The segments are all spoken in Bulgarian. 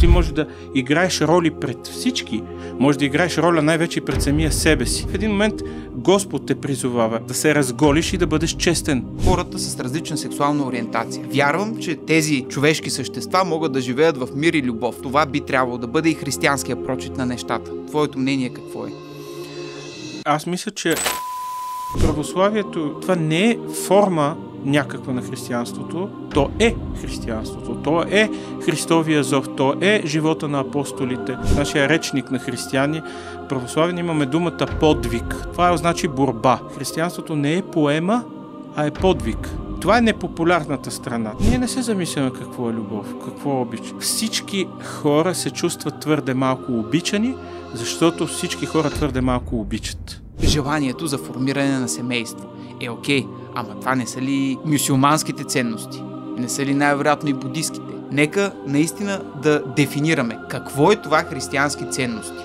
ти можеш да играеш роли пред всички, можеш да играеш роля най-вече пред самия себе си. В един момент Господ те призовава да се разголиш и да бъдеш честен. Хората с различна сексуална ориентация. Вярвам, че тези човешки същества могат да живеят в мир и любов. Това би трябвало да бъде и християнския прочит на нещата. Твоето мнение какво е? Аз мисля, че православието това не е форма някаква на християнството, то е християнството, то е Христовия зов, то е живота на апостолите, нашия речник на християни. Православен имаме думата подвиг. Това значи борба. Християнството не е поема, а е подвиг. Това е непопулярната страна. Ние не се замисляме какво е любов, какво е обич. Всички хора се чувстват твърде малко обичани, защото всички хора твърде малко обичат желанието за формиране на семейство. Е, окей, ама това не са ли мюсюлманските ценности? Не са ли най-вероятно и буддистските? Нека наистина да дефинираме какво е това християнски ценности.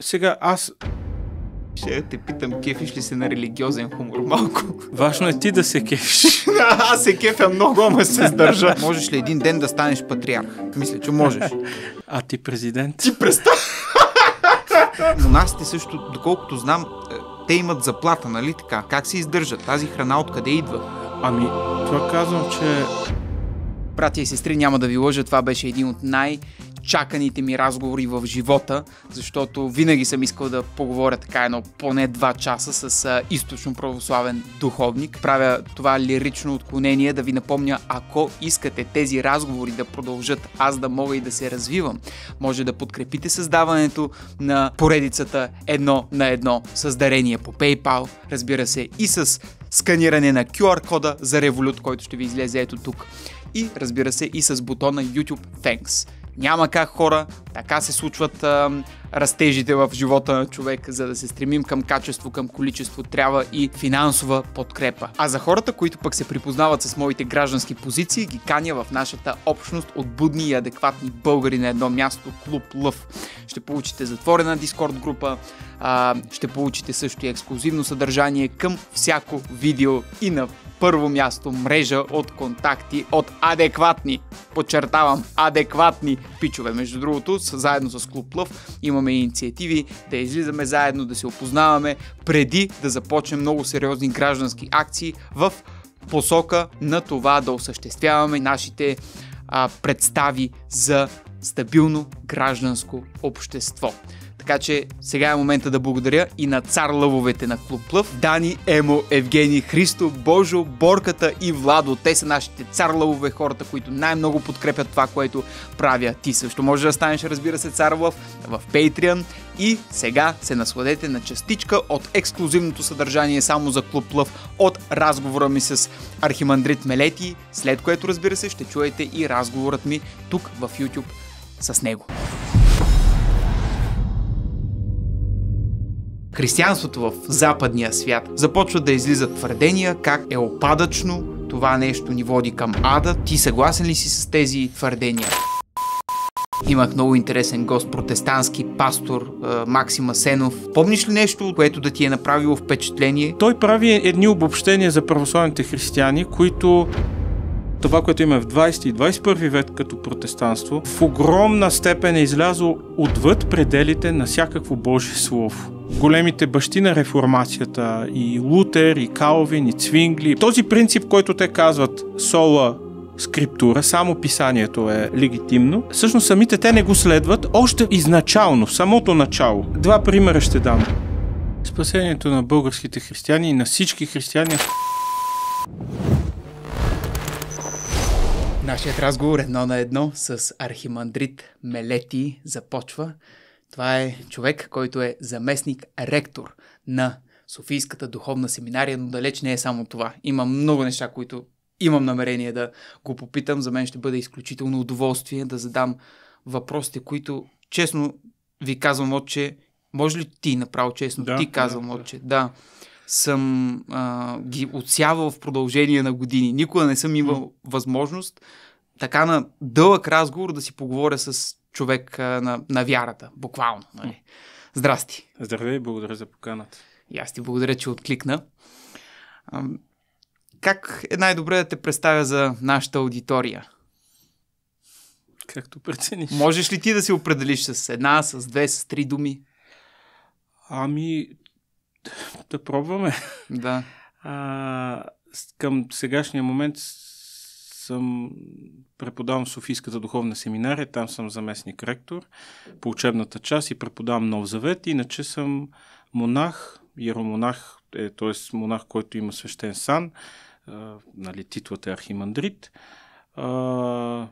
Сега аз ще те питам, кефиш ли се на религиозен хумор малко? Важно е ти да се кефиш. Аз се кефя много, ама се сдържа. можеш ли един ден да станеш патриарх? Мисля, че можеш. А ти президент? Ти представ... Да. Монасите също, доколкото знам, е, те имат заплата, нали така? Как се издържат? Тази храна откъде идва? Ами, това казвам, че... Братя и сестри, няма да ви лъжа, това беше един от най- чаканите ми разговори в живота, защото винаги съм искал да поговоря така едно поне 2 часа с източно православен духовник. Правя това лирично отклонение да ви напомня, ако искате тези разговори да продължат, аз да мога и да се развивам, може да подкрепите създаването на поредицата едно на едно с дарение по PayPal, разбира се и с сканиране на QR кода за Revolut, който ще ви излезе ето тук. И разбира се и с бутона YouTube Thanks. Няма как хора, така се случват а, растежите в живота на човек, за да се стремим към качество, към количество, трябва и финансова подкрепа. А за хората, които пък се припознават с моите граждански позиции, ги каня в нашата общност от будни и адекватни българи на едно място, клуб Лъв. Ще получите затворена дискорд група, ще получите също и ексклюзивно съдържание към всяко видео и на първо място мрежа от контакти от адекватни, подчертавам, адекватни пичове. Между другото, заедно с Клуб Лъв има имаме инициативи, да излизаме заедно, да се опознаваме, преди да започнем много сериозни граждански акции в посока на това да осъществяваме нашите а, представи за стабилно гражданско общество. Така че сега е момента да благодаря и на цар лъвовете на Клуб Плъв, Дани, Емо, Евгений, Христо, Божо, Борката и Владо. Те са нашите цар лъвове, хората, които най-много подкрепят това, което правя ти също. Може да станеш, разбира се, цар лъв в Patreon и сега се насладете на частичка от ексклюзивното съдържание само за Клуб Лъв от разговора ми с Архимандрит Мелети, след което разбира се ще чуете и разговорът ми тук в YouTube с него. християнството в западния свят, започват да излизат твърдения как е опадъчно, това нещо ни води към ада. Ти съгласен ли си с тези твърдения? Имах много интересен гост, протестантски пастор Максима Сенов. Помниш ли нещо, което да ти е направило впечатление? Той прави едни обобщения за православните християни, които това, което има в 20 и 21 век като протестанство, в огромна степен е излязло отвъд пределите на всякакво Божие Слово големите бащи на реформацията и Лутер, и Калвин, и Цвингли. Този принцип, който те казват сола скриптура, само писанието е легитимно. Всъщност самите те не го следват още изначално, в самото начало. Два примера ще дам. Спасението на българските християни и на всички християни Нашият разговор е едно на едно с архимандрит Мелети започва. Това е човек, който е заместник ректор на Софийската духовна семинария, но далеч не е само това. Има много неща, които имам намерение да го попитам. За мен ще бъде изключително удоволствие да задам въпросите, които честно ви казвам, че може ли ти направо честно? Да, ти казвам, да, отче. Да съм а, ги отсявал в продължение на години. Никога не съм имал mm. възможност така на дълъг разговор да си поговоря с човек а, на, на вярата, буквално. Нали? Здрасти. Здравей, благодаря за поканата. И аз ти благодаря, че откликна. А, как е най-добре да те представя за нашата аудитория? Както прецениш. Можеш ли ти да се определиш с една, с две, с три думи? Ами, да пробваме. Да. А, към сегашния момент съм преподавам в Софийската духовна семинария, там съм заместник ректор по учебната част и преподавам Нов Завет, иначе съм монах, яромонах, е, т.е. монах, който има свещен сан, а, нали, титлата е архимандрит. А,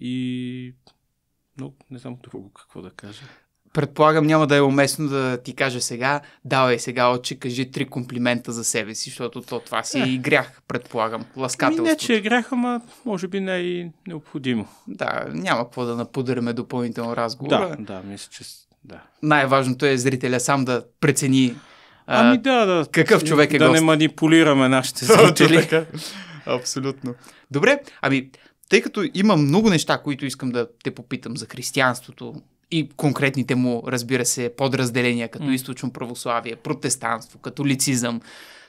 и но не знам друго какво да кажа предполагам няма да е уместно да ти кажа сега, давай сега отче, кажи три комплимента за себе си, защото то, това си е. и грях, предполагам. Ласкателство. Ами не, че е грях, ама може би не е и необходимо. Да, няма какво да наподаряме допълнително разговор. Да, да, мисля, че да. Най-важното е зрителя сам да прецени а, ами да, да, какъв човек е Да гост. не манипулираме нашите зрители. Абсолютно. Добре, ами тъй като има много неща, които искам да те попитам за християнството, и конкретните му, разбира се, подразделения, като mm. източно православие, протестанство, католицизъм.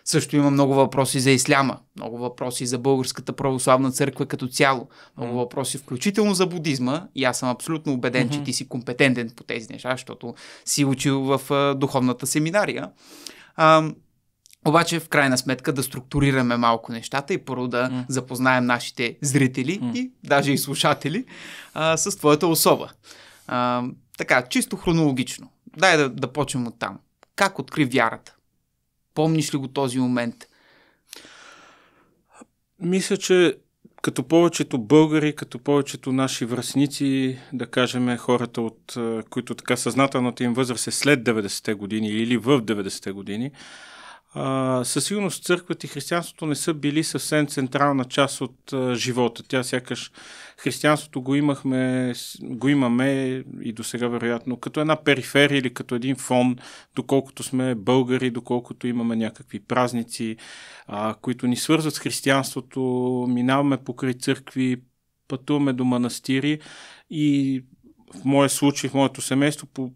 Също има много въпроси за исляма, много въпроси за българската православна църква като цяло, много въпроси включително за будизма и аз съм абсолютно убеден, mm-hmm. че ти си компетентен по тези неща, защото си учил в а, духовната семинария. А, обаче, в крайна сметка, да структурираме малко нещата и първо да mm. запознаем нашите зрители mm. и даже и слушатели а, с твоята особа. А, така, чисто хронологично. Дай да, да почнем от там. Как откри вярата? Помниш ли го този момент? Мисля, че като повечето българи, като повечето наши връзници, да кажем хората, от които така съзнателната им възраст е след 90-те години или в 90-те години, а, със сигурност църквата и християнството не са били съвсем централна част от а, живота. Тя сякаш християнството го имахме, го имаме и до сега вероятно, като една периферия или като един фон, доколкото сме българи, доколкото имаме някакви празници, а, които ни свързват с християнството, минаваме покрай църкви, пътуваме до манастири и в моя случай, в моето семейство, по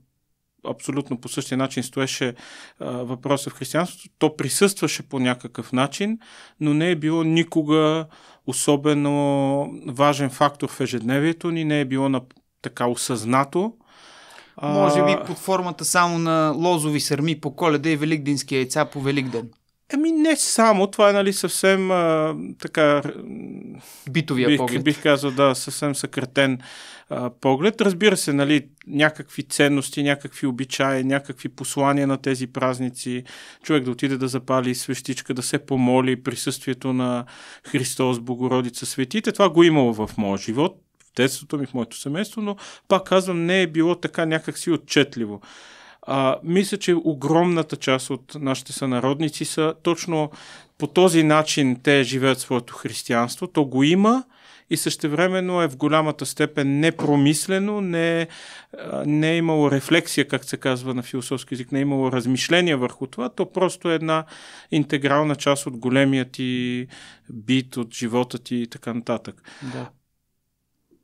абсолютно по същия начин стоеше а, въпроса в християнството. То присъстваше по някакъв начин, но не е било никога особено важен фактор в ежедневието ни, не е било на, така осъзнато. Може би под формата само на лозови сърми по коледа и великдински яйца по Великден. Еми не само, това е нали съвсем а, така... Битовия бих, поглед. Бих казал, да, съвсем съкратен а, поглед. Разбира се, нали, някакви ценности, някакви обичаи, някакви послания на тези празници. Човек да отиде да запали свещичка, да се помоли присъствието на Христос, Богородица, светите. Това го е имало в моя живот, в детството ми, в моето семейство, но пак казвам, не е било така някакси отчетливо. А, мисля, че огромната част от нашите сънародници са точно по този начин те живеят своето християнство. То го има и същевременно е в голямата степен непромислено, не, не е имало рефлексия, как се казва на философски язик, не е имало размишления върху това, то просто е една интегрална част от големия ти бит, от живота ти и така нататък. Да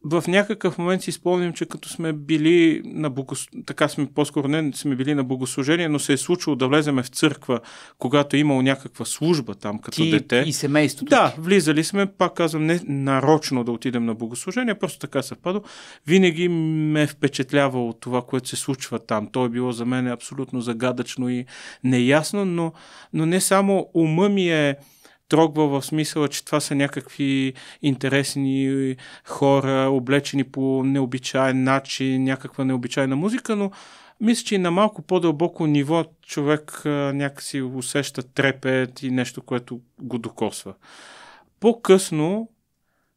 в някакъв момент си спомням, че като сме били на богос... така сме по-скоро не сме били на богослужение, но се е случило да влеземе в църква, когато е имал някаква служба там като Ти дете. И семейството. Да, влизали сме, пак казвам, не нарочно да отидем на богослужение, просто така се Винаги ме е впечатлявало това, което се случва там. То е било за мен абсолютно загадъчно и неясно, но, но не само ума ми е трогва в смисъла, че това са някакви интересни хора, облечени по необичайен начин, някаква необичайна музика, но мисля, че и на малко по-дълбоко ниво човек някакси усеща трепет и нещо, което го докосва. По-късно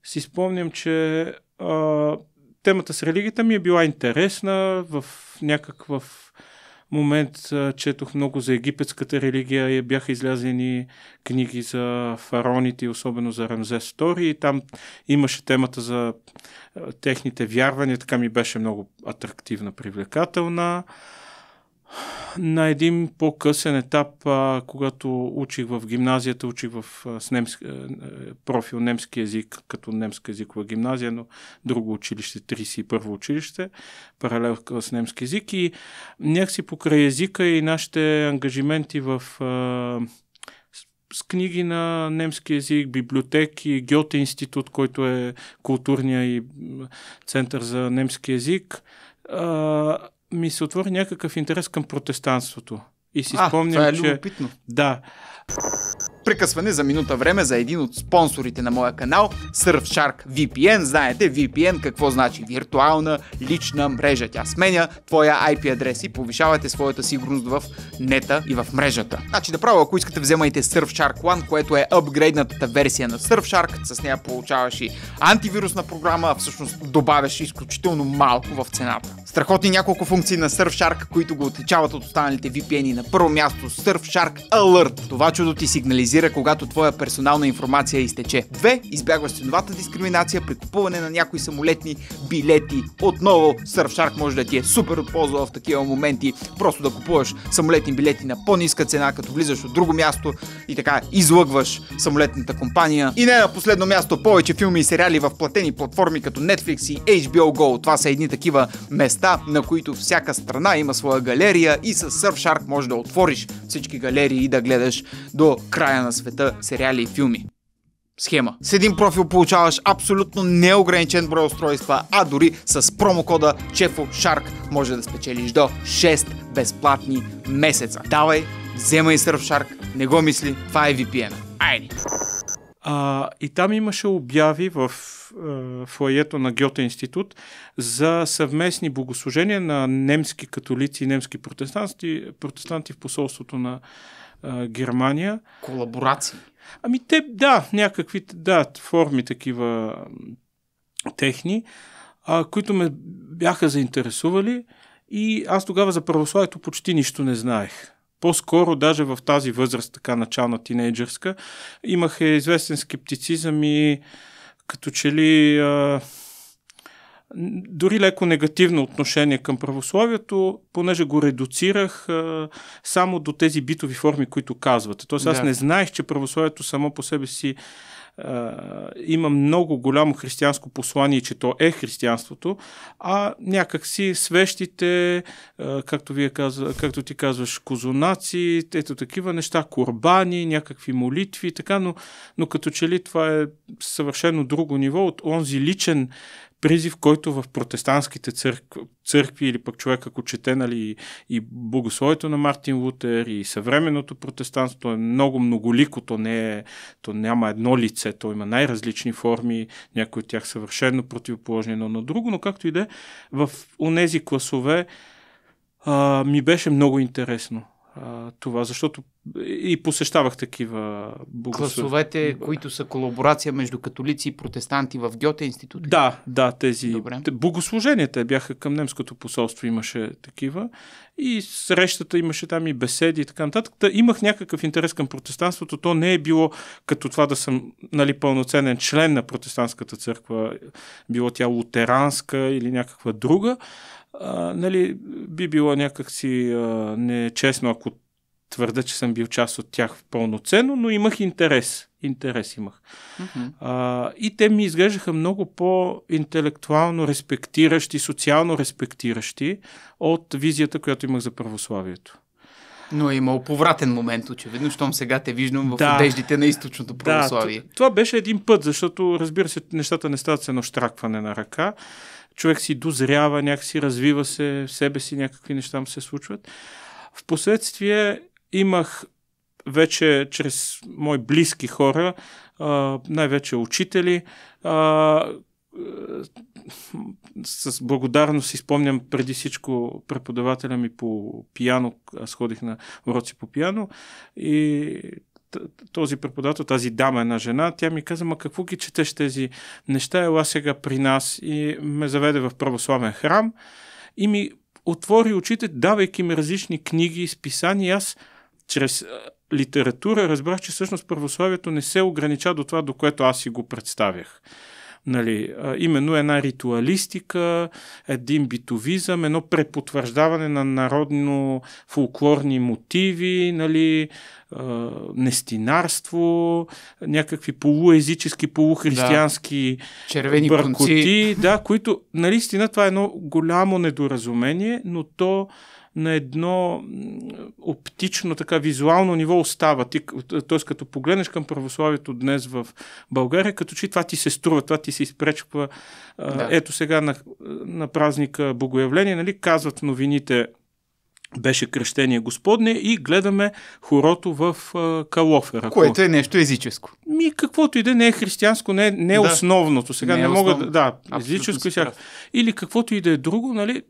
си спомням, че а, темата с религията ми е била интересна в някакъв момент четох много за египетската религия и бяха излязени книги за фароните, особено за Рамзес II и там имаше темата за техните вярвания, така ми беше много атрактивна, привлекателна на един по-късен етап, а, когато учих в гимназията, учих в, а, с немски, а, профил немски язик, като немска езикова гимназия, но друго училище, 31-во училище, паралел с немски язик и някакси покрай езика и нашите ангажименти в а, с книги на немски язик, библиотеки, Гьоте институт, който е културния и център за немски язик. А, ми се отвори някакъв интерес към протестанството. И си а, спомням, това е любопитно. че... Да прекъсване за минута време за един от спонсорите на моя канал Surfshark VPN. Знаете VPN какво значи виртуална лична мрежа. Тя сменя твоя IP адрес и повишавате своята сигурност в нета и в мрежата. Значи направо, ако искате, вземайте Surfshark One, което е апгрейдната версия на Surfshark. С нея получаваш и антивирусна програма, а всъщност добавяш изключително малко в цената. Страхотни няколко функции на Surfshark, които го отличават от останалите VPN и на първо място Surfshark Alert. Това чудо ти сигнализира визира, когато твоя персонална информация изтече. 2. Избягва ценовата дискриминация при купуване на някои самолетни билети. Отново, Surfshark може да ти е супер от полза в такива моменти. Просто да купуваш самолетни билети на по-ниска цена, като влизаш от друго място и така излъгваш самолетната компания. И не на последно място, повече филми и сериали в платени платформи като Netflix и HBO Go. Това са едни такива места, на които всяка страна има своя галерия и с Surfshark може да отвориш всички галерии и да гледаш до края края на света сериали и филми. Схема. С един профил получаваш абсолютно неограничен брой устройства, а дори с промокода Чефо Шарк може да спечелиш до 6 безплатни месеца. Давай, вземай Surfshark, не го мисли, това е VPN. Айде! А, и там имаше обяви в е, на Гьоте институт за съвместни богослужения на немски католици и немски протестанти, протестанти в посолството на Германия. Колаборации. Ами те, да, някакви да, форми такива техни, а, които ме бяха заинтересували и аз тогава за православието почти нищо не знаех. По-скоро, даже в тази възраст, така начална тинейджърска, имах е, известен скептицизъм и като че ли а, дори леко негативно отношение към православието, понеже го редуцирах а, само до тези битови форми, които казвате. Тоест аз да. не знаех, че православието само по себе си а, има много голямо християнско послание, че то е християнството, а някакси свещите, а, както, вие казва, както ти казваш, козунаци, ето такива неща, корбани, някакви молитви, така, но, но като че ли това е съвършено друго ниво от онзи личен призив, който в протестантските църкви, църкви или пък човек, ако чете нали, и богословието на Мартин Лутер и съвременното протестантство е много многолико, то, не е, то няма едно лице, то има най-различни форми, някои от тях съвършено противоположни едно на друго, но както и да е, в онези класове а, ми беше много интересно това, защото и посещавах такива богослов... Класовете, които са колаборация между католици и протестанти в Гьоте институт? Да, да, тези Добре. богослуженията бяха към немското посолство, имаше такива и срещата имаше там и беседи и така нататък. Та имах някакъв интерес към протестанството, то не е било като това да съм нали, пълноценен член на протестантската църква, било тя лутеранска или някаква друга, а, нали, би било някакси а, нечестно, ако твърда, че съм бил част от тях пълноценно, но имах интерес. Интерес имах. Uh-huh. А, и те ми изглеждаха много по-интелектуално респектиращи, социално респектиращи от визията, която имах за православието. Но е имал повратен момент, очевидно, щом сега те виждам в да, одеждите на източното православие. Да, това беше един път, защото разбира се, нещата не стават с едно штракване на ръка човек си дозрява, някакси развива се в себе си, някакви неща му се случват. Впоследствие имах вече чрез мои близки хора, най-вече учители, с благодарност си спомням преди всичко преподавателя ми по пиано, аз ходих на уроци по пиано и този преподавател, тази дама, една жена, тя ми каза, ма какво ги четеш тези неща, ела сега при нас и ме заведе в православен храм и ми отвори очите, давайки ми различни книги, списания. Аз чрез литература разбрах, че всъщност православието не се огранича до това, до което аз си го представях. Нали, именно една ритуалистика, един битовизъм, едно препотвърждаване на народно фолклорни мотиви, нали, нестинарство, някакви полуезически, полухристиянски да. Червени бъркоти, да, които, наистина, нали, това е едно голямо недоразумение, но то на едно оптично, така визуално ниво остава. Ти, т.е. като погледнеш към православието днес в България, като че това ти се струва, това ти се изпречква. Да. Ето сега на, на празника Богоявление, нали, казват новините беше кръщение Господне и гледаме хорото в Калофера. Което е нещо езическо. Ми, каквото и да е, не е християнско, не е, не е да. основното. Сега не, е не е мога да. Да, езическо и всяко. Или каквото и да е друго, нали,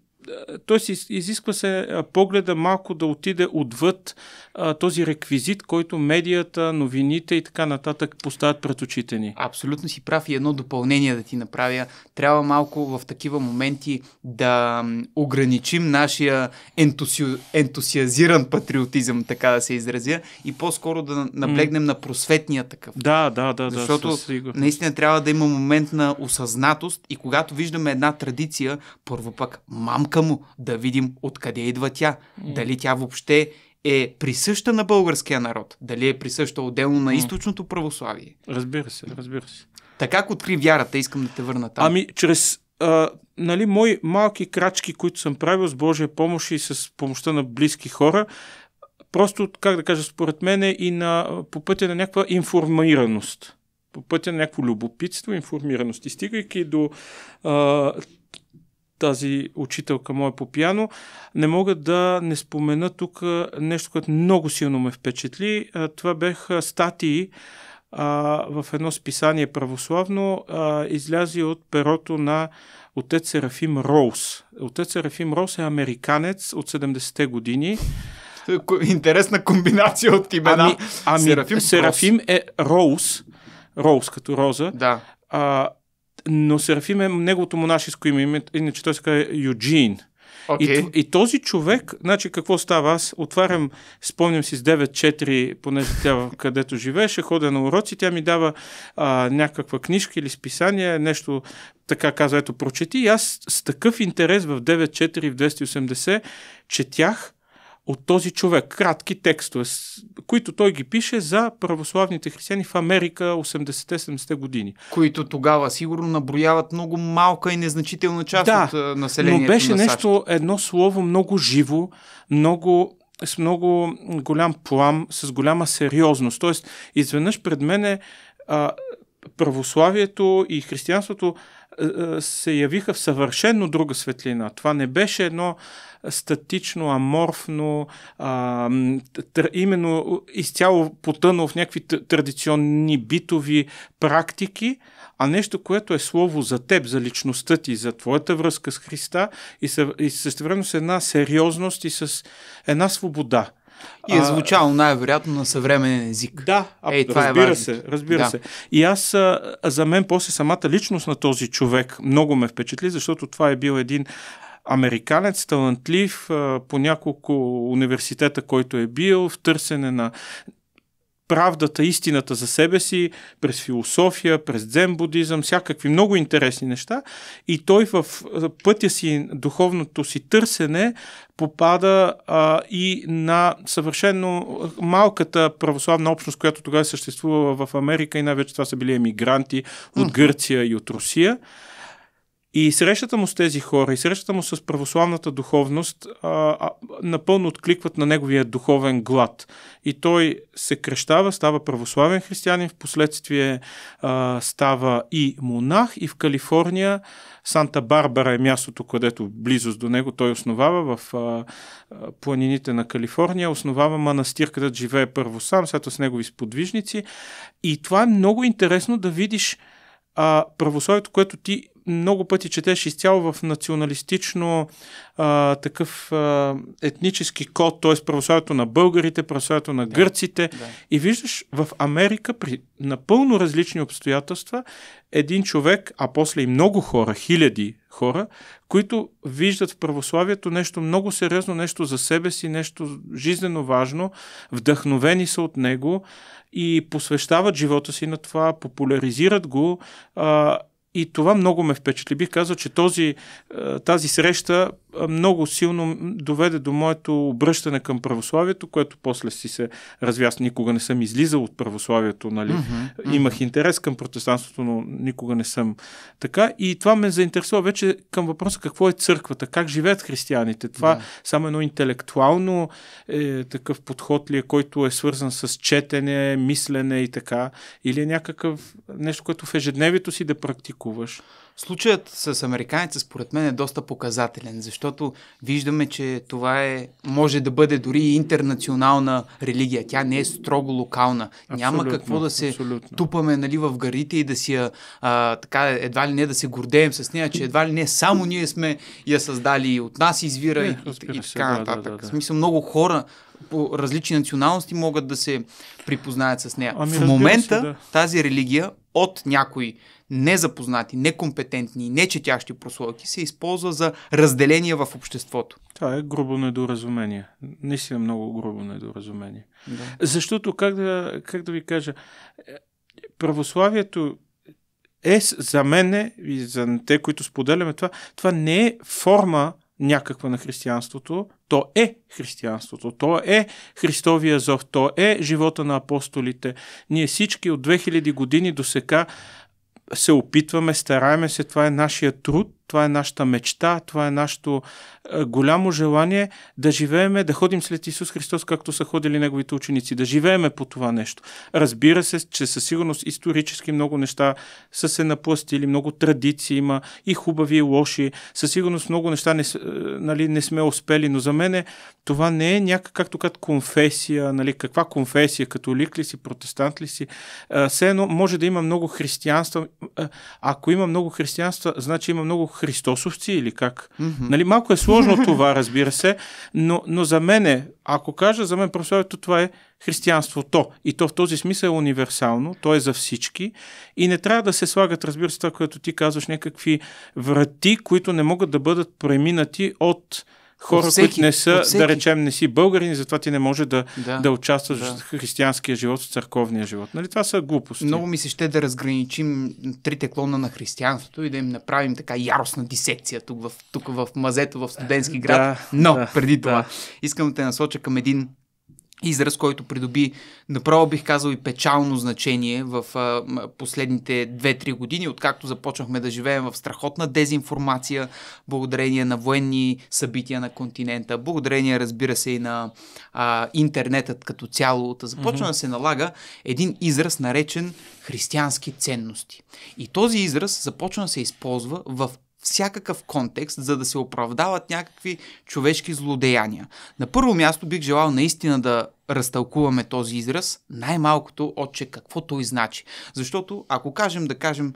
Тоест, изисква се погледа малко да отиде отвъд а, този реквизит, който медията, новините и така нататък поставят пред очите ни. Абсолютно си прав и едно допълнение да ти направя. Трябва малко в такива моменти да ограничим нашия ентуси... ентусиазиран патриотизъм, така да се изразя, и по-скоро да наблегнем mm. на просветния такъв. Да, да, да. Защото да, наистина трябва да има момент на осъзнатост и когато виждаме една традиция, първо пък мамка мамка му, да видим откъде идва тя. Mm. Дали тя въобще е присъща на българския народ, дали е присъща отделно на източното православие. Разбира се, разбира се. Така как откри вярата, искам да те върна там. Ами, чрез а, нали, мои малки крачки, които съм правил с Божия помощ и с помощта на близки хора, просто, как да кажа, според мен и на, по пътя на някаква информираност. По пътя на някакво любопитство, информираност. И стигайки до а, тази учителка моя е по пиано, не мога да не спомена тук нещо, което много силно ме впечатли. Това беха статии а, в едно списание православно, а, излязи от перото на отец Серафим Роуз. Отец Серафим Роуз е американец от 70-те години. Интересна комбинация от имена. Ами, ами Серафим, Серафим е Роуз. Роуз като роза. Да. А, но Серафим е неговото монашеско име, иначе той се казва Юджин. Okay. И, и този човек, значи какво става? Аз отварям, спомням си с 9-4, понеже тя където живееше, ходя на уроци, тя ми дава а, някаква книжка или списание, нещо така казва, ето прочети. И аз с такъв интерес в 9-4 и в 280 четях от този човек. Кратки текстове, които той ги пише за православните християни в Америка 80-70 те години. Които тогава сигурно наброяват много малка и незначителна част да, от населението. Но беше на САЩ. нещо, едно слово много живо, много с много голям плам, с голяма сериозност. Тоест, изведнъж пред мен е а, православието и християнството а, се явиха в съвършенно друга светлина. Това не беше едно статично, аморфно, а, тър, именно изцяло потънало в някакви традиционни битови практики, а нещо, което е слово за теб, за личността ти, за твоята връзка с Христа и, съ, и същевременно с една сериозност и с една свобода. И е звучало най-вероятно на съвременен език. Да, а, Ей, това е разбира е се, разбира да. се. И аз, а, за мен, после самата личност на този човек много ме впечатли, защото това е бил един американец, талантлив, по няколко университета, който е бил, в търсене на правдата, истината за себе си, през философия, през дзен будизъм, всякакви много интересни неща. И той в пътя си, духовното си търсене, попада а, и на съвършено малката православна общност, която тогава съществувала в Америка и най-вече това са били емигранти от Гърция и от Русия. И срещата му с тези хора, и срещата му с православната духовност а, а, напълно откликват на неговия духовен глад. И той се крещава, става православен християнин, в последствие а, става и монах, и в Калифорния Санта Барбара е мястото, където близост до него той основава в а, планините на Калифорния, основава манастир, където живее първо сам, след с негови сподвижници. И това е много интересно да видиш а, православието, което ти много пъти четеш изцяло в националистично а, такъв а, етнически код, т.е. православието на българите, православието на гърците. Да, да. И виждаш в Америка при напълно различни обстоятелства един човек, а после и много хора, хиляди хора, които виждат в православието нещо много сериозно, нещо за себе си, нещо жизнено важно, вдъхновени са от него и посвещават живота си на това, популяризират го. А, и това много ме впечатли. Бих казал, че този, е, тази среща много силно доведе до моето обръщане към православието, което после си се развяз. Никога не съм излизал от православието, нали? Mm-hmm. Имах интерес към протестантството, но никога не съм така. И това ме заинтересува вече към въпроса какво е църквата, как живеят християните. Това yeah. само едно интелектуално е, такъв подход ли е, който е свързан с четене, мислене и така, или е някакъв нещо, което в ежедневието си да практикуваш. Случаят с американеца според мен е доста показателен, защото виждаме, че това е, може да бъде дори интернационална религия. Тя не е строго локална. Абсолютно, Няма какво да се абсолютно. тупаме нали, в гърдите и да си а, така, едва ли не да се гордеем с нея, че едва ли не само ние сме я създали и от нас извира не, и, и така нататък. Да, да, да. В смисъл много хора по различни националности могат да се припознаят с нея. Ами, в момента се, да. тази религия от някои незапознати, некомпетентни, нечетящи прослойки се използва за разделение в обществото. Това е грубо недоразумение. Не е много грубо недоразумение. Да. Защото, как да, как да ви кажа, е, православието е за мен и за те, които споделяме това, това не е форма някаква на християнството, то е християнството, то е Христовия зов, то е живота на апостолите. Ние всички от 2000 години до сега се опитваме, стараеме се, това е нашия труд това е нашата мечта, това е нашето е, голямо желание да живееме, да ходим след Исус Христос, както са ходили неговите ученици, да живееме по това нещо. Разбира се, че със сигурност исторически много неща са се напластили, много традиции има и хубави, и лоши. Със сигурност много неща не, е, нали, не сме успели, но за мен това не е някак, както като конфесия, нали, каква конфесия, католик ли си, протестант ли си. Е, все едно може да има много християнства. Ако има много християнства, значи има много христосовци или как? Mm-hmm. Нали, малко е сложно това, разбира се, но, но за мен е, ако кажа за мен православието, това е християнството. И то в този смисъл е универсално, то е за всички и не трябва да се слагат, разбира се, това, което ти казваш, някакви врати, които не могат да бъдат преминати от хора, всеки, които не са, да речем, не си българин, затова ти не може да, да, да участваш да. в християнския живот, в църковния живот. Нали? Това са глупости. Много ми се ще да разграничим трите клона на християнството и да им направим така яростна дисекция тук в, тук в мазето в студентски град. Да, Но да, преди това да. искам да те насоча към един израз, който придоби, направо бих казал и печално значение в последните 2-3 години, откакто започнахме да живеем в страхотна дезинформация, благодарение на военни събития на континента, благодарение, разбира се, и на а, интернетът като цяло, да започна mm-hmm. да се налага един израз, наречен християнски ценности. И този израз започна да се използва в всякакъв контекст, за да се оправдават някакви човешки злодеяния. На първо място бих желал наистина да разтълкуваме този израз, най-малкото отче какво той значи. Защото ако кажем да кажем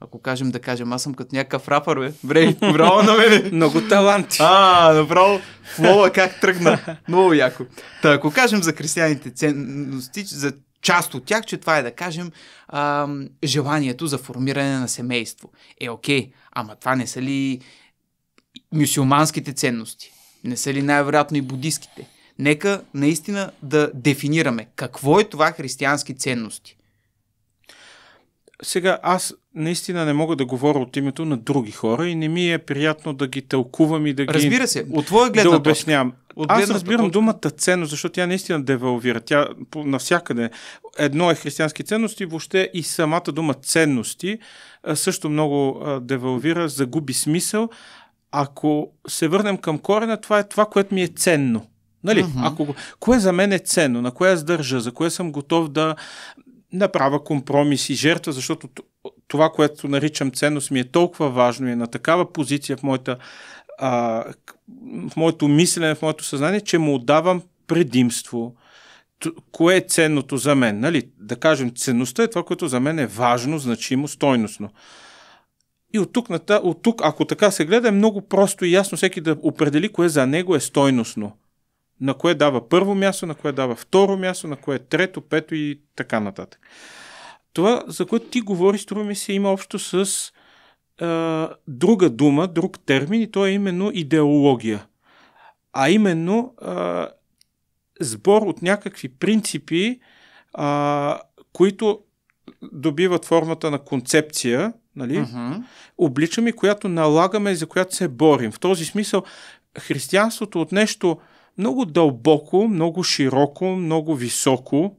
ако кажем да кажем, аз съм като някакъв рапър, бе. Бре, браво на мене. Много таланти. А, направо Флова как тръгна. Много яко. Та, ако кажем за християните ценности, за част от тях, че това е да кажем а, желанието за формиране на семейство. Е, окей, ама това не са ли мюсюлманските ценности? Не са ли най-вероятно и буддистските? Нека наистина да дефинираме какво е това християнски ценности – сега аз наистина не мога да говоря от името на други хора и не ми е приятно да ги тълкувам и да Разбира ги... Разбира се, от твоя гледна да обяснявам. От аз разбирам точка. думата ценност, защото тя наистина девалвира. Тя навсякъде. Едно е християнски ценности, въобще и самата дума ценности също много девалвира, загуби смисъл. Ако се върнем към корена, това е това, което ми е ценно. Нали? Uh-huh. Ако, кое за мен е ценно, на кое аз държа, за кое съм готов да, Направя правя компромис и жертва, защото това, което наричам ценност ми е толкова важно и е на такава позиция в, моята, а, в моето мислене, в моето съзнание, че му отдавам предимство. Кое е ценното за мен? Нали? Да кажем, ценността е това, което за мен е важно, значимо, стойностно. И от тук, от тук, ако така се гледа, е много просто и ясно всеки да определи кое за него е стойностно на кое дава първо място, на кое дава второ място, на кое е трето, пето и така нататък. Това, за което ти говориш, струва ми се, има общо с а, друга дума, друг термин и то е именно идеология. А именно а, сбор от някакви принципи, а, които добиват формата на концепция, нали? Uh-huh. Обличаме, която налагаме и за която се борим. В този смисъл, християнството от нещо много дълбоко, много широко, много високо,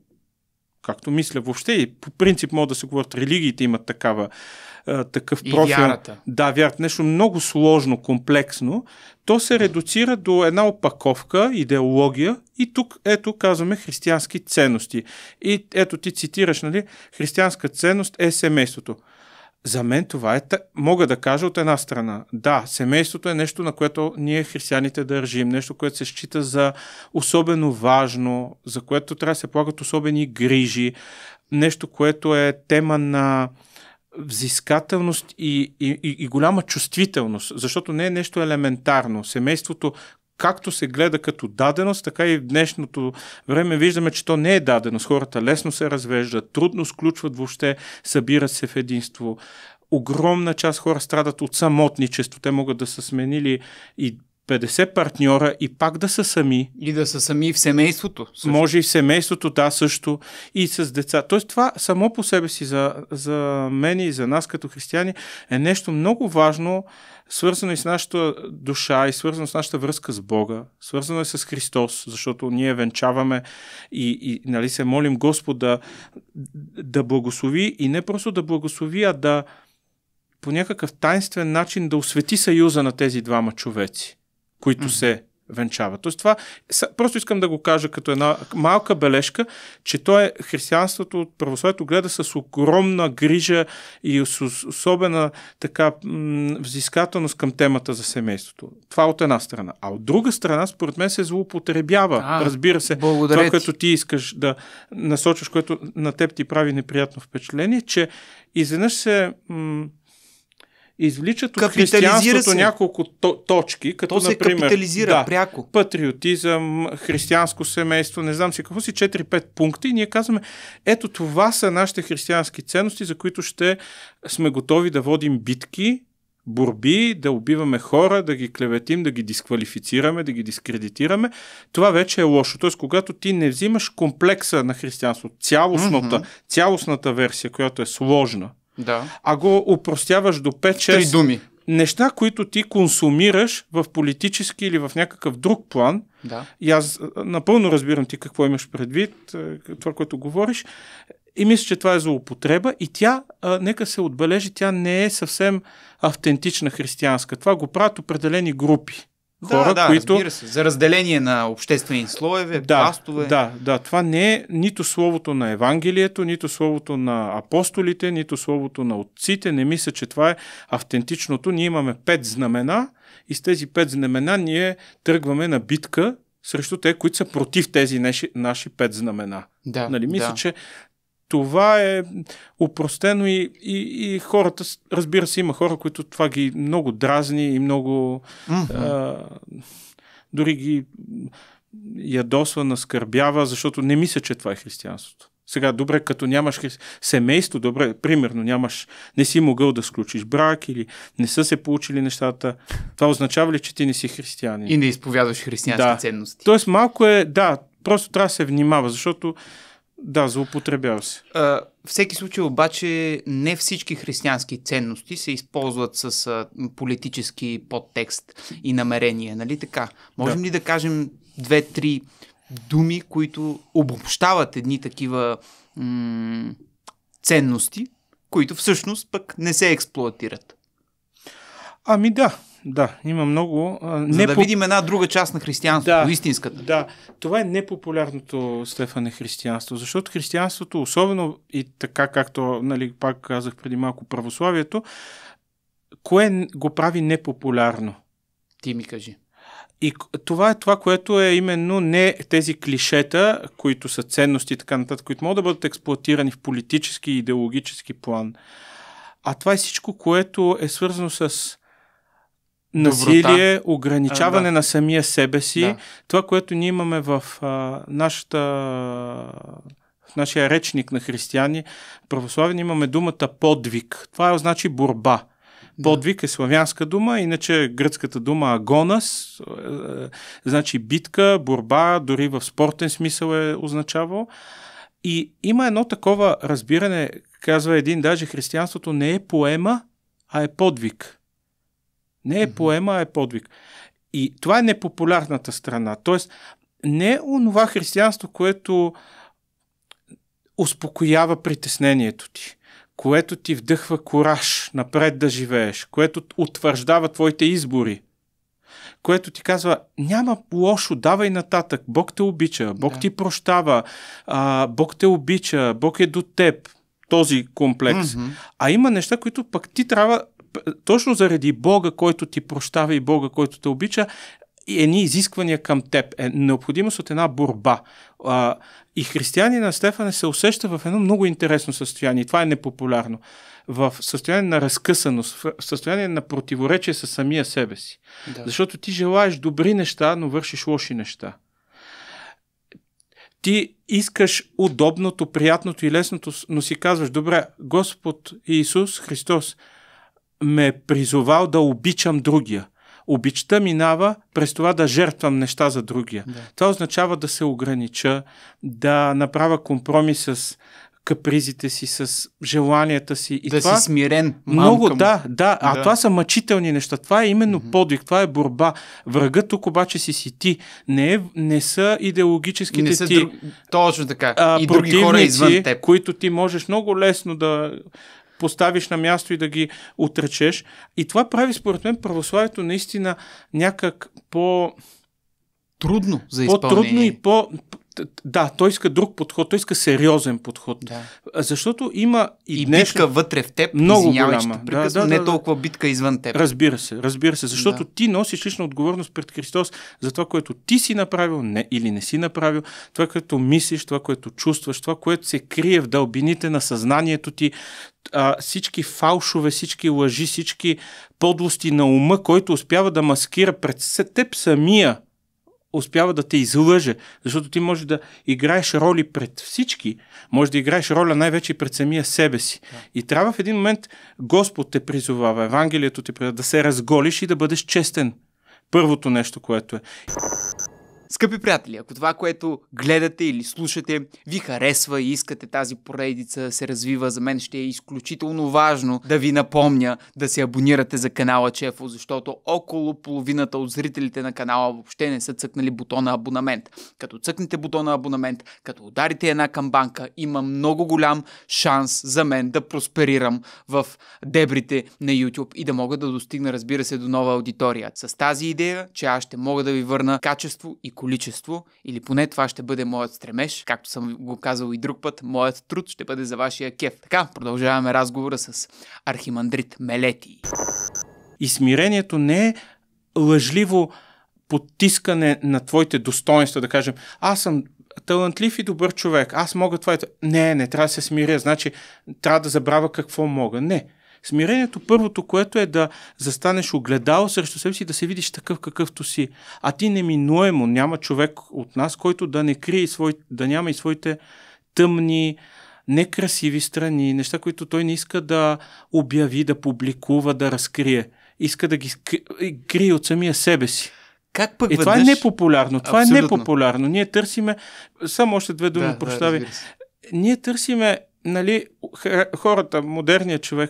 както мисля въобще и по принцип могат да се говорят, религиите имат такава, а, е, такъв профил. И вярата. Да, вярата, нещо много сложно, комплексно. То се редуцира до една опаковка, идеология и тук, ето, казваме християнски ценности. И ето ти цитираш, нали, християнска ценност е семейството. За мен това е, мога да кажа от една страна, да, семейството е нещо, на което ние християните държим, нещо, което се счита за особено важно, за което трябва да се полагат особени грижи, нещо, което е тема на взискателност и, и, и, и голяма чувствителност, защото не е нещо елементарно. Семейството както се гледа като даденост, така и в днешното време виждаме, че то не е даденост. Хората лесно се развеждат, трудно сключват въобще, събират се в единство огромна част хора страдат от самотничество. Те могат да са сменили и 50 партньора и пак да са сами. И да са сами в семейството. Също. Може и в семейството, да, също. И с деца. Тоест това само по себе си за, за мен и за нас като християни е нещо много важно, свързано и с нашата душа, и свързано с нашата връзка с Бога, свързано е с Христос, защото ние венчаваме и, и нали, се молим Господ да, да благослови и не просто да благослови, а да по някакъв таинствен начин да освети съюза на тези двама човеци които mm-hmm. се венчават. Тоест това, просто искам да го кажа като една малка бележка, че то е християнството от православието гледа с огромна грижа и с особена така м- взискателност към темата за семейството. Това от една страна. А от друга страна, според мен се злоупотребява. А, Разбира се, това, ти. което ти искаш да насочиш, което на теб ти прави неприятно впечатление, че изведнъж се м- извличат от християнството се. няколко точки, като То се например, капитализира да, пряко. патриотизъм, християнско семейство, не знам си какво си, 4-5 пункти, и ние казваме, ето това са нашите християнски ценности, за които ще сме готови да водим битки, борби, да убиваме хора, да ги клеветим, да ги дисквалифицираме, да ги дискредитираме. Това вече е лошо. Тоест, когато ти не взимаш комплекса на християнство, цялостната, mm-hmm. цялостната версия, която е сложна, да. А го упростяваш до 5-6 думи. неща, които ти консумираш в политически или в някакъв друг план. Да. И аз напълно разбирам ти какво имаш предвид, това, което говориш. И мисля, че това е злоупотреба и тя, а, нека се отбележи, тя не е съвсем автентична християнска. Това го правят определени групи хора, да, да, които... се. За разделение на обществени слоеве, да, пастове. Да, да. Това не е нито словото на Евангелието, нито словото на апостолите, нито словото на отците. Не мисля, че това е автентичното. Ние имаме пет знамена и с тези пет знамена ние тръгваме на битка срещу те, които са против тези наши, наши пет знамена. Да, нали? Мисля, да. че това е упростено и, и, и хората, разбира се, има хора, които това ги много дразни и много mm-hmm. а, дори ги ядосва, наскърбява, защото не мисля, че това е християнството. Сега, добре, като нямаш хри... семейство, добре, примерно, нямаш, не си могъл да сключиш брак или не са се получили нещата, това означава ли, че ти не си християнин? И не изповядваш християнски да. ценности. Тоест, малко е, да, просто трябва да се внимава, защото да, злоупотребява се. А, всеки случай обаче не всички християнски ценности се използват с а, политически подтекст и намерения, нали така? Можем да. ли да кажем две-три думи, които обобщават едни такива м- ценности, които всъщност пък не се експлуатират? Ами да, да, има много. А, не За да по... видим една друга част на християнството, да, истинската. Да, това е непопулярното, Стефане, християнство, защото християнството, особено и така, както нали, пак казах преди малко православието, кое го прави непопулярно? Ти ми кажи. И това е това, което е именно не тези клишета, които са ценности и така нататък, които могат да бъдат експлуатирани в политически и идеологически план. А това е всичко, което е свързано с насилие, доброта. ограничаване а, да. на самия себе си. Да. Това, което ние имаме в а, нашата в нашия речник на християни, православни имаме думата подвиг. Това значи борба. Подвиг е славянска дума, иначе гръцката дума агонас, е, е, значи битка, борба, дори в спортен смисъл е означавал. И има едно такова разбиране, казва един, даже християнството не е поема, а е подвиг. Не е поема, а е подвиг. И това е непопулярната страна. Тоест, не е онова християнство, което успокоява притеснението ти, което ти вдъхва кораж напред да живееш, което утвърждава твоите избори, което ти казва, няма лошо, давай нататък, Бог те обича, Бог да. ти прощава, а, Бог те обича, Бог е до теб, този комплекс. Mm-hmm. А има неща, които пък ти трябва точно заради Бога, който ти прощава и Бога, който те обича, едни изисквания към теб. Е необходимост от една борба. А, и християнина Стефане се усеща в едно много интересно състояние. Това е непопулярно. В състояние на разкъсаност, в състояние на противоречие със самия себе си. Да. Защото ти желаеш добри неща, но вършиш лоши неща. Ти искаш удобното, приятното и лесното, но си казваш, добре, Господ Иисус Христос, ме е призовал да обичам другия. Обичта минава през това да жертвам неща за другия. Да. Това означава да се огранича, да направя компромис с капризите си, с желанията си. И да това, си смирен. Мамка много, му. да, да. А да. това са мъчителни неща. Това е именно mm-hmm. подвиг, това е борба. Врагът тук обаче си си ти. Не, е, не са идеологическите не са ти. Дру... Точно така. А, и други хора извън теб. които ти можеш много лесно да поставиш на място и да ги отречеш. И това прави, според мен, православието наистина някак по... Трудно за изпълнение. По-трудно и по, да, той иска друг подход, той иска сериозен подход. Да. Защото има и, и днеш... битка вътре в теб, много голяма. Ще да, да, не да, толкова битка извън теб. Разбира се, разбира се, защото да. ти носиш лична отговорност пред Христос за това, което ти си направил не, или не си направил, това, което мислиш, това, което чувстваш, това, което се крие в дълбините на съзнанието ти, а, всички фалшове, всички лъжи, всички подлости на ума, който успява да маскира пред теб самия успява да те излъже, защото ти можеш да играеш роли пред всички, може да играеш роля най-вече пред самия себе си. Да. И трябва в един момент Господ те призовава, Евангелието те призовава да се разголиш и да бъдеш честен. Първото нещо, което е. Скъпи приятели, ако това, което гледате или слушате, ви харесва и искате тази поредица се развива, за мен ще е изключително важно да ви напомня да се абонирате за канала Чефо, защото около половината от зрителите на канала въобще не са цъкнали бутона абонамент. Като цъкнете бутона абонамент, като ударите една камбанка, има много голям шанс за мен да просперирам в дебрите на YouTube и да мога да достигна, разбира се, до нова аудитория. С тази идея, че аз ще мога да ви върна качество и количество, или поне това ще бъде моят стремеж, както съм го казал и друг път, моят труд ще бъде за вашия кеф. Така, продължаваме разговора с архимандрит Мелети. И смирението не е лъжливо потискане на твоите достоинства, да кажем, аз съм талантлив и добър човек, аз мога това и това. Не, не трябва да се смиря, значи трябва да забравя какво мога. Не, Смирението първото, което е да застанеш огледало срещу себе си, да се видиш такъв какъвто си. А ти неминуемо няма човек от нас, който да не крие свой, да няма и своите тъмни, некрасиви страни, неща, които той не иска да обяви, да публикува, да разкрие. Иска да ги крие от самия себе си. Как пък и е, веднъж... това е непопулярно. Това е Абсолютно. е непопулярно. Ние търсиме... Само още две думи да, прощави. Да, Ние търсиме, нали, хората, модерният човек,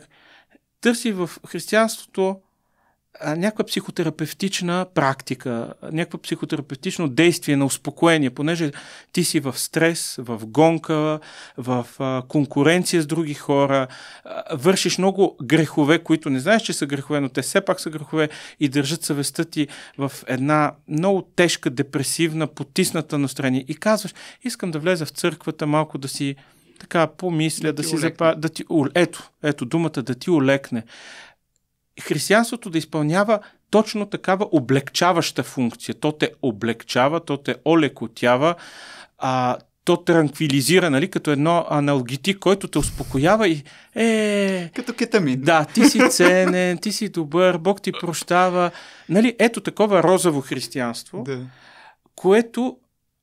търси в християнството някаква психотерапевтична практика, някакво психотерапевтично действие на успокоение, понеже ти си в стрес, в гонка, в конкуренция с други хора, вършиш много грехове, които не знаеш, че са грехове, но те все пак са грехове и държат съвестта ти в една много тежка, депресивна, потисната настроение. И казваш, искам да влеза в църквата малко да си така помисля, да, да си запа... да ти... Ето, ето думата да ти олекне. Християнството да изпълнява точно такава облегчаваща функция. То те облегчава, то те олекотява, а, то транквилизира, нали, като едно аналгити, който те успокоява и е... Като кетамин. Да, ти си ценен, ти си добър, Бог ти прощава. Нали, ето такова розово християнство, да. което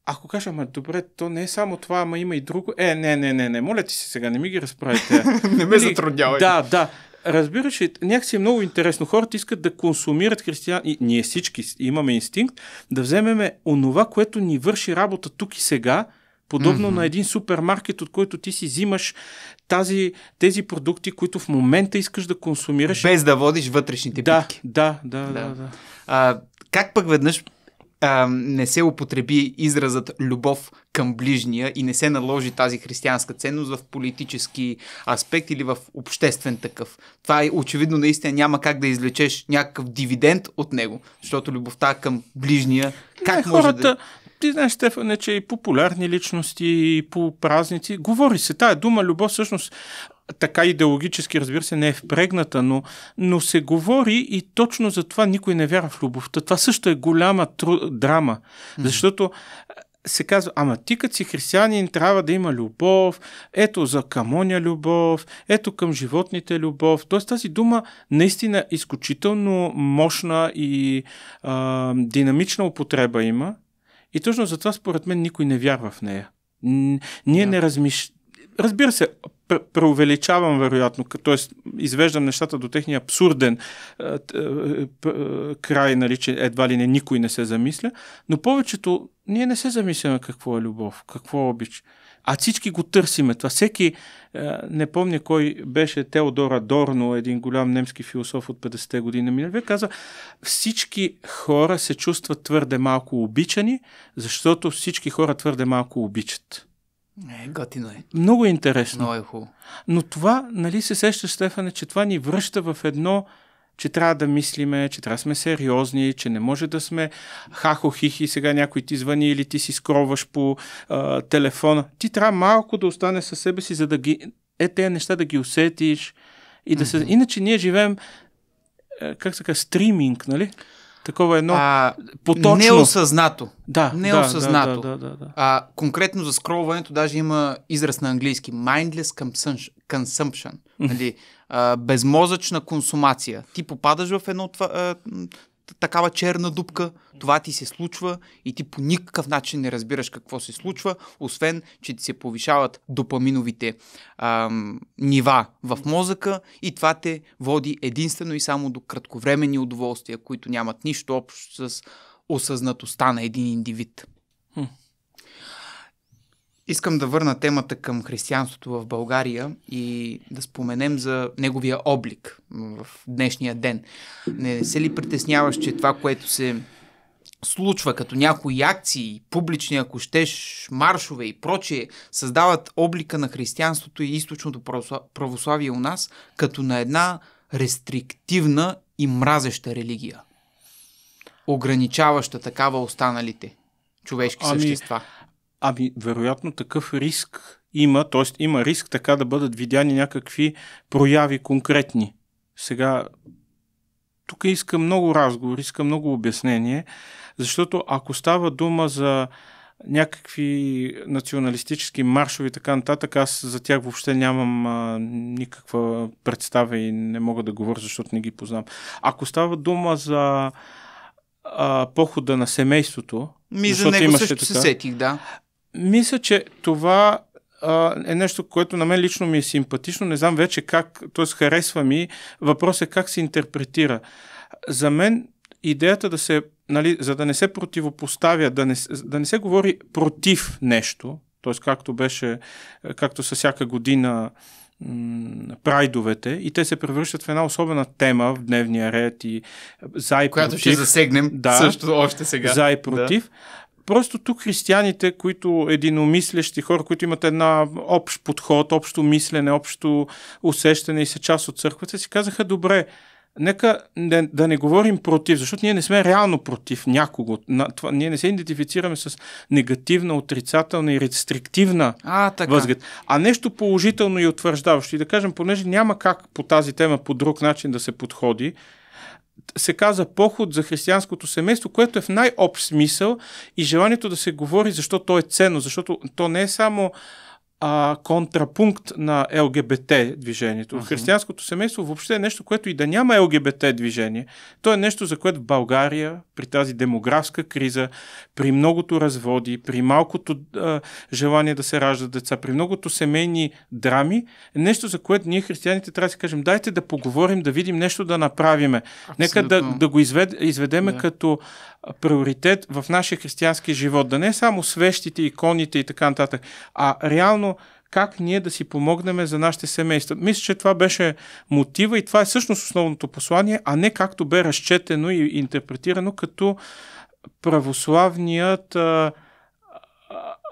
ако кажа, ама добре, то не е само това, ама има и друго. Е, не, не, не, не, моля ти се сега, не ми ги разправите. не ме нали, затруднявай. Да, да. Разбираш ли, някакси е много интересно. Хората искат да консумират християни. Ние всички имаме инстинкт да вземеме онова, което ни върши работа тук и сега, подобно mm-hmm. на един супермаркет, от който ти си взимаш тази, тези продукти, които в момента искаш да консумираш. Без да водиш вътрешните да, Да, да, да. да. да. А, как пък веднъж а, не се употреби изразът любов към ближния и не се наложи тази християнска ценност в политически аспект или в обществен такъв. Това е очевидно наистина няма как да извлечеш някакъв дивиденд от него, защото любовта към ближния как не, може хората, да... Ти знаеш, Стефане, че и популярни личности, и по празници, говори се тая дума любов, всъщност така идеологически, разбира се, не е впрегната, но, но се говори и точно за това никой не вярва в любовта. Това също е голяма тру... драма, защото се казва, ама ти като си християнин трябва да има любов, ето за към оня любов, ето към животните любов. Тоест тази дума наистина изключително мощна и а, динамична употреба има. И точно затова според мен никой не вярва в нея. Ние да. не, размиш разбира се, преувеличавам вероятно, т.е. извеждам нещата до техния абсурден е, е, край, нали, че едва ли не никой не се замисля, но повечето ние не се замисляме какво е любов, какво е обич. А всички го търсиме. Това всеки, не помня кой беше Теодора Дорно, един голям немски философ от 50-те години на миналия каза, всички хора се чувстват твърде малко обичани, защото всички хора твърде малко обичат. Е, готино е. Много интересно. Много е хубаво. Но това, нали се сеща, Стефане, че това ни връща в едно че трябва да мислиме, че трябва да сме сериозни, че не може да сме хахо-хихи, сега някой ти звъни или ти си скроваш по а, телефона. Ти трябва малко да остане със себе си, за да ги... Е, тези неща да ги усетиш. И да mm-hmm. се... Иначе ние живеем, е, как се казва, стриминг, нали? такова едно а, поточно. Неосъзнато. Да, неосъзнато. Да, да, да, да, да. А, конкретно за скролването даже има израз на английски. Mindless consumption. нали, а, безмозъчна консумация. Ти попадаш в едно това, а, такава черна дупка, това ти се случва и ти по никакъв начин не разбираш какво се случва, освен, че ти се повишават допаминовите ам, нива в мозъка и това те води единствено и само до кратковремени удоволствия, които нямат нищо общо с осъзнатостта на един индивид. Искам да върна темата към християнството в България и да споменем за неговия облик в днешния ден. Не се ли притесняваш, че това, което се случва като някои акции, публични, ако щеш, маршове и прочие, създават облика на християнството и източното православие у нас като на една рестриктивна и мразеща религия, ограничаваща такава останалите човешки ами, същества. Ами, вероятно такъв риск има, т.е. има риск така да бъдат видяни някакви прояви конкретни. Сега, тук иска много разговор, иска много обяснение, защото ако става дума за някакви националистически маршови и така нататък, аз за тях въобще нямам а, никаква представа и не мога да говоря, защото не ги познавам. Ако става дума за а, похода на семейството, ми за него също така, се сетих, да. Мисля, че това а, е нещо, което на мен лично ми е симпатично. Не знам вече как, т.е. харесва ми. Въпрос е как се интерпретира. За мен идеята да се, нали, за да не се противопоставя, да не, да не се говори против нещо, т.е. както беше, както са всяка година прайдовете и те се превръщат в една особена тема в дневния ред и за и Която против. ще засегнем да, също още сега. За и против. Да. Просто тук християните, които единомислящи, хора, които имат една общ подход, общо мислене, общо усещане и са част от църквата, си казаха, добре, нека не, да не говорим против, защото ние не сме реално против някого. На, това, ние не се идентифицираме с негативна, отрицателна и рестриктивна а, така. възглед, а нещо положително и утвърждаващо. И да кажем, понеже няма как по тази тема по друг начин да се подходи, се каза поход за християнското семейство, което е в най-общ смисъл и желанието да се говори защо то е ценно, защото то не е само а, контрапункт на ЛГБТ движението. Uh-huh. Християнското семейство въобще е нещо, което и да няма ЛГБТ движение. То е нещо, за което в България, при тази демографска криза, при многото разводи, при малкото а, желание да се раждат деца, при многото семейни драми, е нещо, за което ние християните трябва да си кажем, дайте да поговорим, да видим нещо да направиме. Абсолютно. Нека да, да го изведеме yeah. като приоритет в нашия християнски живот. Да не само свещите, иконите и така нататък, а реално как ние да си помогнем за нашите семейства. Мисля, че това беше мотива и това е всъщност основното послание, а не както бе разчетено и интерпретирано като православният а,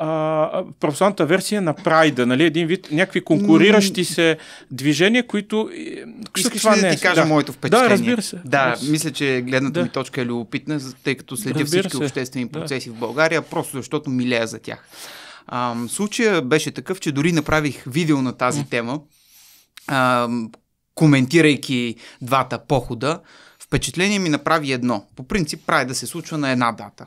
а, професионалната версия на Прайда, нали? един вид някакви конкуриращи се движения, които... Е, Искаш това ли да ти кажа да. моето впечатление? Да, разбира се. Да, мисля, че гледната да. ми точка е любопитна, тъй като следя разбира всички се. обществени процеси да. в България, просто защото милея за тях. случая беше такъв, че дори направих видео на тази mm. тема, а, коментирайки двата похода. Впечатление ми направи едно. По принцип, прави да се случва на една дата.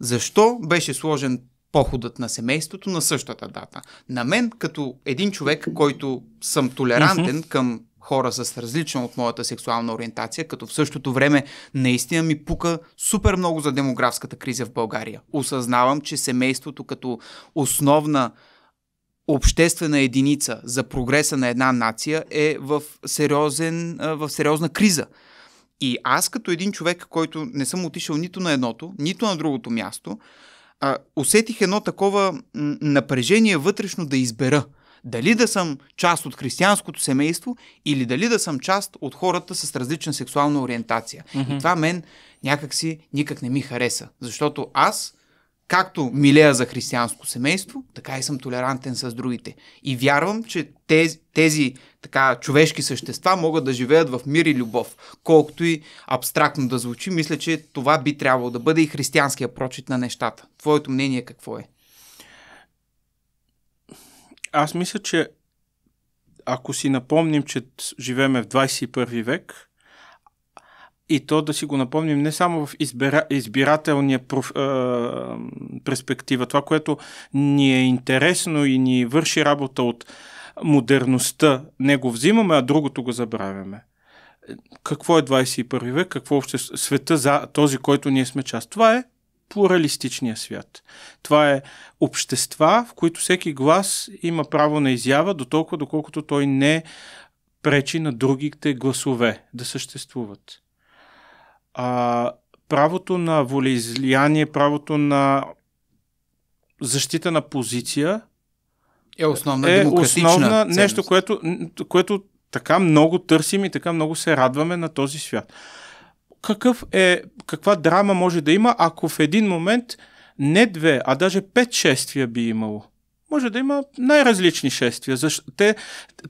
Защо беше сложен походът на семейството на същата дата. На мен, като един човек, който съм толерантен mm-hmm. към хора с различна от моята сексуална ориентация, като в същото време наистина ми пука супер много за демографската криза в България. Осъзнавам, че семейството като основна обществена единица за прогреса на една нация е в, сериозен, в сериозна криза. И аз като един човек, който не съм отишъл нито на едното, нито на другото място, а, усетих едно такова напрежение вътрешно да избера. Дали да съм част от християнското семейство или дали да съм част от хората с различна сексуална ориентация. Mm-hmm. И това мен някакси никак не ми хареса. Защото аз както милея за християнско семейство, така и съм толерантен с другите. И вярвам, че тези, тези така, човешки същества могат да живеят в мир и любов. Колкото и абстрактно да звучи, мисля, че това би трябвало да бъде и християнския прочит на нещата. Твоето мнение какво е? Аз мисля, че ако си напомним, че живеем в 21 век, и то да си го напомним не само в избира, избирателния проф, е, перспектива, това, което ни е интересно и ни върши работа от модерността, не го взимаме, а другото го забравяме. Какво е 21 век, какво е света за този, който ние сме част? Това е плуралистичния свят. Това е общества, в които всеки глас има право на изява, до толкова, доколкото той не пречи на другите гласове да съществуват а, правото на волеизлияние, правото на защита на позиция е основна е основна ценност. нещо, което, което така много търсим и така много се радваме на този свят. Какъв е, каква драма може да има, ако в един момент не две, а даже пет шествия би имало? Може да има най-различни шествия. Защо? Те,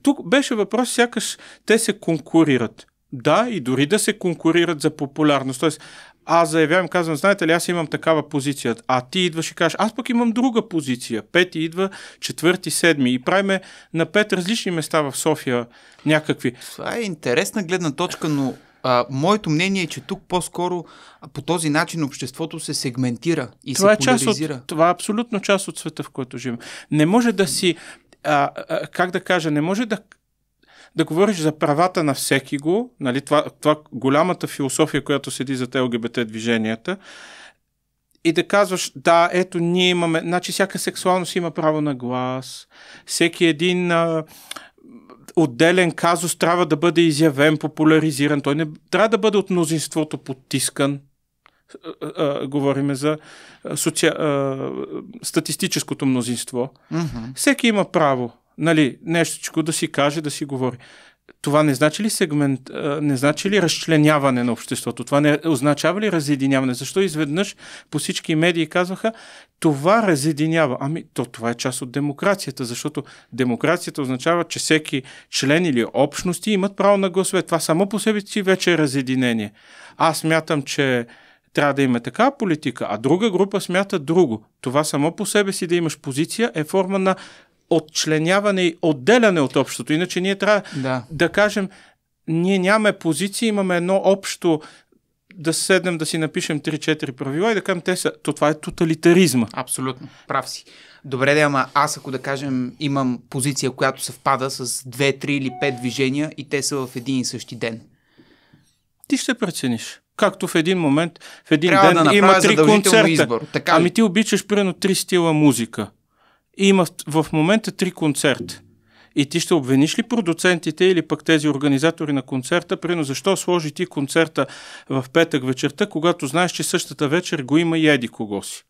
тук беше въпрос, сякаш те се конкурират. Да, и дори да се конкурират за популярност. Тоест, аз заявявам, казвам, знаете ли, аз имам такава позиция, а ти идваш и кажеш, аз пък имам друга позиция. Пети идва, четвърти, седми. И правиме на пет различни места в София някакви. Това е интересна гледна точка, но а, моето мнение е, че тук по-скоро по този начин обществото се сегментира и това е се е поляризира. От, това е абсолютно част от света, в който живеем. Не може да си, а, а, как да кажа, не може да да говориш за правата на всеки го, нали, това, това голямата философия, която седи за ЛГБТ движенията, и да казваш, да, ето ние имаме, значи всяка сексуалност има право на глас, всеки един а, отделен казус трябва да бъде изявен, популяризиран, той не трябва да бъде от мнозинството потискан. А, а, говориме за соци... а, статистическото мнозинство. Mm-hmm. Всеки има право Нали, нещо да си каже, да си говори. Това не значи ли сегмент, не значи ли разчленяване на обществото? Това не означава ли разединяване? Защо изведнъж по всички медии казваха, това разединява? Ами, то това е част от демокрацията, защото демокрацията означава, че всеки член или общности имат право на гласове. Това само по себе си вече е разединение. Аз мятам, че трябва да има така политика, а друга група смята друго. Това само по себе си да имаш позиция е форма на отчленяване и отделяне от общото. Иначе ние трябва да, да кажем, ние нямаме позиции, имаме едно общо да седнем да си напишем 3-4 правила и да кажем те са. То това е тоталитаризма. Абсолютно. Прав си. Добре, да, ама аз ако да кажем имам позиция, която съвпада с 2, 3 или 5 движения и те са в един и същи ден. Ти ще прецениш. Както в един момент, в един Трябва ден да има три концерта. Избор, така ами ти обичаш примерно три стила музика и има в момента три концерта. И ти ще обвиниш ли продуцентите или пък тези организатори на концерта, прино защо сложи ти концерта в петък вечерта, когато знаеш, че същата вечер го има и еди кого си?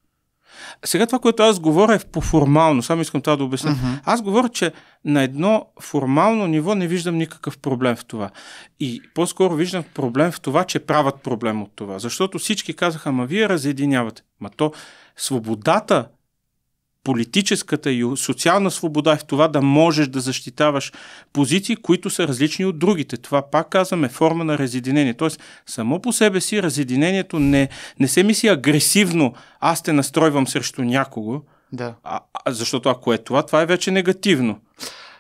Сега това, което аз говоря е по формално, само искам това да обясня. Uh-huh. Аз говоря, че на едно формално ниво не виждам никакъв проблем в това. И по-скоро виждам проблем в това, че правят проблем от това. Защото всички казаха, ама вие разединявате. Ма то свободата политическата и социална свобода е в това да можеш да защитаваш позиции, които са различни от другите. Това пак казваме форма на разединение. Тоест, само по себе си разединението не, не се мисли агресивно, аз те настройвам срещу някого, да. а, защото ако е това, това е вече негативно.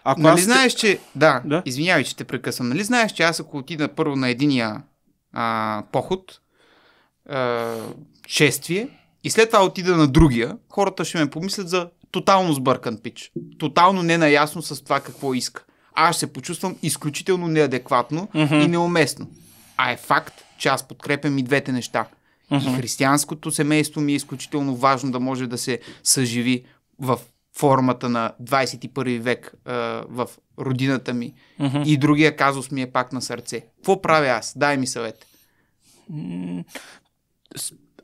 Ако нали аз... знаеш, че... Да, да, извинявай, че те прекъсвам. Нали знаеш, че аз ако отида първо на единия а, поход, а, шествие, и след това отида на другия, хората ще ме помислят за тотално сбъркан пич. Тотално ненаясно с това какво иска. Аз се почувствам изключително неадекватно mm-hmm. и неуместно. А е факт, че аз подкрепям и двете неща. Mm-hmm. И християнското семейство ми е изключително важно да може да се съживи в формата на 21 век в родината ми. Mm-hmm. И другия казус ми е пак на сърце. Какво правя аз? Дай ми съвет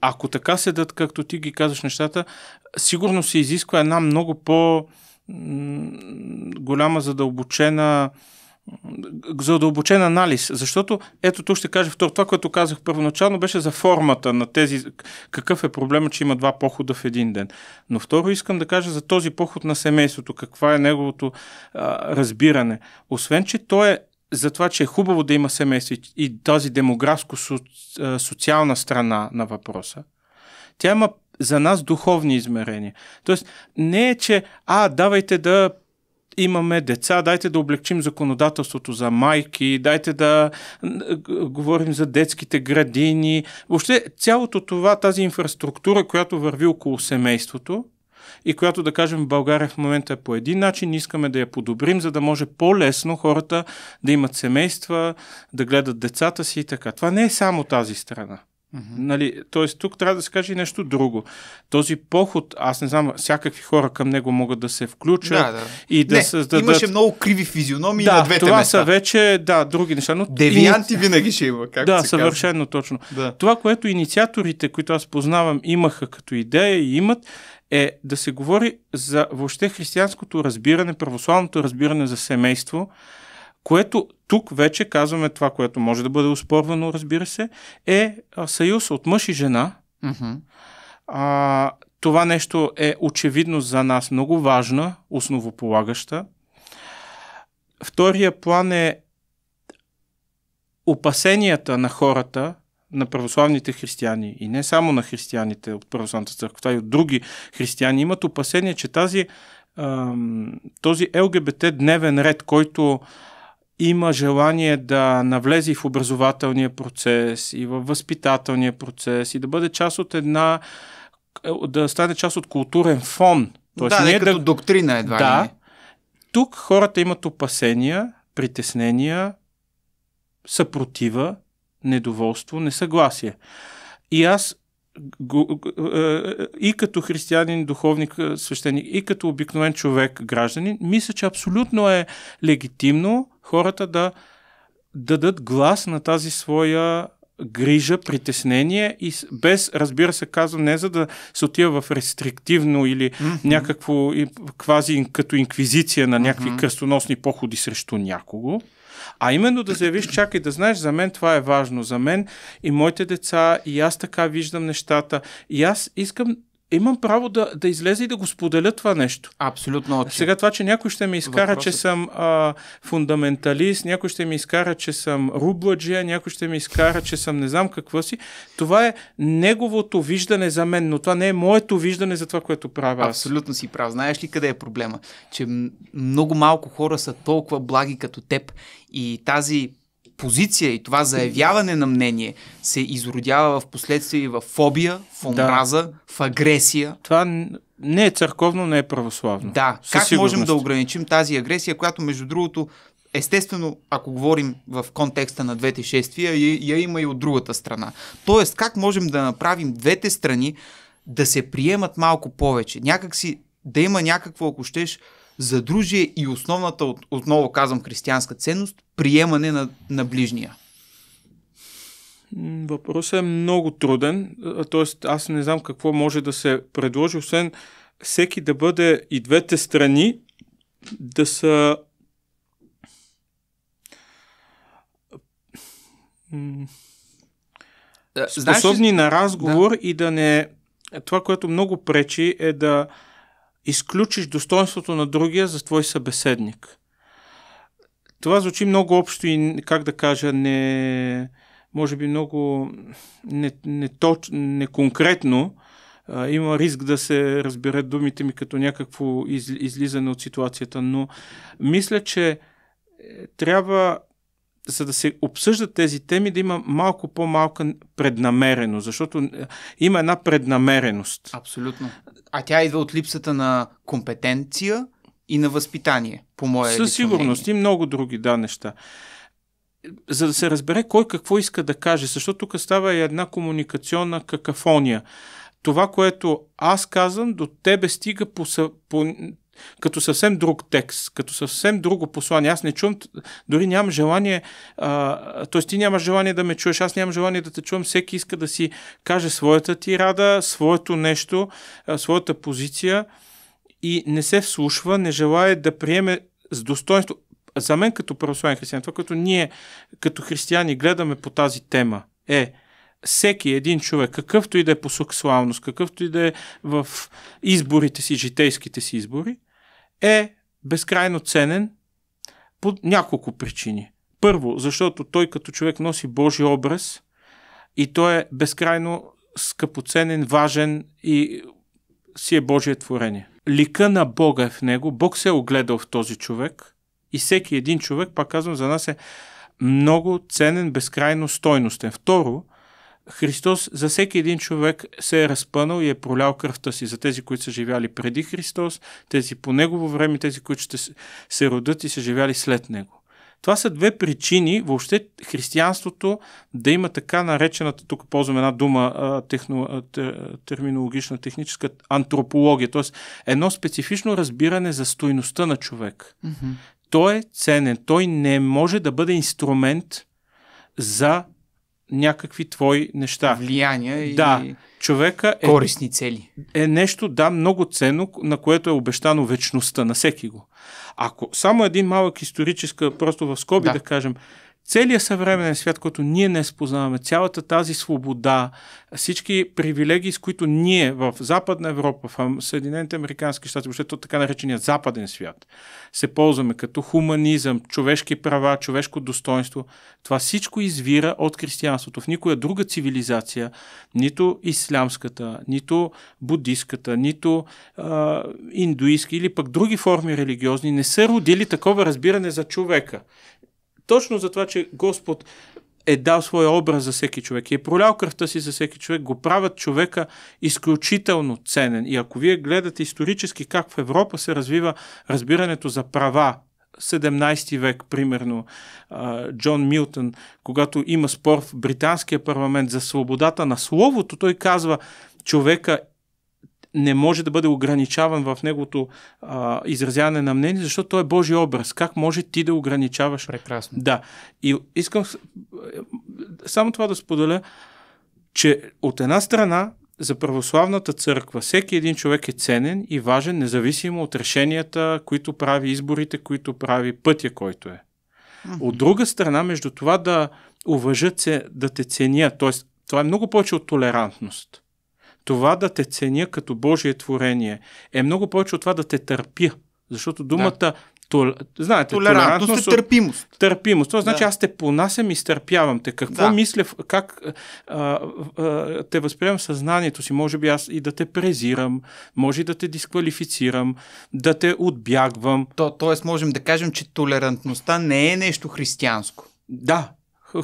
ако така седат, както ти ги казваш нещата, сигурно се изисква една много по- голяма задълбочена задълбочен анализ, защото ето тук ще кажа второ. Това, което казах първоначално, беше за формата на тези, какъв е проблема, че има два похода в един ден. Но второ искам да кажа за този поход на семейството, каква е неговото а, разбиране. Освен, че той е за това, че е хубаво да има семейство и тази демографско-социална страна на въпроса, тя има за нас духовни измерения. Тоест, не е, че, а, давайте да имаме деца, дайте да облегчим законодателството за майки, дайте да говорим за детските градини. Въобще цялото това, тази инфраструктура, която върви около семейството, и която да кажем в България в момента е по един начин, искаме да я подобрим, за да може по-лесно хората да имат семейства, да гледат децата си и така. Това не е само тази страна. Mm-hmm. Нали, Тоест, тук трябва да се каже и нещо друго. Този поход, аз не знам, всякакви хора към него могат да се включат да, да. и да не, създадат. Имаше много криви физиономии да, на двете това места. са вече, да, други неща. Но... Девианти и... винаги ще има, как Да, съвършено казва. точно. Да. Това, което инициаторите, които аз познавам, имаха като идея и имат, е да се говори за въобще християнското разбиране, православното разбиране за семейство, което тук вече казваме това, което може да бъде успорвано, разбира се, е съюз от мъж и жена. Mm-hmm. А, това нещо е очевидно за нас много важна, основополагаща. Втория план е опасенията на хората на православните християни и не само на християните от православната църква, и от други християни имат опасение, че тази, този ЛГБТ дневен ред, който има желание да навлезе в образователния процес и във възпитателния процес и да бъде част от една, да стане част от културен фон. Тоест, да, е като да, доктрина едва да, ли. Тук хората имат опасения, притеснения, съпротива, недоволство, несъгласие. И аз е, е, и като християнин, духовник, е, свещеник, и като обикновен човек, гражданин, мисля, че абсолютно е легитимно хората да дадат глас на тази своя грижа, притеснение и без, разбира се, казвам, не за да се отива в рестриктивно или mm-hmm. някакво квази като инквизиция на някакви mm-hmm. кръстоносни походи срещу някого, а именно да заявиш, чакай да знаеш, за мен това е важно, за мен и моите деца, и аз така виждам нещата, и аз искам имам право да, да излезе и да го споделя това нещо. Абсолютно. Okay. Сега това, че някой ще ме изкара, Въпросът... че съм а, фундаменталист, някой ще ми изкара, че съм рубладжия, някой ще ми изкара, че съм не знам какво си, това е неговото виждане за мен, но това не е моето виждане за това, което правя. Аз. Абсолютно си прав. Знаеш ли къде е проблема? Че много малко хора са толкова благи като теб и тази позиция и това заявяване на мнение се изродява в последствие в фобия, в омраза, да. в агресия. Това не е църковно, не е православно. Да, Със как сигурност. можем да ограничим тази агресия, която между другото, естествено, ако говорим в контекста на двете шествия, я има и от другата страна. Тоест, как можем да направим двете страни да се приемат малко повече, някакси да има някакво, ако щеш, задружие и основната, отново казвам, християнска ценност приемане на, на ближния? Въпросът е много труден, Тоест, аз не знам какво може да се предложи, освен всеки да бъде и двете страни да са способни Знаеш, на разговор да. и да не... Това, което много пречи е да... А, изключиш достоинството на другия за твой събеседник. Това звучи много общо и, как да кажа, не, може би много неконкретно. Не, не, точ, не конкретно, а, има риск да се разберат думите ми като някакво из, излизане от ситуацията, но мисля, че е, трябва, за да се обсъждат тези теми, да има малко по-малка преднамереност, защото е, има една преднамереност. Абсолютно а тя идва от липсата на компетенция и на възпитание, по моя Със сигурност и много други, да, неща. За да се разбере кой какво иска да каже, защото тук става и една комуникационна какафония. Това, което аз казвам, до тебе стига по, по като съвсем друг текст, като съвсем друго послание. Аз не чувам, дори нямам желание, т.е. ти нямаш желание да ме чуеш, аз нямам желание да те чувам. Всеки иска да си каже своята ти рада, своето нещо, своята позиция и не се вслушва, не желая да приеме с достоинство. За мен като православен християн, това като ние като християни гледаме по тази тема е всеки един човек, какъвто и да е по сексуалност, какъвто и да е в изборите си, житейските си избори, е безкрайно ценен по няколко причини. Първо, защото той като човек носи Божи образ и той е безкрайно скъпоценен, важен и си е Божие творение. Лика на Бога е в него. Бог се е огледал в този човек и всеки един човек, пак казвам, за нас е много ценен, безкрайно стойностен. Второ, Христос за всеки един човек се е разпънал и е пролял кръвта си. За тези, които са живяли преди Христос, тези по Негово време, тези, които ще се родят и са живяли след Него. Това са две причини въобще християнството да има така наречената, тук ползвам една дума техно, терминологична, техническа антропология, т.е. едно специфично разбиране за стойността на човек. Mm-hmm. Той е ценен, той не може да бъде инструмент за някакви твои неща. Влияния и да, човека е, корисни цели. Е нещо, да, много ценно, на което е обещано вечността на всеки го. Ако само един малък историческа, просто в скоби да, да кажем, целият съвременен свят, който ние не спознаваме, цялата тази свобода, всички привилегии, с които ние в Западна Европа, в Съединените Американски щати, въобще така наречения Западен свят, се ползваме като хуманизъм, човешки права, човешко достоинство, това всичко извира от християнството. В никоя друга цивилизация, нито ислямската, нито буддийската, нито а, индуистки или пък други форми религиозни, не са родили такова разбиране за човека точно за това, че Господ е дал своя образ за всеки човек и е пролял кръвта си за всеки човек, го правят човека изключително ценен. И ако вие гледате исторически как в Европа се развива разбирането за права, 17 век, примерно, Джон Милтън, когато има спор в британския парламент за свободата на словото, той казва, човека не може да бъде ограничаван в неговото а, изразяване на мнение, защото той е Божий образ. Как може ти да ограничаваш? Прекрасно. Да. И искам само това да споделя, че от една страна за православната църква всеки един човек е ценен и важен, независимо от решенията, които прави, изборите, които прави, пътя, който е. От друга страна, между това да уважат се, да те ценя, т.е. това е много повече от толерантност това да те ценя като Божие творение е много повече от това да те търпя. Защото думата да. Тол... Знаете, толерантност, е толерантност е търпимост. Търпимост. Това значи да. значи аз те понасям и стърпявам те. Какво да. мисля, как а, а, те възприемам съзнанието си. Може би аз и да те презирам, може и да те дисквалифицирам, да те отбягвам. То, тоест можем да кажем, че толерантността не е нещо християнско. Да,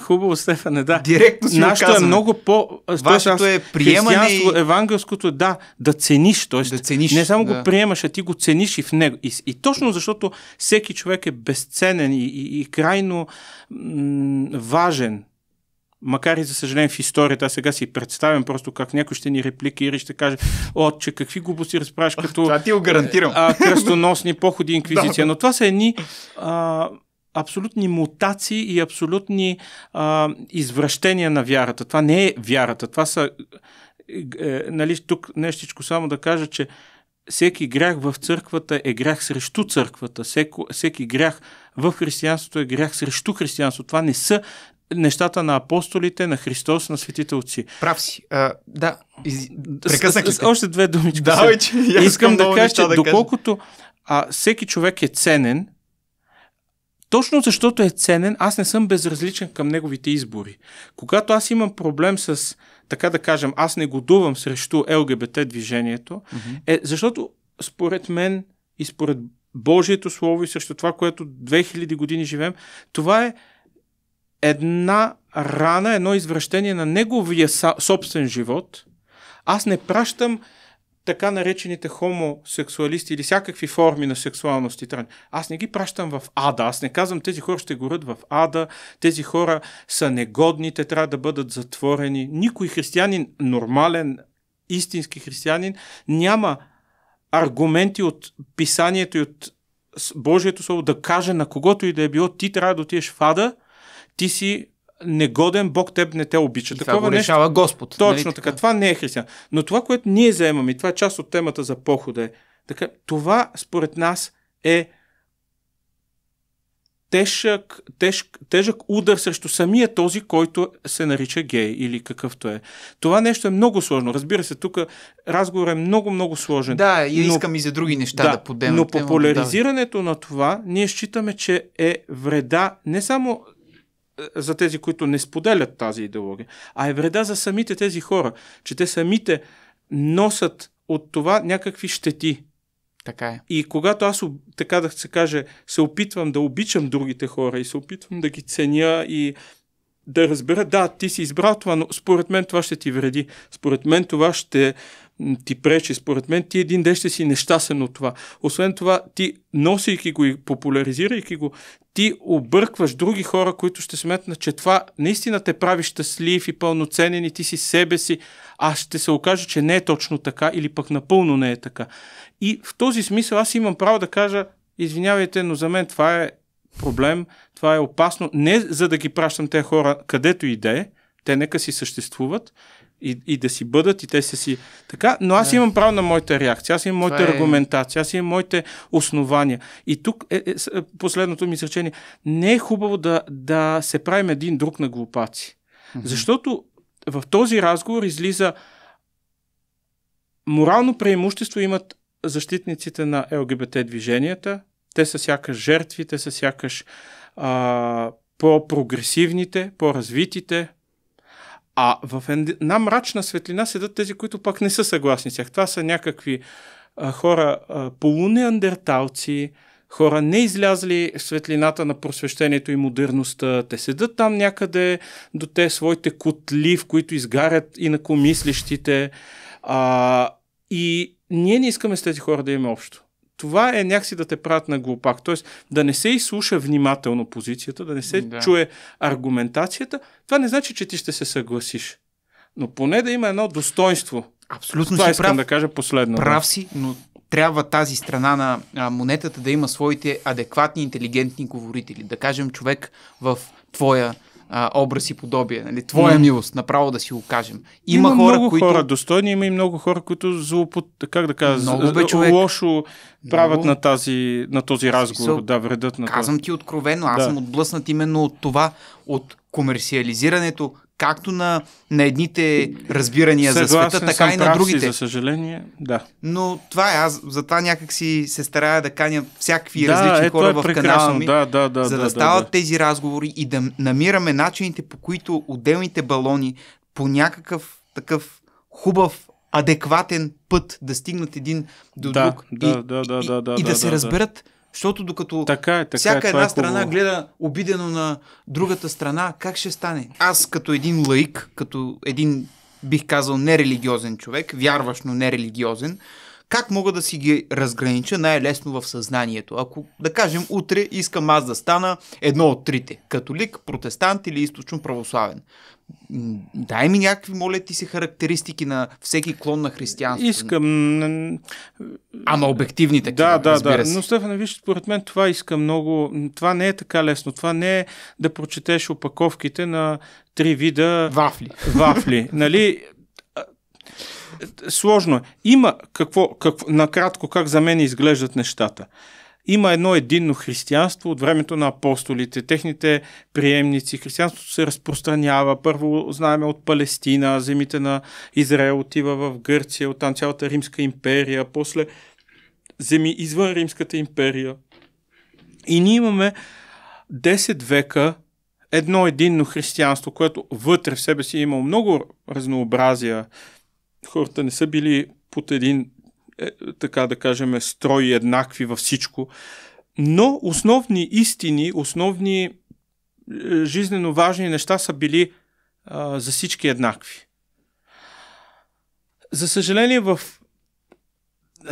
Хубаво, Стефане, да. Директно си Нашето е много по... Вашето е приемане и... евангелското, да, да цениш. Тоест, да цениш, не само да. го приемаш, а ти го цениш и в него. И, и точно защото всеки човек е безценен и, и, и крайно м- важен. Макар и за съжаление в историята, сега си представям просто как някой ще ни репликира и ще каже, отче, какви глупости разправяш като... Това ти го е гарантирам. А, кръстоносни походи, инквизиция. Но това са едни... А, абсолютни мутации и абсолютни а, извращения на вярата. Това не е вярата, това са... Е, е, нали, тук нещичко само да кажа, че всеки грях в църквата е грях срещу църквата. Всеко, всеки грях в християнството е грях срещу християнството. Това не са нещата на апостолите, на Христос, на светите отци. Прав си. А, да. Из... Прекъснах с, с, още две думички. Да, че, искам, искам да кажа, че да доколкото а, всеки човек е ценен, точно защото е ценен, аз не съм безразличен към неговите избори. Когато аз имам проблем с, така да кажем, аз негодувам срещу ЛГБТ движението, mm-hmm. е защото според мен и според Божието Слово и срещу това, което 2000 години живеем, това е една рана, едно извращение на неговия собствен живот. Аз не пращам така наречените хомосексуалисти или всякакви форми на сексуалност и ститране. Аз не ги пращам в ада. Аз не казвам тези хора ще горят в ада, тези хора са негодни, те трябва да бъдат затворени. Никой християнин, нормален, истински християнин, няма аргументи от писанието и от Божието Слово да каже на когото и да е било, ти трябва да отидеш в ада, ти си негоден Бог теб не те обича. И Такова това го нещо... решава Господ. Нали Точно нали, така. така. Това не е християн. Но това, което ние заемаме, и това е част от темата за похода е, така, това според нас е тежък, тежък, тежък удар срещу самия този, който се нарича гей или какъвто е. Това нещо е много сложно. Разбира се, тук разговор е много-много сложен. Да, и но, искам и за други неща да, да подем. Но популяризирането да. на това ние считаме, че е вреда не само за тези, които не споделят тази идеология, а е вреда за самите тези хора, че те самите носят от това някакви щети. Така е. И когато аз, така да се каже, се опитвам да обичам другите хора и се опитвам да ги ценя и да разбера, да, ти си избрал това, но според мен това ще ти вреди. Според мен това ще ти пречи. Според мен ти един ден ще си нещастен от това. Освен това, ти носейки го и популяризирайки го, ти объркваш други хора, които ще сметнат, че това наистина те прави щастлив и пълноценен и ти си себе си, а ще се окаже, че не е точно така или пък напълно не е така. И в този смисъл аз имам право да кажа, извинявайте, но за мен това е проблем, това е опасно, не за да ги пращам те хора където и да е, те нека си съществуват, и, и да си бъдат и те са си така, но аз да. имам право на моята реакция, аз имам моята е... аргументация, аз имам моите основания. И тук е, е, е, последното ми изречение. Не е хубаво да, да се правим един друг на глупаци. Mm-hmm. Защото в този разговор излиза морално преимущество имат защитниците на ЛГБТ движенията. Те са сякаш жертви, те са сякаш а, по-прогресивните, по-развитите, а в една мрачна светлина седат тези, които пък не са съгласни с тях. Това са някакви а, хора, а, полунеандерталци, хора не излязли в светлината на просвещението и модерността. Те седат там някъде до те своите котли, в които изгарят комислищите. А, и ние не искаме с тези хора да имаме общо това е някакси да те правят на глупак. Тоест да не се изслуша внимателно позицията, да не се да. чуе аргументацията. Това не значи, че ти ще се съгласиш. Но поне да има едно достоинство. Абсолютно това си искам прав. да кажа последно. Прав си, но трябва тази страна на а, монетата да има своите адекватни, интелигентни говорители. Да кажем човек в твоя а, образ и подобие. Нали? Твоя mm. милост, направо да си го кажем. Има, има хора, много които... хора достойни, има и много хора, които злопот, как да кажа, много бе, човек. лошо правят много... на, тази, на този разговор, Списал, да, вредят на Казвам това. ти откровено, аз да. съм отблъснат именно от това, от комерциализирането както на, на едните разбирания Съгласен за света, така и на другите. Си, за съжаление, да. Но това е, аз затова някак си се старая да каня всякакви да, различни е, е хора е в канала ми, да, да, да, за да, да стават да, да. тези разговори и да намираме начините, по които отделните балони по някакъв такъв хубав, адекватен път да стигнат един до да, друг да, и, да, да, да, и, да, и да, да се да, разберат защото докато така е, така е, всяка е, една е страна хубаво. гледа обидено на другата страна, как ще стане? Аз като един лаик, като един бих казал нерелигиозен човек, вярваш, но нерелигиозен, как мога да си ги разгранича най-лесно в съзнанието? Ако, да кажем, утре искам аз да стана едно от трите католик, протестант или източно православен. Дай ми някакви, моля ти се, характеристики на всеки клон на християнството. Искам. Ама обективни такива. Да, да, да. Се. Но, Стефан, виж, според мен това иска много. Това не е така лесно. Това не е да прочетеш опаковките на три вида. Вафли. Вафли. нали? Сложно е. Има какво, какво, накратко как за мен изглеждат нещата. Има едно единно християнство от времето на апостолите, техните приемници. Християнството се разпространява. Първо знаеме от Палестина, земите на Израел отива в Гърция, там цялата Римска империя, после земи извън Римската империя. И ние имаме 10 века едно единно християнство, което вътре в себе си е имало много разнообразия хората не са били под един, е, така да кажем, строй еднакви във всичко, но основни истини, основни е, важни неща са били е, за всички еднакви. За съжаление, в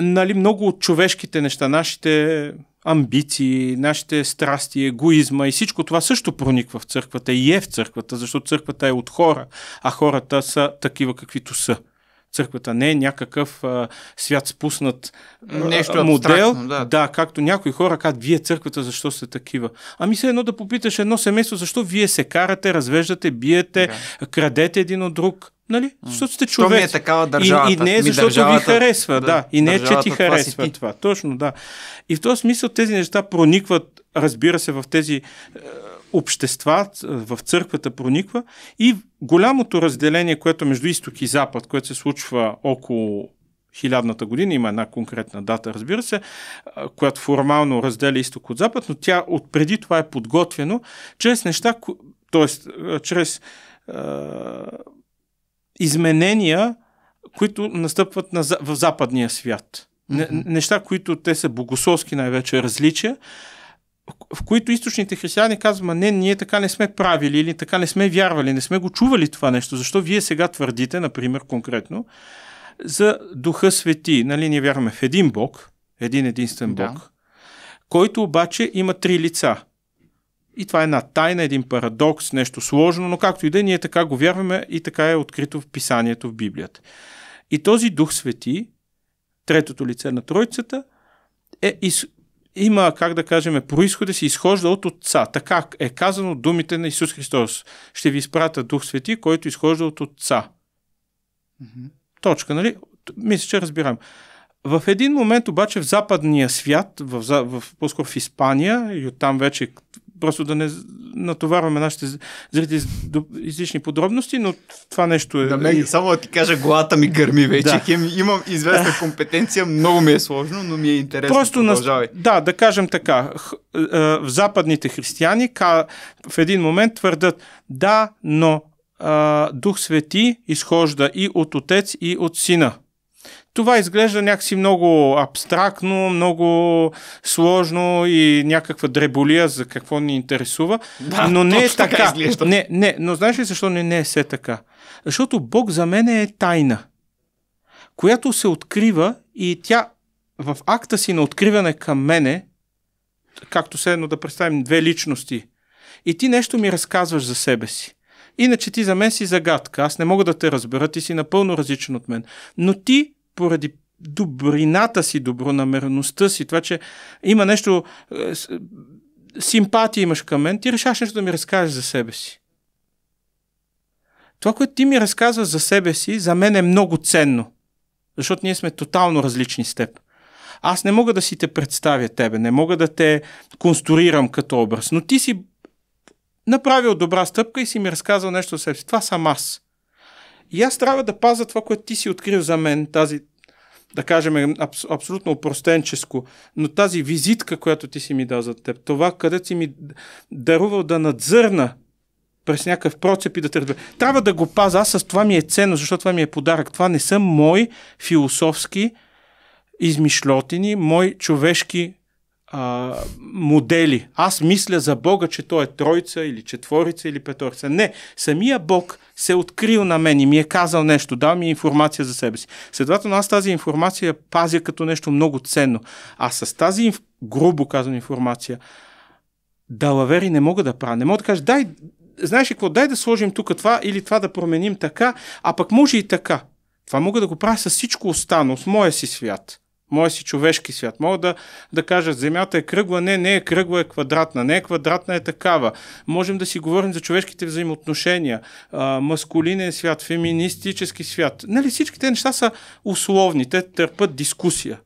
нали, много от човешките неща, нашите амбиции, нашите страсти, егоизма и всичко това също прониква в църквата и е в църквата, защото църквата е от хора, а хората са такива каквито са църквата не е някакъв а, свят спуснат а, Нещо модел. Да. да, както някои хора казват, вие църквата, защо сте такива? Ами се едно да попиташ едно семейство, защо вие се карате, развеждате, биете, да. крадете един от друг. Нали? Защото сте човек. Ми е такава държавата. И, и не е защото държавата, ви харесва, да. да. И не е, че ти харесва това, това. Точно, да. И в този смисъл тези неща проникват, разбира се, в тези общества, в църквата прониква и голямото разделение, което е между изток и запад, което се случва около хилядната година, има една конкретна дата, разбира се, която формално разделя изток от запад, но тя отпреди това е подготвено чрез неща, т.е. чрез е, изменения, които настъпват на, в западния свят. Mm-hmm. Неща, които те са богословски най-вече различия, в които източните християни казват, не, ние така не сме правили или така не сме вярвали, не сме го чували това нещо. Защо вие сега твърдите, например, конкретно, за Духа Свети? Нали, ние вярваме в един Бог, един единствен Бог, да. който обаче има три лица. И това е една тайна, един парадокс, нещо сложно, но както и да е, ние така го вярваме и така е открито в писанието, в Библията. И този Дух Свети, третото лице на Тройцата, е из, има, как да кажем, происхода си изхожда от Отца. Така е казано думите на Исус Христос. Ще ви изпрата Дух Свети, който изхожда от Отца. Mm-hmm. Точка, нали? Мисля, че разбираем. В един момент обаче в западния свят, в, в, в, в Испания и оттам вече просто да не натоварваме нашите зрители с излишни подробности, но това нещо е... Да, мен, само да ти кажа, главата ми гърми вече. Да. Хем, имам известна компетенция, много ми е сложно, но ми е интересно. Просто на... Да, да кажем така. Е, е, в западните християни в един момент твърдат да, но Дух Свети изхожда и от Отец, и от Сина това изглежда някакси много абстрактно, много сложно и някаква дреболия за какво ни интересува. Да, но не е така. така изглежда. не, не, но знаеш ли защо не, не е все така? Защото Бог за мен е тайна, която се открива и тя в акта си на откриване към мене, както се едно да представим две личности, и ти нещо ми разказваш за себе си. Иначе ти за мен си загадка. Аз не мога да те разбера. Ти си напълно различен от мен. Но ти поради добрината си, добронамереността си, това, че има нещо, е, симпатия имаш към мен, ти решаваш нещо да ми разкажеш за себе си. Това, което ти ми разказваш за себе си, за мен е много ценно. Защото ние сме тотално различни с теб. Аз не мога да си те представя тебе, не мога да те конструирам като образ, но ти си направил добра стъпка и си ми разказал нещо за себе си. Това съм аз. И аз трябва да пазя това, което ти си открил за мен, тази, да кажем, абс, абсолютно опростенческо, но тази визитка, която ти си ми дал за теб, това, къде си ми дарувал да надзърна през някакъв процеп и да тръгва. Трябва да го паза, аз с това ми е ценно, защото това ми е подарък. Това не са мои философски измишлотини, мои човешки а, модели. Аз мисля за Бога, че Той е тройца или четворица или петорица. Не, самия Бог се е открил на мен и ми е казал нещо, дал ми информация за себе си. Следователно аз тази информация я пазя като нещо много ценно. А с тази, грубо казана информация, далавери не мога да правя. Не мога да кажа, дай, знаеш ли какво, дай да сложим тук това или това да променим така, а пък може и така. Това мога да го правя с всичко останало, с моя си свят моя си човешки свят. Мога да, да кажа, Земята е кръгла, не, не е кръгла, е квадратна, не е квадратна, е такава. Можем да си говорим за човешките взаимоотношения, а, маскулинен свят, феминистически свят. Нали всички тези неща са условни, те търпат дискусия.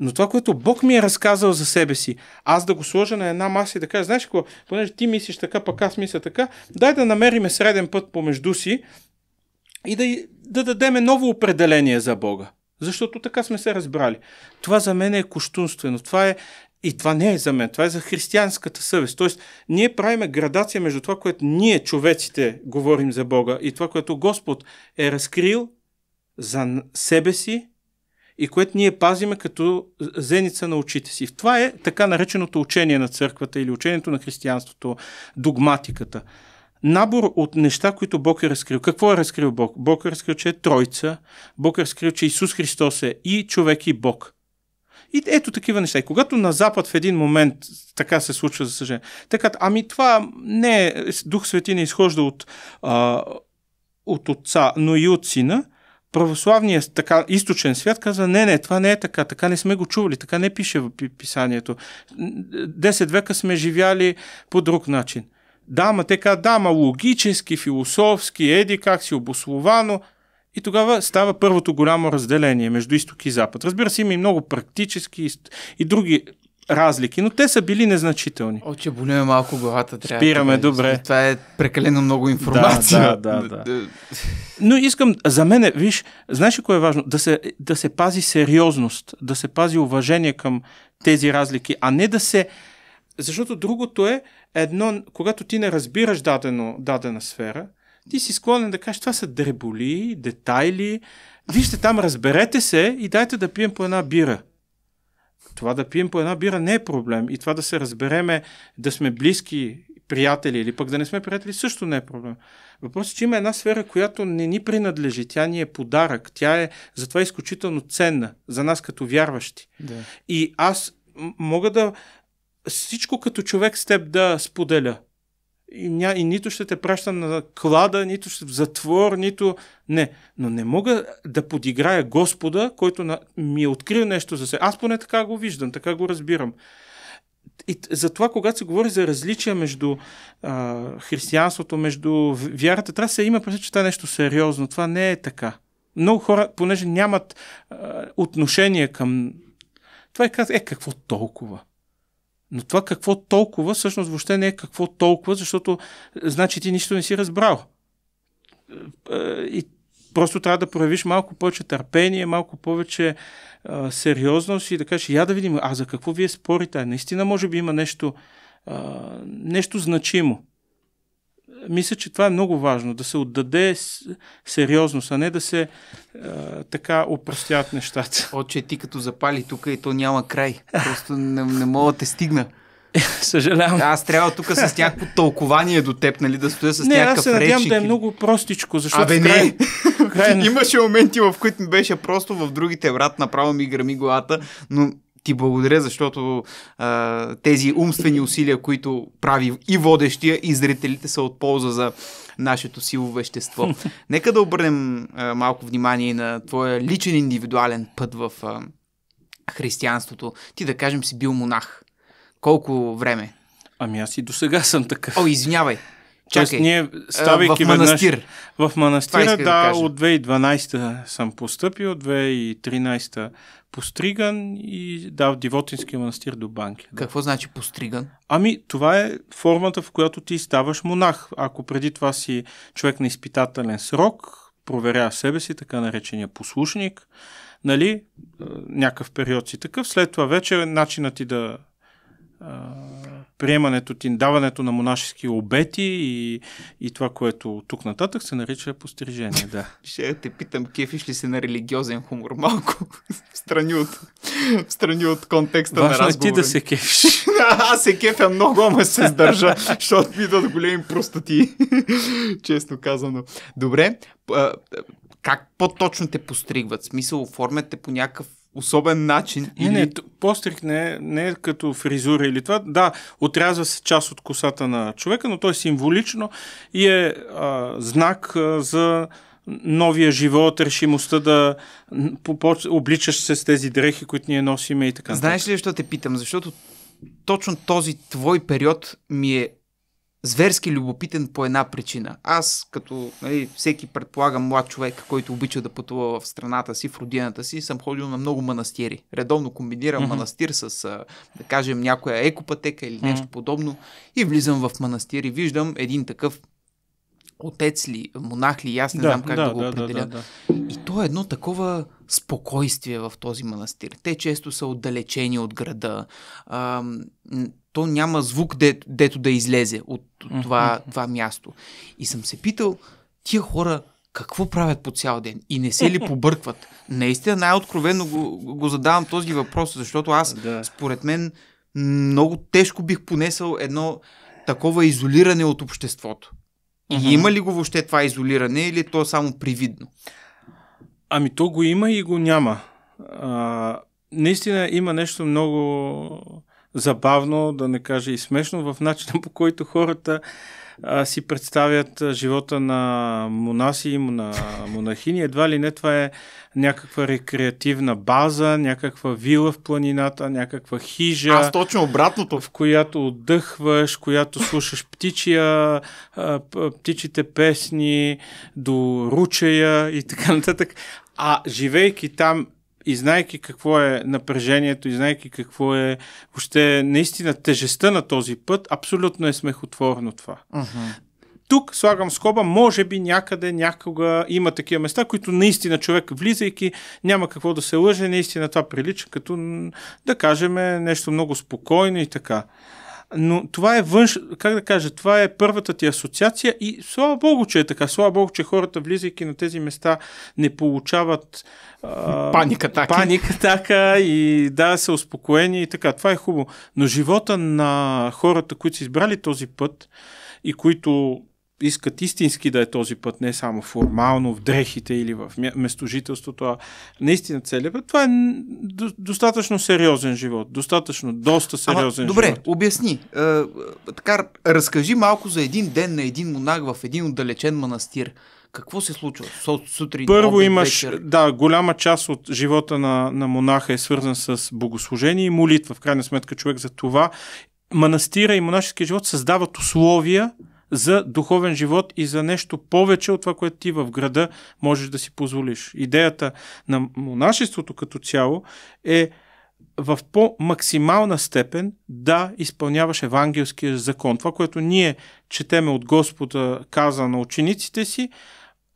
Но това, което Бог ми е разказал за себе си, аз да го сложа на една маса и да кажа, знаеш какво, понеже ти мислиш така, пък аз мисля така, дай да намериме среден път помежду си и да, да дадеме ново определение за Бога. Защото така сме се разбрали. Това за мен е куштунствено. Това е и това не е за мен, това е за християнската съвест. Тоест, ние правиме градация между това, което ние, човеците, говорим за Бога и това, което Господ е разкрил за себе си и което ние пазиме като зеница на очите си. Това е така нареченото учение на църквата или учението на християнството, догматиката набор от неща, които Бог е разкрил. Какво е разкрил Бог? Бог е разкрил, че е Тройца. Бог е разкрил, че Исус Христос е и човек, и Бог. И ето такива неща. И когато на Запад в един момент така се случва, за съжаление, така, ами това не е, Дух Свети не изхожда от, а, от Отца, но и от Сина, православният така, източен свят каза, не, не, това не е така, така не сме го чували, така не пише в писанието. Десет века сме живяли по друг начин да, ма те казват, да, ма логически, философски, еди как си обословано. И тогава става първото голямо разделение между изток и запад. Разбира се, има и много практически и други разлики, но те са били незначителни. О, че болиме малко главата. Трябва Спираме, да, добре. Това е прекалено много информация. Да, да, да, да. Но искам, за мен, виж, знаеш ли кое е важно? Да се, да се пази сериозност, да се пази уважение към тези разлики, а не да се защото другото е едно, когато ти не разбираш дадено, дадена сфера, ти си склонен да кажеш, това са дреболи, детайли, вижте там, разберете се и дайте да пием по една бира. Това да пием по една бира не е проблем и това да се разбереме, да сме близки приятели или пък да не сме приятели също не е проблем. Въпросът е, че има една сфера, която не ни принадлежи, тя ни е подарък, тя е затова изключително ценна за нас като вярващи. Да. И аз мога да всичко като човек с теб да споделя. И, ня, и нито ще те праща на клада, нито ще в затвор, нито... Не, но не мога да подиграя Господа, който на... ми е открил нещо за себе. Аз поне така го виждам, така го разбирам. И затова, когато се говори за различия между а, християнството, между вярата, трябва да се има предвид, че това е нещо сериозно. Това не е така. Много хора, понеже нямат а, отношение към... Това е, е какво толкова? Но това какво толкова, всъщност въобще не е какво толкова, защото е, значи ти нищо не си разбрал. Е, е, и просто трябва да проявиш малко повече търпение, малко повече а, сериозност и да кажеш, я да видим, а за какво вие спорите? Наистина може би има нещо, а, нещо значимо. Мисля, че това е много важно, да се отдаде сериозност, а не да се а, така опростят нещата. Отче, ти като запали тук и то няма край. Просто не, не мога да те стигна. Съжалявам. Да, аз трябва тук с някакво тълкование до теб, нали, да стоя с не, някакъв аз се надявам речник. да е много простичко, защото Абе, не. край... Имаше моменти, в които ми беше просто в другите врат, направо ми грами главата, но ти благодаря, защото а, тези умствени усилия, които прави и водещия, и зрителите са от полза за нашето силово вещество. Нека да обърнем а, малко внимание на твоя личен индивидуален път в а, християнството. Ти да кажем си бил монах. Колко време? Ами аз и до сега съм такъв. О, извинявай. Тоест, ние, ставайки в манастир. Веднъж, в манастира, да, да от 2012 съм поступил, от 2013 постриган и да, в Дивотинския манастир до банки. Да. Какво значи постриган? Ами, това е формата, в която ти ставаш монах. Ако преди това си човек на изпитателен срок, проверява себе си, така наречения послушник, нали, някакъв период си такъв, след това вече начинът ти да приемането ти, даването на монашески обети и, и това, което тук нататък се нарича пострижение. Да. Ще те питам, кефиш ли се на религиозен хумор малко? в страни от, в страни от контекста Важно на разговора. Важно ти да се кефиш. Аз се кефя много, ама се сдържа, защото ми идват големи простоти. Честно казано. Добре, как по-точно те постригват? Смисъл, оформят те по някакъв особен начин. Не, или... не, постриг не е, не е като фризура или това. Да, отрязва се част от косата на човека, но той е символично и е а, знак а, за новия живот, решимостта да обличаш се с тези дрехи, които ние носиме и така. Знаеш ли защо те питам? Защото точно този твой период ми е зверски любопитен по една причина. Аз, като нали, всеки предполагам млад човек, който обича да пътува в страната си, в родината си, съм ходил на много манастири. Редовно комбинирам mm-hmm. манастир с, да кажем, някоя екопътека или нещо mm-hmm. подобно и влизам в манастир и виждам един такъв отец ли, монах ли, аз не да, знам как да, да го да, определя. Да, да, да. И то е едно такова спокойствие в този манастир. Те често са отдалечени от града. А, то няма звук, де, дето да излезе от това, това място. И съм се питал, тия хора какво правят по цял ден и не се ли побъркват? Наистина най-откровенно го, го задавам този въпрос, защото аз, да. според мен, много тежко бих понесъл едно такова изолиране от обществото. Mm-hmm. има ли го въобще това изолиране или е то е само привидно? Ами то го има и го няма. А, наистина има нещо много забавно, да не кажа и смешно, в начина по който хората а, си представят живота на монаси и на монахини. Едва ли не това е някаква рекреативна база, някаква вила в планината, някаква хижа. Аз точно обратното. В която отдъхваш, която слушаш птичия, птичите песни, до ручея и така нататък. А живейки там и знайки какво е напрежението, и знайки какво е още наистина тежестта на този път, абсолютно е смехотворно това. Uh-huh тук слагам скоба, може би някъде, някога има такива места, които наистина човек влизайки, няма какво да се лъже, наистина това прилича като, да кажем, нещо много спокойно и така. Но това е външ, как да кажа, това е първата ти асоциация и слава богу, че е така. Слава богу, че хората, влизайки на тези места, не получават а, паника, така. паника така и да, са успокоени и така. Това е хубаво. Но живота на хората, които са избрали този път и които искат истински да е този път, не само формално в дрехите или в местожителството, а наистина целият път. Това е достатъчно сериозен живот. Достатъчно, доста сериозен Ама, добре, живот. Добре, обясни. А, така, разкажи малко за един ден на един монах в един отдалечен манастир. Какво се случва? Сутрин, Първо обед, имаш, вечер? да, голяма част от живота на, на монаха е свързан с богослужение и молитва. В крайна сметка човек за това манастира и монашеския живот създават условия, за духовен живот и за нещо повече от това, което ти в града можеш да си позволиш. Идеята на монашеството като цяло е в по-максимална степен да изпълняваш евангелския закон. Това, което ние четеме от Господа каза на учениците си,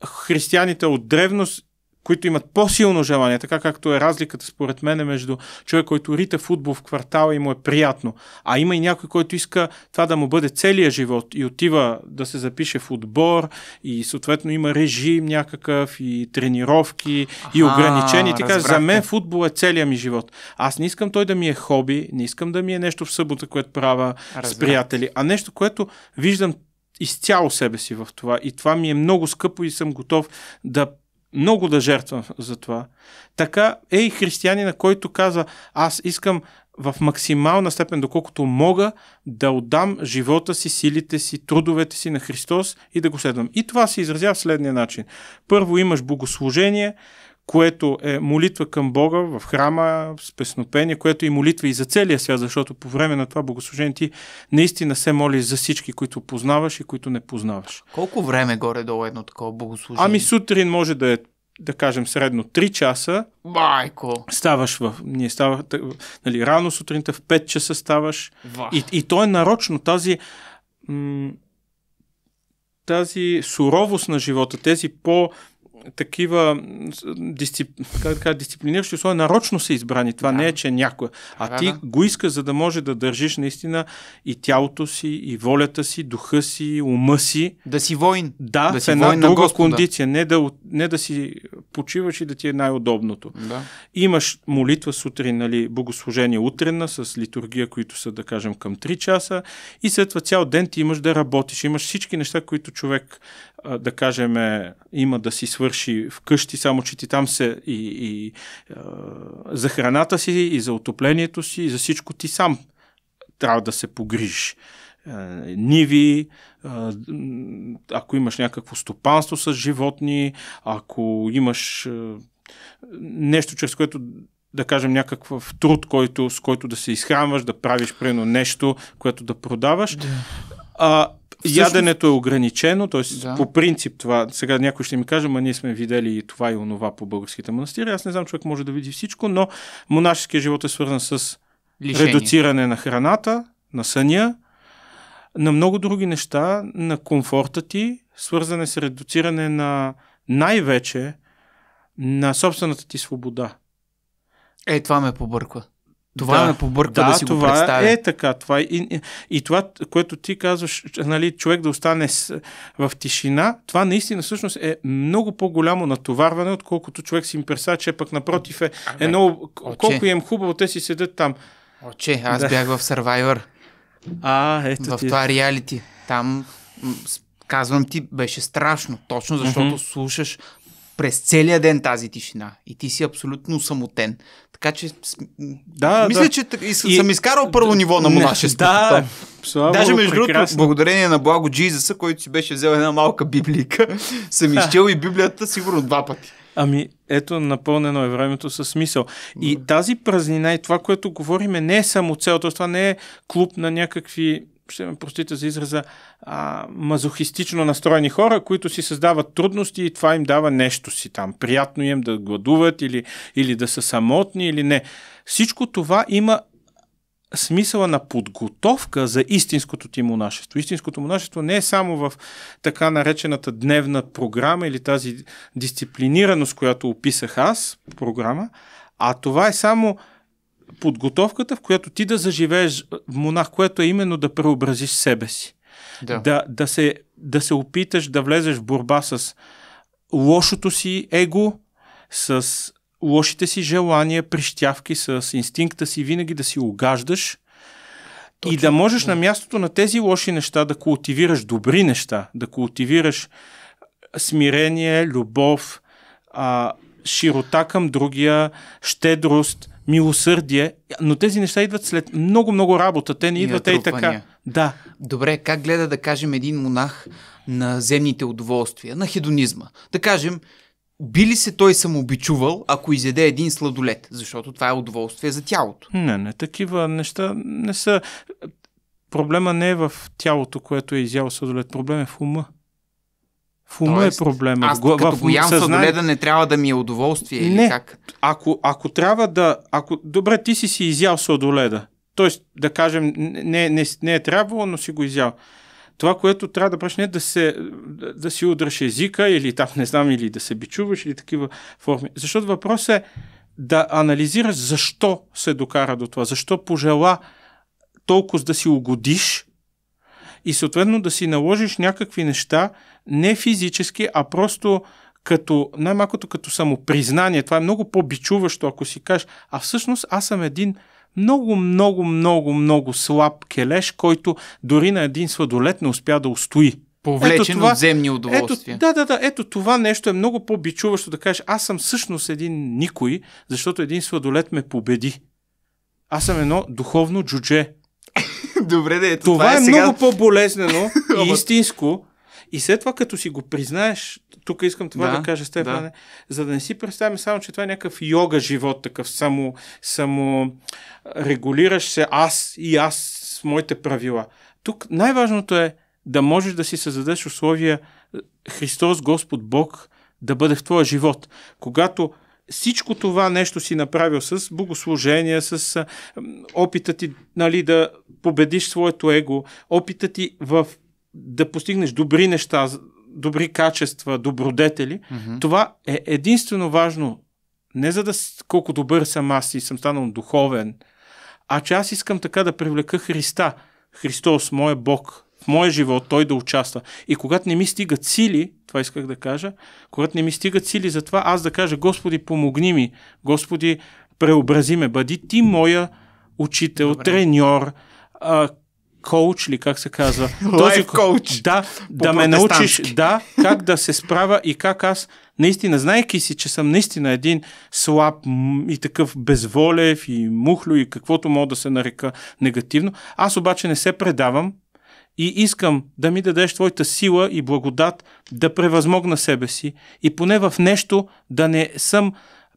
християните от древност които имат по-силно желание, така както е разликата според мен между човек, който рита футбол в квартала и му е приятно, а има и някой, който иска това да му бъде целия живот и отива да се запише в отбор и съответно има режим някакъв и тренировки и ограничения. Ти казваш, за мен футбол е целия ми живот. Аз не искам той да ми е хоби, не искам да ми е нещо в събота, което правя разбрах. с приятели, а нещо, което виждам изцяло себе си в това. И това ми е много скъпо и съм готов да много да жертвам за това. Така е и християнина, който казва, аз искам в максимална степен, доколкото мога, да отдам живота си, силите си, трудовете си на Христос и да го следвам. И това се изразява в следния начин. Първо имаш богослужение, което е молитва към Бога в храма, с песнопение, което е молитва и за целия свят, защото по време на това богослужение ти наистина се молиш за всички, които познаваш и които не познаваш. Колко време горе-долу е едно такова богослужение? Ами сутрин може да е да кажем, средно 3 часа. Майко! Ставаш в... Ние става, нали, рано сутринта в 5 часа ставаш. И, и то е нарочно. Тази... М- тази суровост на живота, тези по такива дисцип, как да кажа, дисциплиниращи условия нарочно са избрани. Това да. не е, че е някой. А да, е, ти да. го иска, за да може да държиш наистина и тялото си, и волята си, духа си, ума си. Да си воин Да, да в една друга на кондиция. Не да, не да си почиваш и да ти е най-удобното. Да. Имаш молитва сутрин, нали, богослужение утренна с литургия, които са, да кажем, към 3 часа. И след това цял ден ти имаш да работиш. Имаш всички неща, които човек да кажем, е, има да си свърши вкъщи, само че ти там се и, и за храната си, и за отоплението си, и за всичко ти сам трябва да се погрижиш е, ниви, ако имаш някакво стопанство с животни, ако имаш нещо, чрез което да кажем някакъв труд, който, с който да се изхранваш, да правиш прено нещо, което да продаваш. Yeah. А, Всъщност... Яденето е ограничено, т.е. Да. по принцип това, сега някой ще ми каже, ма ние сме видели и това и онова по българските манастири. Аз не знам, човек може да види всичко, но монашеския живот е свързан с Лишение. редуциране на храната, на съня, на много други неща, на комфорта ти, свързане с редуциране на най-вече на собствената ти свобода. Е, това ме побърква. Това да, ме побърква да, да си го представя. е така. Това е, и, и това, което ти казваш, нали, човек да остане с, в тишина, това наистина всъщност е много по-голямо натоварване, отколкото човек си им представя, че пък напротив е, а, е много... Оче. Колко им е хубаво, те си седят там. Оче, аз да. бях в Survivor. А, ето В ти. това реалити. Там, казвам ти, беше страшно. Точно защото mm-hmm. слушаш през целия ден тази тишина и ти си абсолютно самотен. Така че, да, мисля, да. че и... съм изкарал първо ниво на монашеството. Да, Слава Даже между другото, благодарение на Благо Джизаса, който си беше взел една малка библика, съм изчел и библията сигурно два пъти. Ами, ето, напълнено е времето със смисъл. И тази празнина и това, което говориме, не е само цел, това не е клуб на някакви ще ме простите за израза, а, мазохистично настроени хора, които си създават трудности и това им дава нещо си там. Приятно им да гладуват или, или да са самотни или не. Всичко това има смисъла на подготовка за истинското ти монашество. Истинското монашество не е само в така наречената дневна програма или тази дисциплинираност, която описах аз, програма, а това е само подготовката, в която ти да заживееш в монах, което е именно да преобразиш себе си. Да. Да, да, се, да се опиташ да влезеш в борба с лошото си его, с лошите си желания, прищявки, с инстинкта си винаги да си огаждаш Точно. и да можеш да. на мястото на тези лоши неща да култивираш добри неща, да култивираш смирение, любов, а, широта към другия, щедрост – милосърдие, но тези неща идват след много-много работа. Те не идват и, така. Да. Добре, как гледа да кажем един монах на земните удоволствия, на хедонизма? Да кажем, би ли се той самообичувал, ако изеде един сладолет? Защото това е удоволствие за тялото. Не, не, такива неща не са. Проблема не е в тялото, което е изял сладолет. Проблем е в ума. В ума е Тоест, е проблема. Аз в, като в, го ям съзнание... с не трябва да ми е удоволствие не. или как? Ако, ако трябва да... Ако... Добре, ти си си изял сладоледа. Тоест, да кажем, не, не, не е трябвало, но си го изял. Това, което трябва да правиш, не е да, се, да, да си удръш езика или там, не знам, или да се бичуваш или такива форми. Защото въпросът е да анализираш защо се докара до това, защо пожела толкова да си угодиш и съответно да си наложиш някакви неща, не физически, а просто като, най-малкото като самопризнание. Това е много по-бичуващо, ако си кажеш, а всъщност аз съм един много, много, много, много слаб келеш, който дори на един сладолет не успя да устои. Повлечен ето това, от земни удоволствия. Ето, да, да, да. Ето това нещо е много по-бичуващо да кажеш, аз съм всъщност един никой, защото един сладолет ме победи. Аз съм едно духовно джудже. Добре, да е Това, това е, е сега... много по-болезнено и истинско, и след това, като си го признаеш, тук искам това да, да кажа, Стефане, да. за да не си представяме само, че това е някакъв йога живот, такъв само, само регулираш се аз и аз с моите правила. Тук най-важното е да можеш да си създадеш условия Христос, Господ, Бог да бъде в твоя живот. Когато всичко това нещо си направил с богослужение, с опита ти нали, да победиш своето его, опита ти в да постигнеш добри неща, добри качества, добродетели, mm-hmm. това е единствено важно не за да колко добър съм аз и съм станал духовен, а че аз искам така да привлека Христа. Христос, моя Бог, в моя живот, Той да участва. И когато не ми стигат сили, това исках да кажа, когато не ми стигат сили за това, аз да кажа, Господи, помогни ми, Господи, преобрази ме, бъди Ти моя учител, Добре. треньор, коуч ли как се казва? Този коуч. Да, да ме научиш да, как да се справя и как аз наистина, знайки си, че съм наистина един слаб и такъв безволев и мухлю и каквото мога да се нарека негативно, аз обаче не се предавам и искам да ми дадеш твоята сила и благодат да превъзмогна себе си и поне в нещо да не съм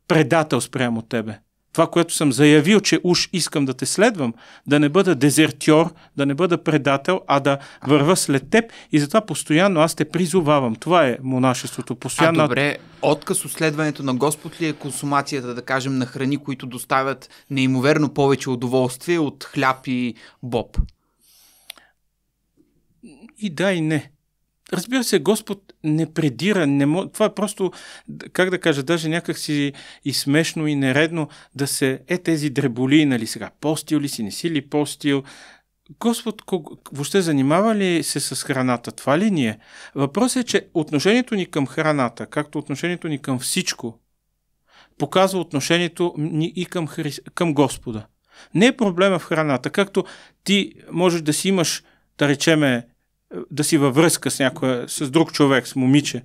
предател спрямо тебе това, което съм заявил, че уж искам да те следвам, да не бъда дезертьор, да не бъда предател, а да върва след теб и затова постоянно аз те призовавам. Това е монашеството. Постоянно... А добре, отказ от следването на Господ ли е консумацията, да кажем, на храни, които доставят неимоверно повече удоволствие от хляб и боб? И да, и не. Разбира се, Господ не предира. Не мож... Това е просто, как да кажа, даже някакси и смешно и нередно да се е тези дреболи, нали сега, постил ли си, не си ли постил, Господ въобще занимава ли се с храната? Това ли ни е? Въпросът е, че отношението ни към храната, както отношението ни към всичко, показва отношението ни и към, Хри... към Господа. Не е проблема в храната, както ти можеш да си имаш, да речеме, да си във връзка с някоя, с друг човек, с момиче.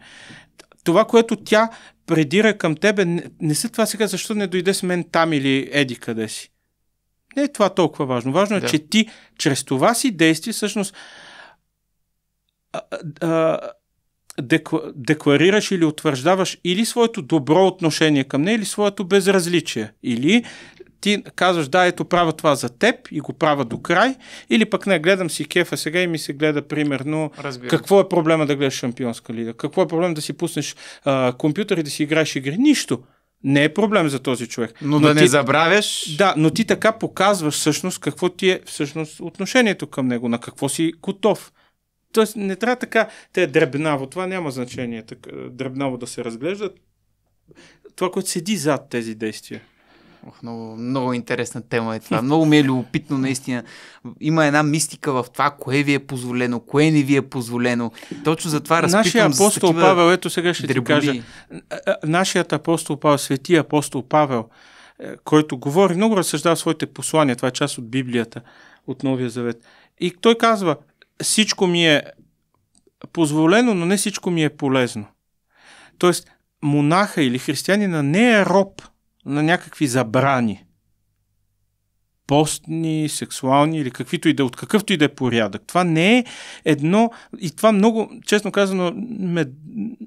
Това, което тя предира към тебе, не, не са това сега, защо не дойде с мен там или еди къде си. Не е това толкова важно. Важно е, да. че ти чрез това си действие всъщност а, а, декларираш или утвърждаваш или своето добро отношение към нея, или своето безразличие. Или ти казваш, да, ето правя това за теб и го правя до край, или пък не, гледам си кефа сега и ми се гледа примерно Разбирам. какво е проблема да гледаш шампионска лига, какво е проблем да си пуснеш а, компютър и да си играеш игри, нищо. Не е проблем за този човек. Но, но да ти, не забравяш. Да, но ти така показваш всъщност какво ти е всъщност отношението към него, на какво си готов. Тоест не трябва така, те е дребнаво, това няма значение, така, е, дребнаво да се разглеждат. Това, което седи зад тези действия. Ох, много, много интересна тема е това. Много ми е любопитно, наистина. Има една мистика в това, кое ви е позволено, кое не ви е позволено. Точно за това разпитвам Нашия апостол за Павел, ето сега ще дреболи. ти кажа. Нашият апостол Павел, светия апостол Павел, е, който говори, много разсъждава своите послания, това е част от Библията, от Новия Завет. И той казва, всичко ми е позволено, но не всичко ми е полезно. Тоест, монаха или християнина не е роб на някакви забрани постни, сексуални или каквито и да от какъвто и да е порядък. Това не е едно и това много, честно казано, ме,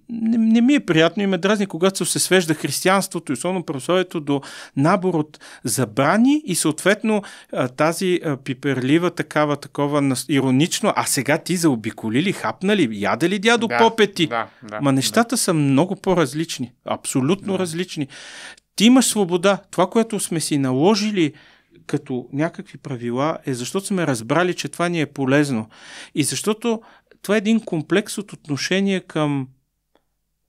не, не ми е приятно и ме дразни, когато се свежда християнството и особено православието до набор от забрани и съответно тази пиперлива такава, такова иронично, а сега ти заобиколи ли, хапна ли, яда ли дядо да, попети? Да, да, Ма нещата да. са много по-различни, абсолютно да. различни. Ти имаш свобода. Това, което сме си наложили като някакви правила е защото сме разбрали, че това ни е полезно. И защото това е един комплекс от отношение към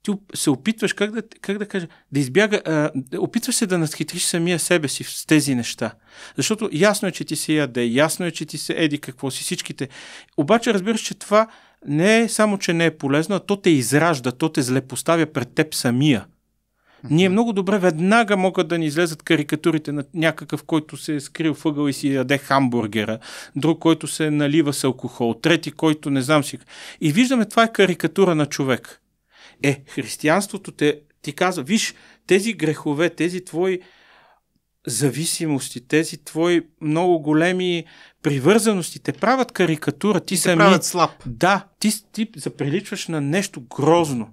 ти се опитваш, как да, как да кажа, да избяга, а, опитваш се да надхитриш самия себе си с тези неща. Защото ясно е, че ти се яде, ясно е, че ти се еди какво си всичките. Обаче разбираш, че това не е само, че не е полезно, а то те изражда, то те злепоставя пред теб самия. Ние много добре веднага могат да ни излезат карикатурите на някакъв, който се е скрил въгъл и си яде хамбургера, друг, който се е налива с алкохол, трети, който не знам си. И виждаме, това е карикатура на човек. Е, християнството те, ти казва, виж, тези грехове, тези твои зависимости, тези твои много големи привързаности те правят карикатура. Ти се правят слаб. Да, ти, ти заприличваш на нещо грозно.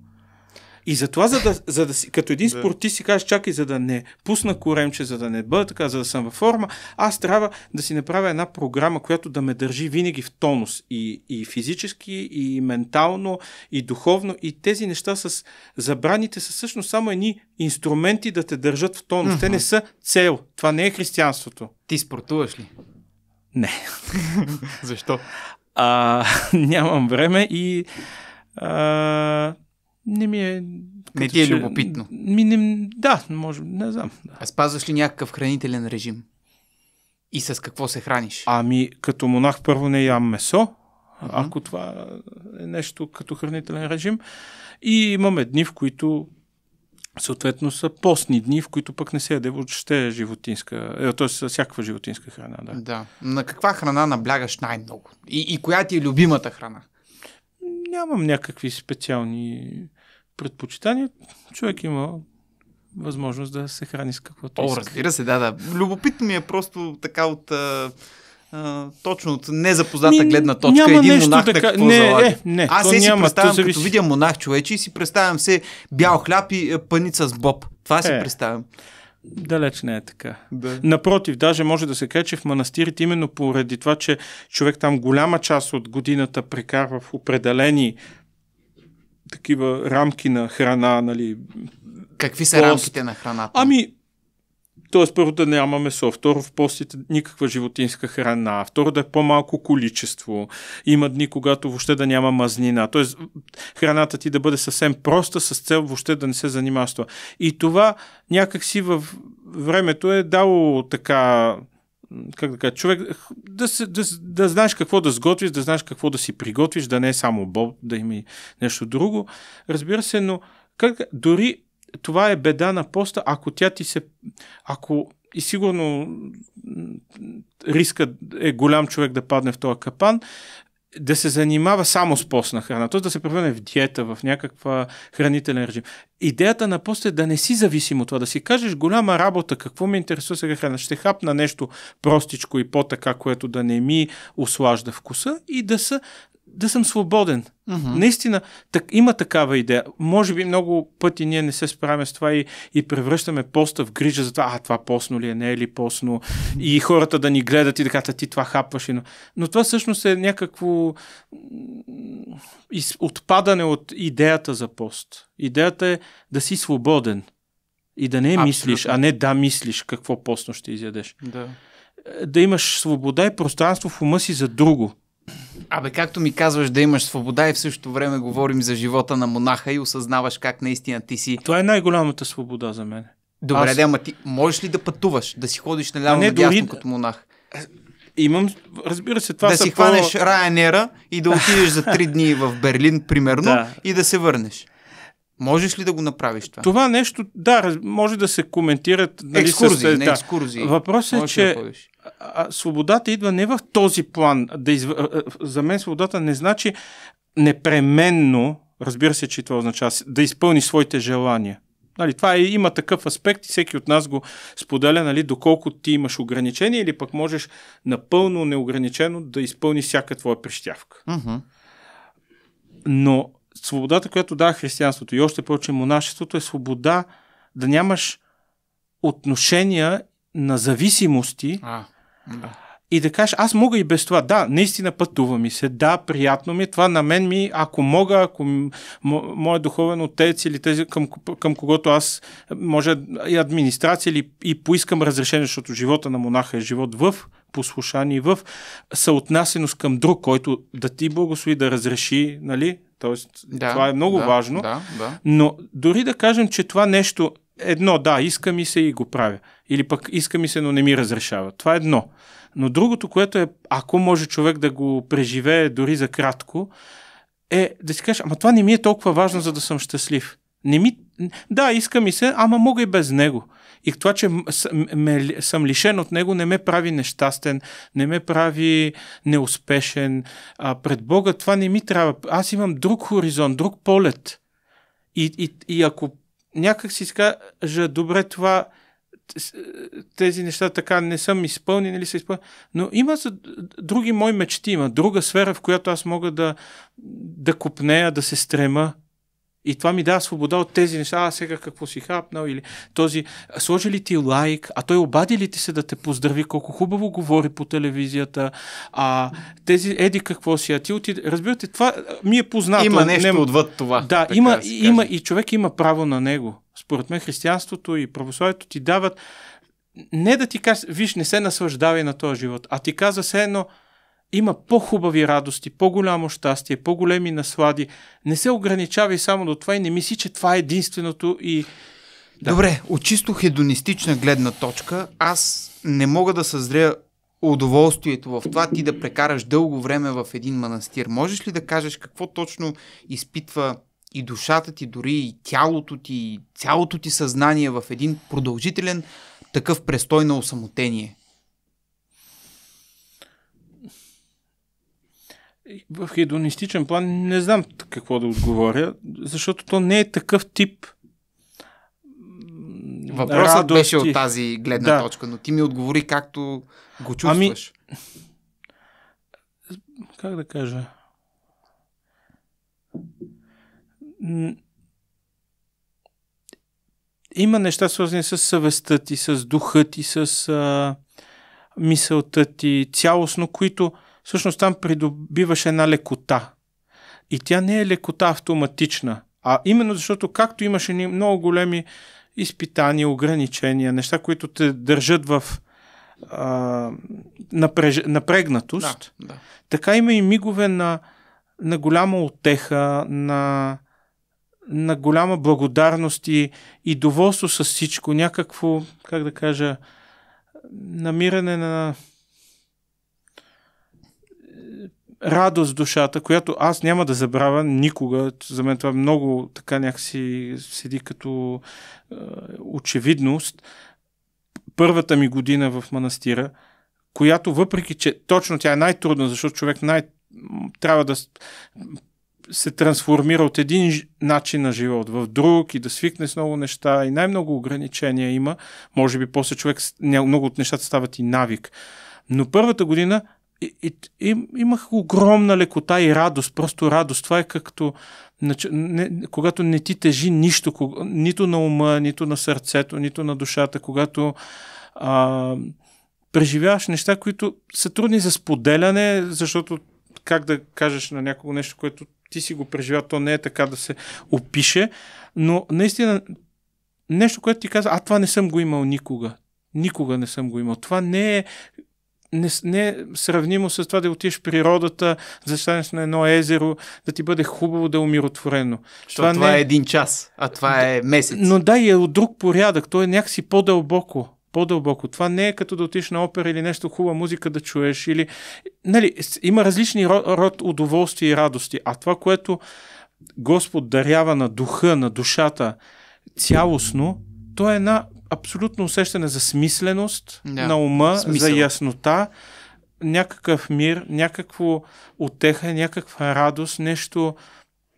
И затова, за да, за да си, като един спортист си кажеш, чакай, за да не пусна коремче, за да не бъда така, за да съм във форма, аз трябва да си направя една програма, която да ме държи винаги в тонус и, и физически, и ментално, и духовно. И тези неща с забраните са всъщност само едни инструменти да те държат в тонус. Mm-hmm. Те не са цел. Това не е християнството. Ти спортуваш ли? Не. Защо? А, нямам време и а, не ми е... Не ти е че, любопитно. Ми не, да, може, не знам. Да. А спазваш ли някакъв хранителен режим? И с какво се храниш? Ами, като монах първо не ям месо, uh-huh. ако това е нещо като хранителен режим. И имаме дни, в които съответно са постни дни, в които пък не се яде въобще животинска, е, т.е. всякаква животинска храна. Да. да. На каква храна наблягаш най-много? И, и коя ти е любимата храна? Нямам някакви специални предпочитания, човек има възможност да се храни с каквото О, иска. разбира се, да, да. Любопитно ми е просто така от... А, а, точно от незапозната ми, гледна точка. Няма един нещо монах така, не, залага. е, не, Аз се си представям, като видя монах човече и си представям се бял хляб и паница с боб. Това е, си представям. Далеч не е така. Да. Напротив, даже може да се каже, че в манастирите именно поради това, че човек там голяма част от годината прекарва в определени такива рамки на храна, нали? Какви са пост. рамките на храната? Ами, т.е. първо да няма месо, второ в постите никаква животинска храна, второ да е по-малко количество, има дни, когато въобще да няма мазнина, т.е. храната ти да бъде съвсем проста с цел въобще да не се занимава с това. И това някакси в времето е дало така как да кажа, човек, да, се, да, да знаеш какво да сготвиш, да знаеш какво да си приготвиш, да не е само боб, да има и нещо друго. Разбира се, но как, дори това е беда на поста, ако тя ти се... Ако и сигурно риска е голям човек да падне в този капан, да се занимава само с постна храна, т.е. да се превърне в диета, в някаква хранителен режим. Идеята на пост е да не си зависим от това, да си кажеш голяма работа, какво ме интересува сега храна, ще хапна нещо простичко и по-така, което да не ми ослажда вкуса и да са да съм свободен. Mm-hmm. Наистина, так, има такава идея. Може би много пъти ние не се справяме с това и, и превръщаме поста в грижа за това, а това постно ли е, не е ли постно, и хората да ни гледат и да кажат, ти това хапваш. Но, но това всъщност е някакво из... отпадане от идеята за пост. Идеята е да си свободен и да не е Абсолютно. мислиш, а не да мислиш какво постно ще изядеш. Да. Е, да имаш свобода и пространство в ума си за друго Абе, както ми казваш да имаш свобода и в същото време говорим за живота на монаха и осъзнаваш как наистина ти си... Това е най-голямата свобода за мен. Добре, Аз... да, ама ти можеш ли да пътуваш, да си ходиш на ляво надясно дори... като монах? Е, имам, разбира се, това Да си по... хванеш Ryanair и да отидеш за три дни в Берлин, примерно, да. и да се върнеш. Можеш ли да го направиш това? Това нещо, да, може да се коментират. Нали, екскурзии, с, не да. екскурзии. Въпросът е, че да а, свободата идва не в този план. Да изв... За мен свободата не значи непременно, разбира се, че това означава, да изпълни своите желания. Нали, това е, има такъв аспект и всеки от нас го споделя, нали, доколко ти имаш ограничение или пък можеш напълно неограничено да изпълни всяка твоя прищявка. Uh-huh. Но свободата, която дава християнството и още повече монашеството е свобода да нямаш отношения на зависимости а, да. и да кажеш, аз мога и без това. Да, наистина пътува ми се, да, приятно ми, е. това на мен ми, ако мога, ако моят духовен отец или тези, към, към когото аз може и администрация или и поискам разрешение, защото живота на монаха е живот в послушание, в съотнасеност към друг, който да ти благослови, да разреши, нали, Тоест, да, това е много да, важно. Да, да. Но дори да кажем, че това нещо, едно, да, иска ми се и го правя. Или пък иска ми се, но не ми разрешава. Това е едно. Но другото, което е, ако може човек да го преживее дори за кратко, е да си кажеш, ама това не ми е толкова важно, за да съм щастлив. Не ми... Да, иска ми се, ама мога и без него. И това, че съм лишен от него, не ме прави нещастен, не ме прави неуспешен. А пред Бога това не ми трябва. Аз имам друг хоризонт, друг полет. И, и, и ако някак си кажа, добре, това тези неща така не съм изпълнен или нали, са изпълнени, но има за други мои мечти, има друга сфера, в която аз мога да, да купнея, да се стрема, и това ми дава свобода от тези неща. А сега какво си хапнал? Или този, сложи ли ти лайк? А той обади ли ти се да те поздрави? Колко хубаво говори по телевизията? А тези, еди какво си? А ти отиде. Разбирате, това ми е познато. Има нещо Нем... отвъд това. Да, има, да има и човек има право на него. Според мен християнството и православието ти дават не да ти кажа, виж, не се наслаждавай на този живот, а ти каза се едно, има по-хубави радости, по-голямо щастие, по-големи наслади. Не се ограничавай само до това и не мисли, че това е единственото и... Да. Добре, от чисто хедонистична гледна точка, аз не мога да съзря удоволствието в това ти да прекараш дълго време в един манастир. Можеш ли да кажеш какво точно изпитва и душата ти, дори и тялото ти, и цялото ти съзнание в един продължителен такъв престой на осамотение? в хедонистичен план не знам какво да отговоря, защото то не е такъв тип Въпросът радости. беше от тази гледна да. точка, но ти ми отговори както го ами, чувстваш. Ами, как да кажа? Има неща свързани с съвестта ти, с духът ти, с а, мисълта ти, цялостно, които всъщност там придобиваш една лекота. И тя не е лекота автоматична, а именно защото както имаше много големи изпитания, ограничения, неща, които те държат в а, напреж... напрегнатост, да, да. така има и мигове на, на голяма отеха, на, на голяма благодарност и, и доволство с всичко, някакво, как да кажа, намиране на радост душата, която аз няма да забравя никога. За мен това много така някакси седи като е, очевидност. Първата ми година в манастира, която въпреки, че точно тя е най-трудна, защото човек най- трябва да се трансформира от един начин на живот в друг и да свикне с много неща и най-много ограничения има. Може би после човек, много от нещата стават и навик. Но първата година и, и, и, имах огромна лекота и радост, просто радост. Това е както, не, когато не ти тежи нищо, кога, нито на ума, нито на сърцето, нито на душата, когато а, преживяваш неща, които са трудни за споделяне, защото как да кажеш на някого нещо, което ти си го преживя, то не е така да се опише, но наистина нещо, което ти казва, а това не съм го имал никога. Никога не съм го имал. Това не е не, не сравнимо с това да отидеш в природата, да станеш на едно езеро, да ти бъде хубаво, да е умиротворено. Що това, това не... Е-, е един час, а това е месец. Но да, и е от друг порядък. То е някакси по-дълбоко. По-дълбоко. Това не е като да отиш на опера или нещо хубава музика да чуеш. Или... Нали, има различни род удоволствия и радости. А това, което Господ дарява на духа, на душата цялостно, то е една абсолютно усещане за смисленост да. на ума, Смисъл. за яснота, някакъв мир, някакво отеха, някаква радост, нещо,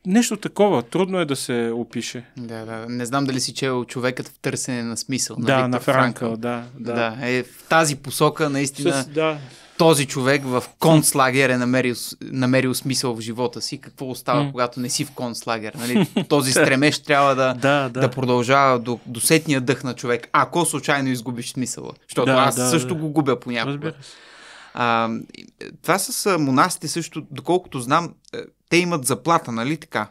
нещо такова. Трудно е да се опише. Да, да. Не знам дали си чел човекът в търсене на смисъл. Да, на, нали? на Франкъл, Франкъл. Да, да. да. Е, в тази посока наистина. С, да този човек в концлагер е намерил, намерил смисъл в живота си, какво остава, mm. когато не си в концлагер. Нали? Този стремеж трябва да, да, да. да продължава до, до сетния дъх на човек, ако случайно изгубиш смисъла. Защото да, аз да, също да. го губя понякога. Разбира. А, това с монастите също, доколкото знам, е, те имат заплата, нали така?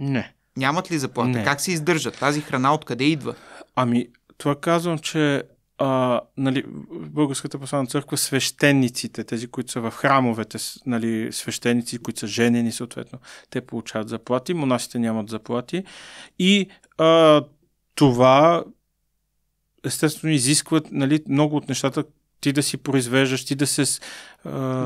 Не. Нямат ли заплата? Не. Как се издържат? Тази храна откъде идва? Ами, това казвам, че а, нали, Българската послана църква, свещениците, тези, които са в храмовете, нали, свещеници, които са женени, съответно, те получават заплати, монасите нямат заплати. И а, това, естествено, изискват нали, много от нещата, ти да си произвеждаш, ти да се...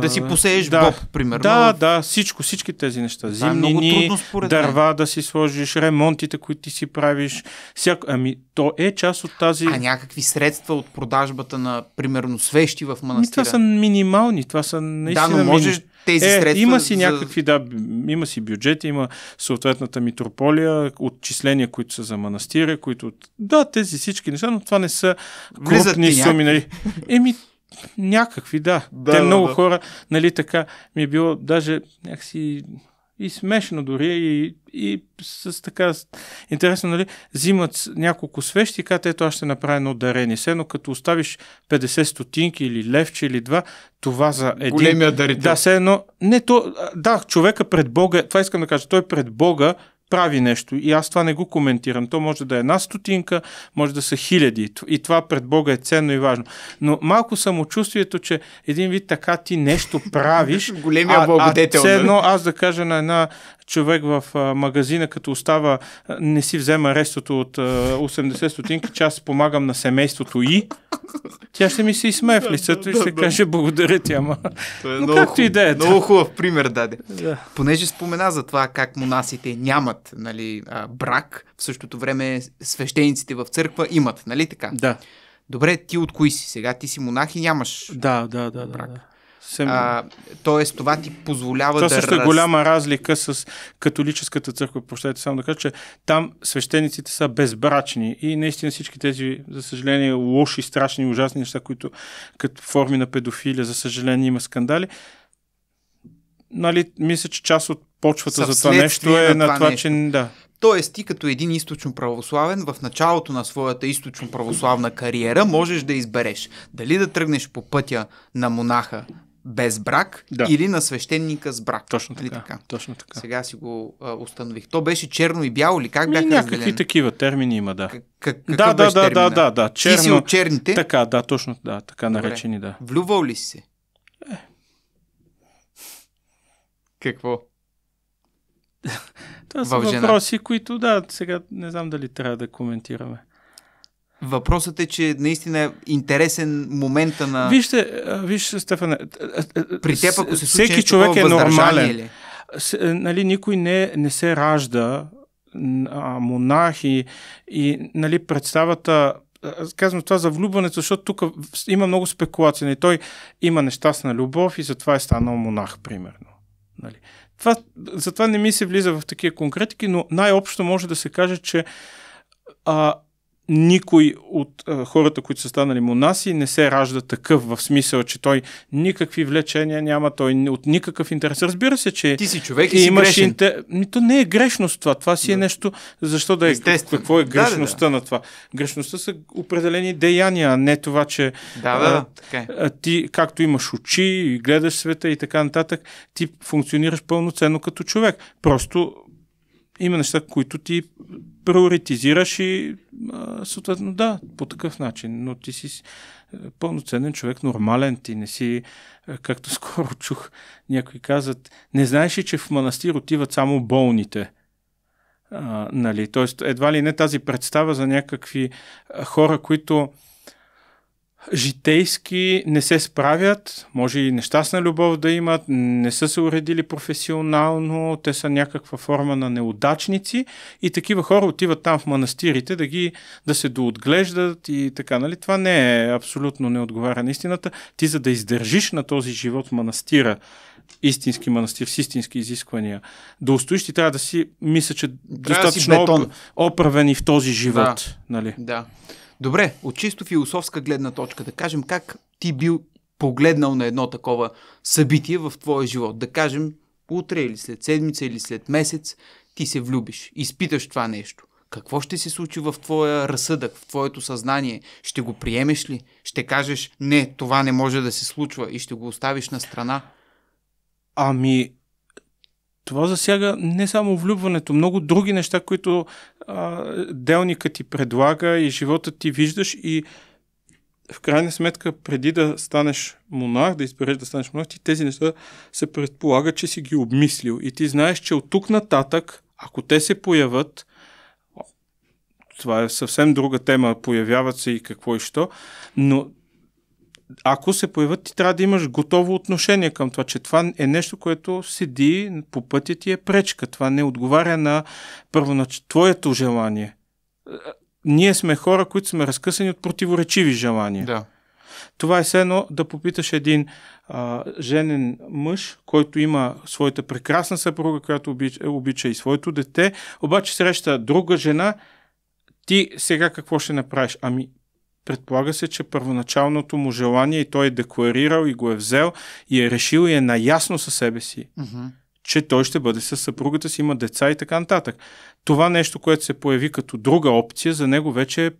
Да си посееш да. боб, примерно. Да, да, всичко, всички тези неща. Е Зимнини, е дърва да си сложиш, ремонтите, които ти си правиш. Всяко... Ами, то е част от тази... А някакви средства от продажбата на, примерно, свещи в ами, манастира? Ми, това са минимални, това са наистина... Да, но можеш, тези е, средства. Има си за... някакви, да, има си бюджети, има съответната митрополия, отчисления, които са за манастири, които. Да, тези всички неща, но това не са крупни суми, нали? Еми, някакви, да. да Те да, много да. хора, нали така, ми е било даже някакси и смешно дори и, и с така интересно, нали, взимат няколко свещи и казват, ето аз ще направя едно дарение. едно, като оставиш 50 стотинки или левче или два, това за един... Големия дарител. Да, се едно... Не, то, да, човека пред Бога, това искам да кажа, той пред Бога прави нещо и аз това не го коментирам. То може да е една стотинка, може да са хиляди и това пред Бога е ценно и важно. Но малко самочувствието, че един вид така ти нещо правиш, Големия а, а нали? едно аз да кажа на една човек в магазина, като остава, не си взема рестото от 80 стотинки, че аз помагам на семейството и тя ще ми се изсмее в лицето да, и ще да, каже благодаря ти, ама. Е Но както и да е. Много хубав пример даде. Да. Понеже спомена за това как монасите нямат нали, а, брак, в същото време свещениците в църква имат, нали така? Да. Добре, ти от кои си? Сега ти си монах и нямаш да, да, да, брак. Да, да. Съм... А, тоест това ти позволява това да... Това също е раз... е голяма разлика с католическата църква, прощайте само да кажа, че там свещениците са безбрачни и наистина всички тези, за съжаление, лоши, страшни, ужасни неща, които като форми на педофилия, за съжаление, има скандали. Нали, мисля, че част от почвата за това нещо е на това, това нещо. че... Да. Тоест, ти като един източно православен в началото на своята източно православна кариера можеш да избереш дали да тръгнеш по пътя на монаха без брак да. или на свещеника с брак. Точно нали така, така. Точно така. Сега си го а, установих. То беше черно и бяло или как Ми, бяха някакви разделени? такива термини има, да. Как, да, да, да, да, да, да. Черно... Ти си от черните? Така, да, точно, да, така Добре. наречени, да. Влювал ли си се? Е. Какво? Това са въпроси, които, да, сега не знам дали трябва да коментираме. Въпросът е, че наистина е интересен момента на... Вижте, вижте Стефане, при теб, ако се случи всеки човек е нормален. Е? С, е, нали, никой не, не се ражда а, монах и, и нали, представата казвам това за влюбването, защото тук има много спекулации. Нали, той има нещастна любов и затова е станал монах, примерно. Нали. Това, затова не ми се влиза в такива конкретики, но най-общо може да се каже, че а, никой от а, хората, които са станали монаси, не се ражда такъв, в смисъл, че той никакви влечения няма, той от никакъв интерес. Разбира се, че. Ти си човек и си имаш грешен. Интер... То не е грешност това. Това си е да. е нещо. Защо да е. Естествен. Какво е грешността да, да, да. на това? Грешността са определени деяния, а не това, че. Да, да. А, е. а, ти, както имаш очи и гледаш света и така нататък, ти функционираш пълноценно като човек. Просто има неща, които ти приоритизираш и а, съответно да, по такъв начин. Но ти си е, пълноценен човек, нормален, ти не си, е, както скоро чух, някои казват, не знаеш ли, че в манастир отиват само болните? А, нали? Тоест, едва ли не тази представа за някакви хора, които житейски не се справят, може и нещастна любов да имат, не са се уредили професионално, те са някаква форма на неудачници и такива хора отиват там в манастирите да, ги, да се доотглеждат и така. Нали? Това не е абсолютно не отговаря на истината. Ти за да издържиш на този живот в манастира, истински манастир с истински изисквания, да устоиш, ти трябва да си, мисля, че трябва достатъчно да си оправен и в този живот. Да. Нали? да. Добре, от чисто философска гледна точка да кажем как ти бил погледнал на едно такова събитие в твоя живот. Да кажем, утре или след седмица или след месец ти се влюбиш, изпиташ това нещо. Какво ще се случи в твоя разсъдък, в твоето съзнание? Ще го приемеш ли? Ще кажеш, не, това не може да се случва и ще го оставиш на страна? Ами, това засяга не само влюбването, много други неща, които а, делника ти предлага и живота ти виждаш и в крайна сметка, преди да станеш монах, да избереш да станеш монах, ти тези неща се предполага, че си ги обмислил. И ти знаеш, че от тук нататък, ако те се появят, това е съвсем друга тема, появяват се и какво и що, но ако се появят, ти трябва да имаш готово отношение към това, че това е нещо, което седи по пътя ти е пречка. Това не отговаря на първо на твоето желание. Ние сме хора, които сме разкъсани от противоречиви желания. Да. Това е едно да попиташ един а, женен мъж, който има своята прекрасна съпруга, която обича, обича и своето дете, обаче среща друга жена, ти сега какво ще направиш? Ами Предполага се, че първоначалното му желание и той е декларирал и го е взел и е решил и е наясно със себе си, mm-hmm. че той ще бъде със съпругата си, има деца и така нататък. Това нещо, което се появи като друга опция, за него вече е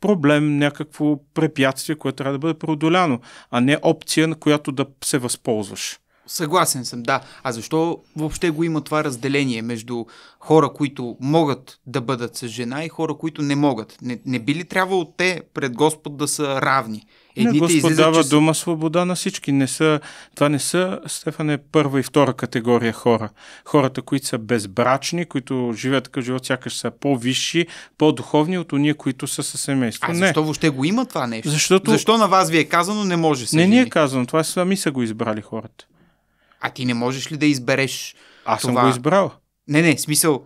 проблем, някакво препятствие, което трябва да бъде преодоляно, а не опция, на която да се възползваш. Съгласен съм, да. А защо въобще го има това разделение между хора, които могат да бъдат с жена и хора, които не могат? Не, не би ли трябвало те пред Господ да са равни? Едните не, Господ излизат, дава че... дума свобода на всички. Не са, това не са, Стефане, първа и втора категория хора. Хората, които са безбрачни, които живеят такъв живот, сякаш са по-висши, по-духовни от уния, които са със семейство. А не. защо въобще го има това нещо? Защото... Защо на вас ви е казано, не може се. Не ни е казано, това сами са го избрали хората. А ти не можеш ли да избереш Аз това? съм го избрал. Не, не, смисъл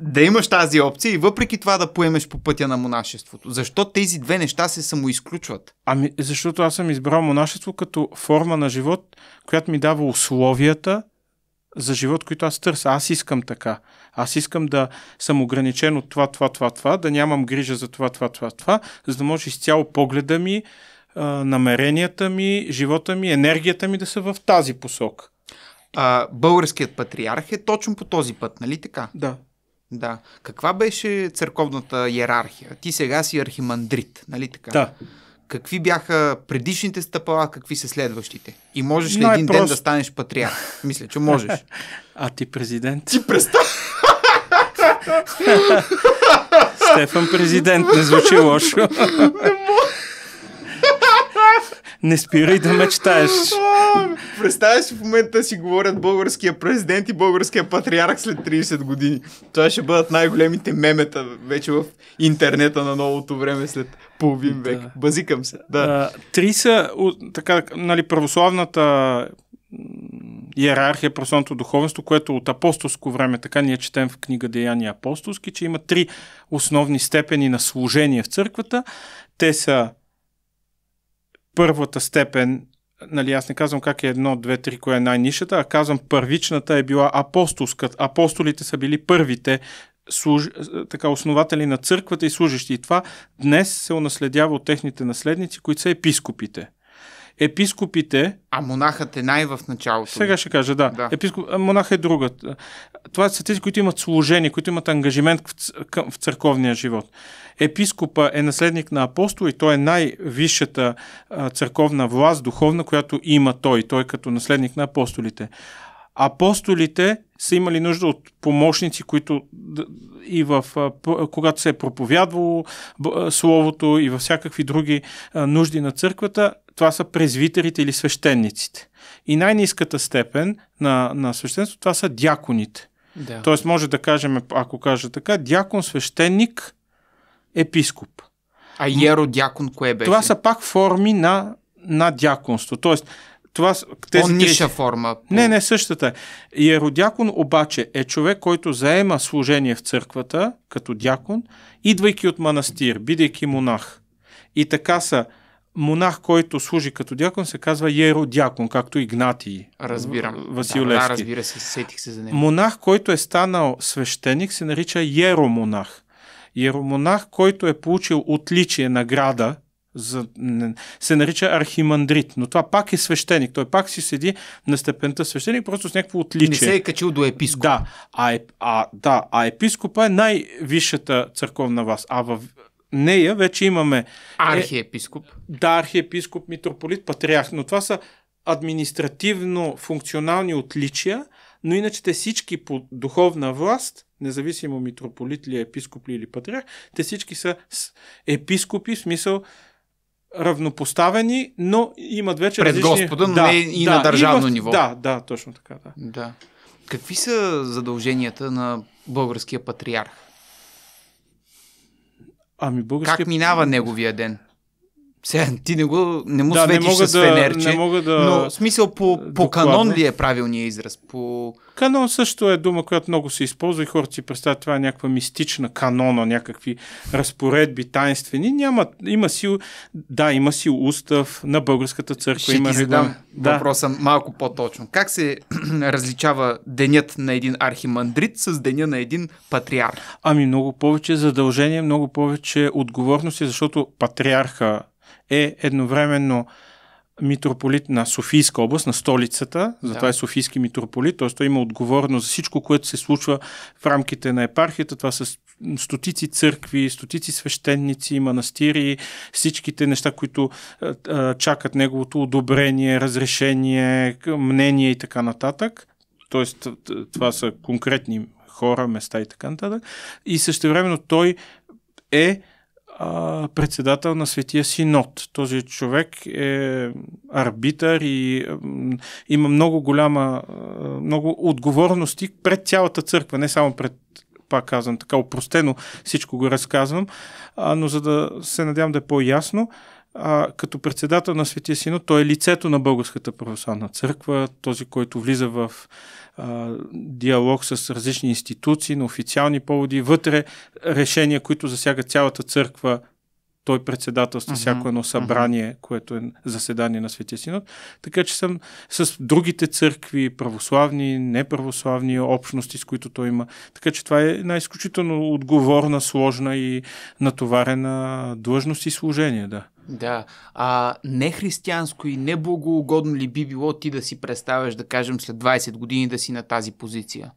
да имаш тази опция и въпреки това да поемеш по пътя на монашеството. Защо тези две неща се самоизключват? Ами, защото аз съм избрал монашество като форма на живот, която ми дава условията за живот, които аз търся. Аз искам така. Аз искам да съм ограничен от това, това, това, това, да нямам грижа за това, това, това, това, за да може изцяло погледа ми намеренията ми, живота ми, енергията ми да са в тази посок. А, българският патриарх е точно по този път, нали така? Да. Да. Каква беше църковната иерархия? Ти сега си архимандрит, нали така? Да. Какви бяха предишните стъпала, какви са следващите? И можеш ли Но един е ден да станеш патриарх? Мисля, че можеш. А ти президент? Ти представ... Стефан президент, не звучи лошо. Не Не спирай да мечтаеш. Представя си в момента си говорят българския президент и българския патриарх след 30 години. Това ще бъдат най-големите мемета вече в интернета на новото време след половин век. Да. Базикам се. Да. Три са, така, нали, православната иерархия, православното духовенство, което от апостолско време, така ние четем в книга Деяния апостолски, че има три основни степени на служение в църквата. Те са първата степен, нали, аз не казвам как е едно, две, три, кое е най-нишата, а казвам първичната е била апостолска. Апостолите са били първите служ... така, основатели на църквата и служащи. И това днес се унаследява от техните наследници, които са епископите епископите... А монахът е най в началото. Сега ще кажа, да. да. Епископ... Монах е другът. Това са тези, които имат служение, които имат ангажимент в, в църковния живот. Епископа е наследник на апостол и той е най-висшата църковна власт, духовна, която има той. Той е като наследник на апостолите апостолите са имали нужда от помощници, които да, и в, когато се е проповядвало Словото и във всякакви други нужди на църквата, това са презвитерите или свещениците. И най-низката степен на, на свещенство това са дяконите. Да. Тоест може да кажем, ако кажа така, дякон, свещеник, епископ. А еродякон кое беше? Това са пак форми на, на дяконство. Тоест това, тези По-ниша форма. По... Не, не, същата. Иеродякон обаче е човек, който заема служение в църквата като дякон, идвайки от манастир, бидейки монах. И така са монах, който служи като дякон, се казва еродякон, както Игнатий. Разбирам. Васил да, да, разбира се, сетих се за него. Монах, който е станал свещеник, се нарича еромонах. Еромонах, който е получил отличие, награда за, се нарича архимандрит, но това пак е свещеник. Той пак си седи на степента свещеник, просто с някакво отличие. Не се е качил до епископ. Да, а, е, а, да, а епископа е най-висшата църковна власт. А в нея вече имаме... Е, архиепископ. Е, да, архиепископ, митрополит, патриарх. Но това са административно-функционални отличия, но иначе те всички по духовна власт независимо митрополит ли, е, епископ ли е или патриарх, те всички са епископи, в смисъл равнопоставени, но имат вече Пред различни... Господа, но да, не и да, на държавно и в... ниво. Да, да, точно така, да. да. Какви са задълженията на българския патриарх? Ами българския... Как минава неговия ден? Сега, ти не, го, не му да, светиш не мога с да, фенерче, не мога да... но смисъл по, по канон ли е правилният израз? По... Канон също е дума, която много се използва и хората си представят това е някаква мистична канона, някакви разпоредби, тайнствени. Няма, има си, да, има си устав на българската църква. Ще има ти задам да. въпроса малко по-точно. Как се различава денят на един архимандрит с деня на един патриарх? Ами много повече задължение, много повече отговорности, е, защото патриарха е едновременно митрополит на Софийска област, на столицата, затова да. е Софийски митрополит, т.е. той има отговорност за всичко, което се случва в рамките на епархията. Това са стотици църкви, стотици свещеници, манастири, всичките неща, които а, е, а, е, чакат неговото одобрение, разрешение, мнение и така нататък. Тоест, това са конкретни хора, места и така нататък. И същевременно той е а, председател на Светия Синод. Този човек е арбитър и а, има много голяма, а, много отговорности пред цялата църква, не само пред пак казвам така опростено, всичко го разказвам, а, но за да се надявам да е по-ясно, а, като председател на Светия Синод, той е лицето на Българската православна църква, този, който влиза в а, диалог с различни институции, на официални поводи, вътре решения, които засягат цялата църква, той председателства uh-huh. всяко едно събрание, uh-huh. което е заседание на Светия Синод. Така че съм с другите църкви, православни, неправославни общности, с които той има. Така че това е една изключително отговорна, сложна и натоварена длъжност и служение, да. Да. А не християнско и неблагоугодно ли би било ти да си представяш, да кажем, след 20 години да си на тази позиция?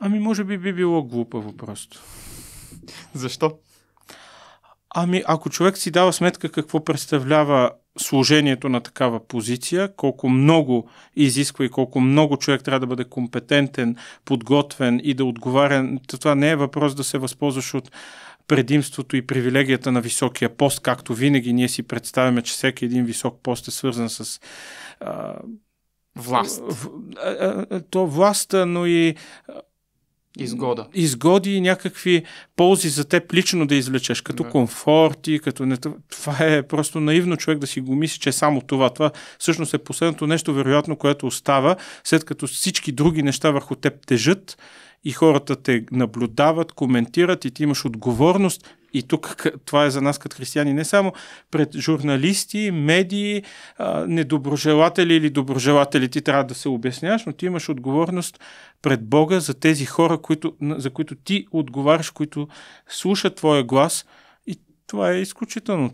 Ами, може би би било глупаво просто. Защо? Ами, ако човек си дава сметка какво представлява служението на такава позиция, колко много изисква и колко много човек трябва да бъде компетентен, подготвен и да отговаря. Това не е въпрос да се възползваш от предимството и привилегията на високия пост, както винаги ние си представяме, че всеки един висок пост е свързан с а, власт. В, а, а, то властта, но и Изгода. Изгоди и някакви ползи за теб лично да извлечеш, като да. комфорти, като не... Това е просто наивно човек да си го мисли, че е само това. Това всъщност е последното нещо, вероятно, което остава, след като всички други неща върху теб тежат и хората те наблюдават, коментират и ти имаш отговорност. И тук това е за нас като християни не само пред журналисти, медии, недоброжелатели или доброжелатели ти трябва да се обясняваш, но ти имаш отговорност пред Бога за тези хора, които, за които ти отговаряш, които слушат твоя глас. И това е изключително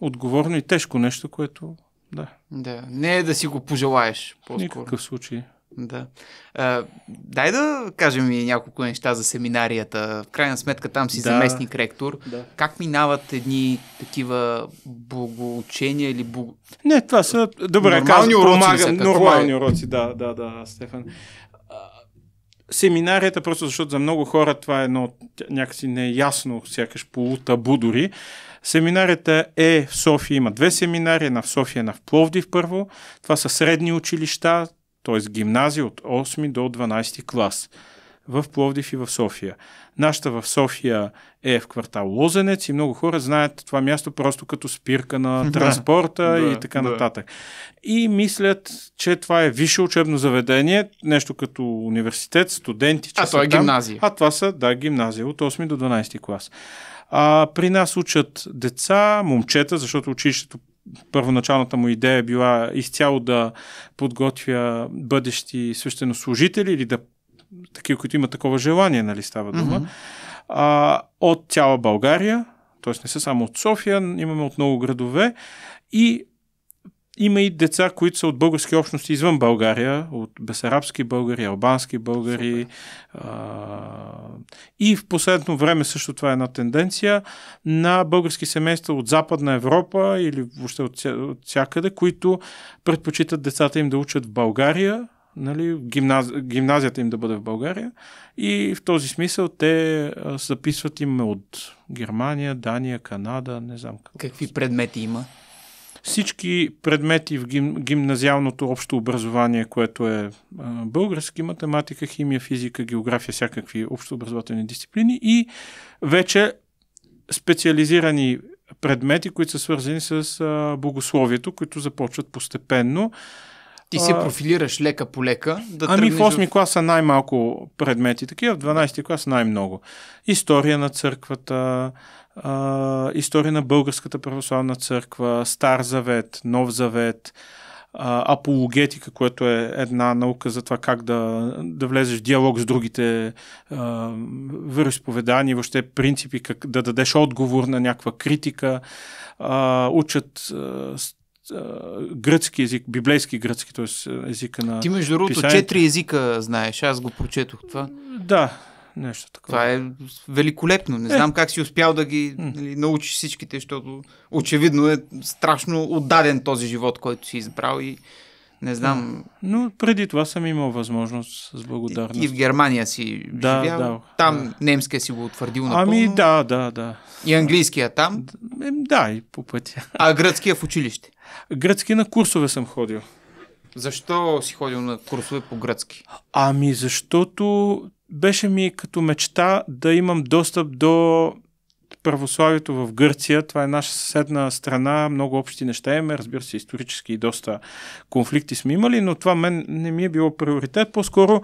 отговорно и тежко нещо, което да. Да. Не е да си го пожелаеш. По-скоро. Никакъв случай. Да. А, дай да кажем и няколко неща за семинарията. В крайна сметка там си да. заместник ректор. Да. Как минават едни такива благоучения или бог... Не, това са... Добре, нормални казвам, уроци. Са, е? нормални е? уроци, да, да, да, Стефан. Семинарията, просто защото за много хора това е едно някакси неясно, е сякаш полутабу дори. Семинарията е в София, има две семинари, една в София, една в Пловдив първо. Това са средни училища, т.е. гимназия от 8 до 12 клас в Пловдив и в София. Нашата в София е в квартал Лозенец и много хора знаят това място просто като спирка на транспорта да, и така да. нататък. И мислят, че това е висше учебно заведение, нещо като университет, студенти. Че а това е там, гимназия. А това са, да, гимназия от 8 до 12 клас. А, при нас учат деца, момчета, защото училището първоначалната му идея е била изцяло да подготвя бъдещи свещенослужители или да такива, които имат такова желание, нали става дума, mm-hmm. а, от цяла България, т.е. не са само от София, имаме от много градове и има и деца, които са от български общности извън България, от бесарабски българи, албански българи. А, и в последно време също това е една тенденция на български семейства от Западна Европа или въобще от, от всякъде, които предпочитат децата им да учат в България, нали, гимназ... гимназията им да бъде в България. И в този смисъл те записват им от Германия, Дания, Канада, не знам какво. Какви предмети има? всички предмети в гим, гимназиалното общо образование, което е а, български, математика, химия, физика, география, всякакви общообразователни дисциплини и вече специализирани предмети, които са свързани с а, богословието, които започват постепенно. Ти се профилираш лека по лека. Да ами в 8 ми в... класа най-малко предмети такива, в 12 ти клас най-много. История на църквата, а, история на Българската православна църква, Стар Завет, Нов Завет, а, апологетика, което е една наука за това как да, да влезеш в диалог с другите а, вероисповедания, въобще принципи, как да дадеш отговор на някаква критика. А, учат а, гръцки език, библейски гръцки, т.е. езика на. Ти, между другото, четири езика знаеш. Аз го прочетох това. Да, нещо такова. Това е великолепно. Не е. знам как си успял да ги нали, научиш всичките, защото очевидно е страшно отдаден този живот, който си избрал и не знам. Но преди това съм имал възможност с благодарност. И в Германия си да, живял. Да, там да. немския си го утвърдил напълно. Ами да, да, да. И английския там? Да, и по пътя. А гръцкия в училище? Гръцки на курсове съм ходил. Защо си ходил на курсове по гръцки? Ами защото беше ми като мечта да имам достъп до православието в Гърция. Това е наша съседна страна, много общи неща имаме, разбира се, исторически и доста конфликти сме имали, но това мен не ми е било приоритет. По-скоро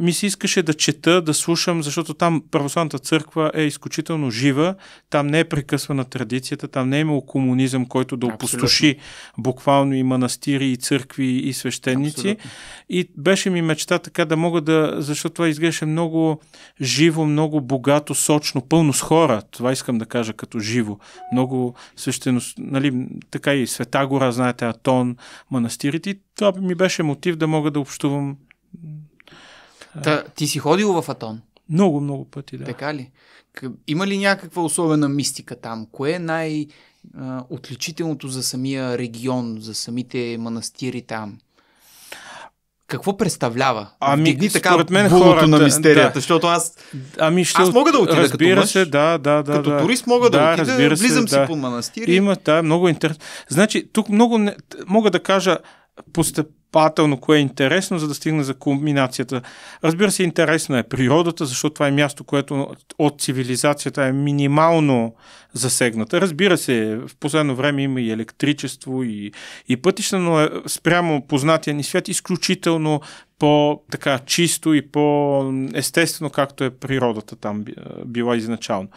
ми се искаше да чета, да слушам, защото там православната църква е изключително жива, там не е прекъсвана традицията, там не е имало комунизъм, който да опустоши Абсолютно. буквално и манастири, и църкви, и свещеници. Абсолютно. И беше ми мечта така да мога да, защото това изглеждаше много живо, много богато, сочно, пълно с хора. Това искам да кажа като живо. Много свещено, нали, така и Света гора, знаете, Атон, манастирите. И това ми беше мотив да мога да общувам Та, ти си ходил в Атон? Много, много пъти, да. Така ли? Има ли някаква особена мистика там? Кое е най-отличителното за самия регион, за самите манастири там? Какво представлява? Ами, Вдигни така според мен хората, на мистерията, да. защото аз, ами ще, аз мога да отида разбира като мъж, се, да, да, да, като да, турист мога да, да отида, влизам се, да. си по манастири. Има, да, много интересно. Значи, тук много не, мога да кажа, постеп, изчерпателно кое е интересно, за да стигне за комбинацията. Разбира се, интересна е природата, защото това е място, което от цивилизацията е минимално засегната. Разбира се, в последно време има и електричество, и, и пътища, но е спрямо познатия ни свят изключително по-така чисто и по-естествено, както е природата там била изначално.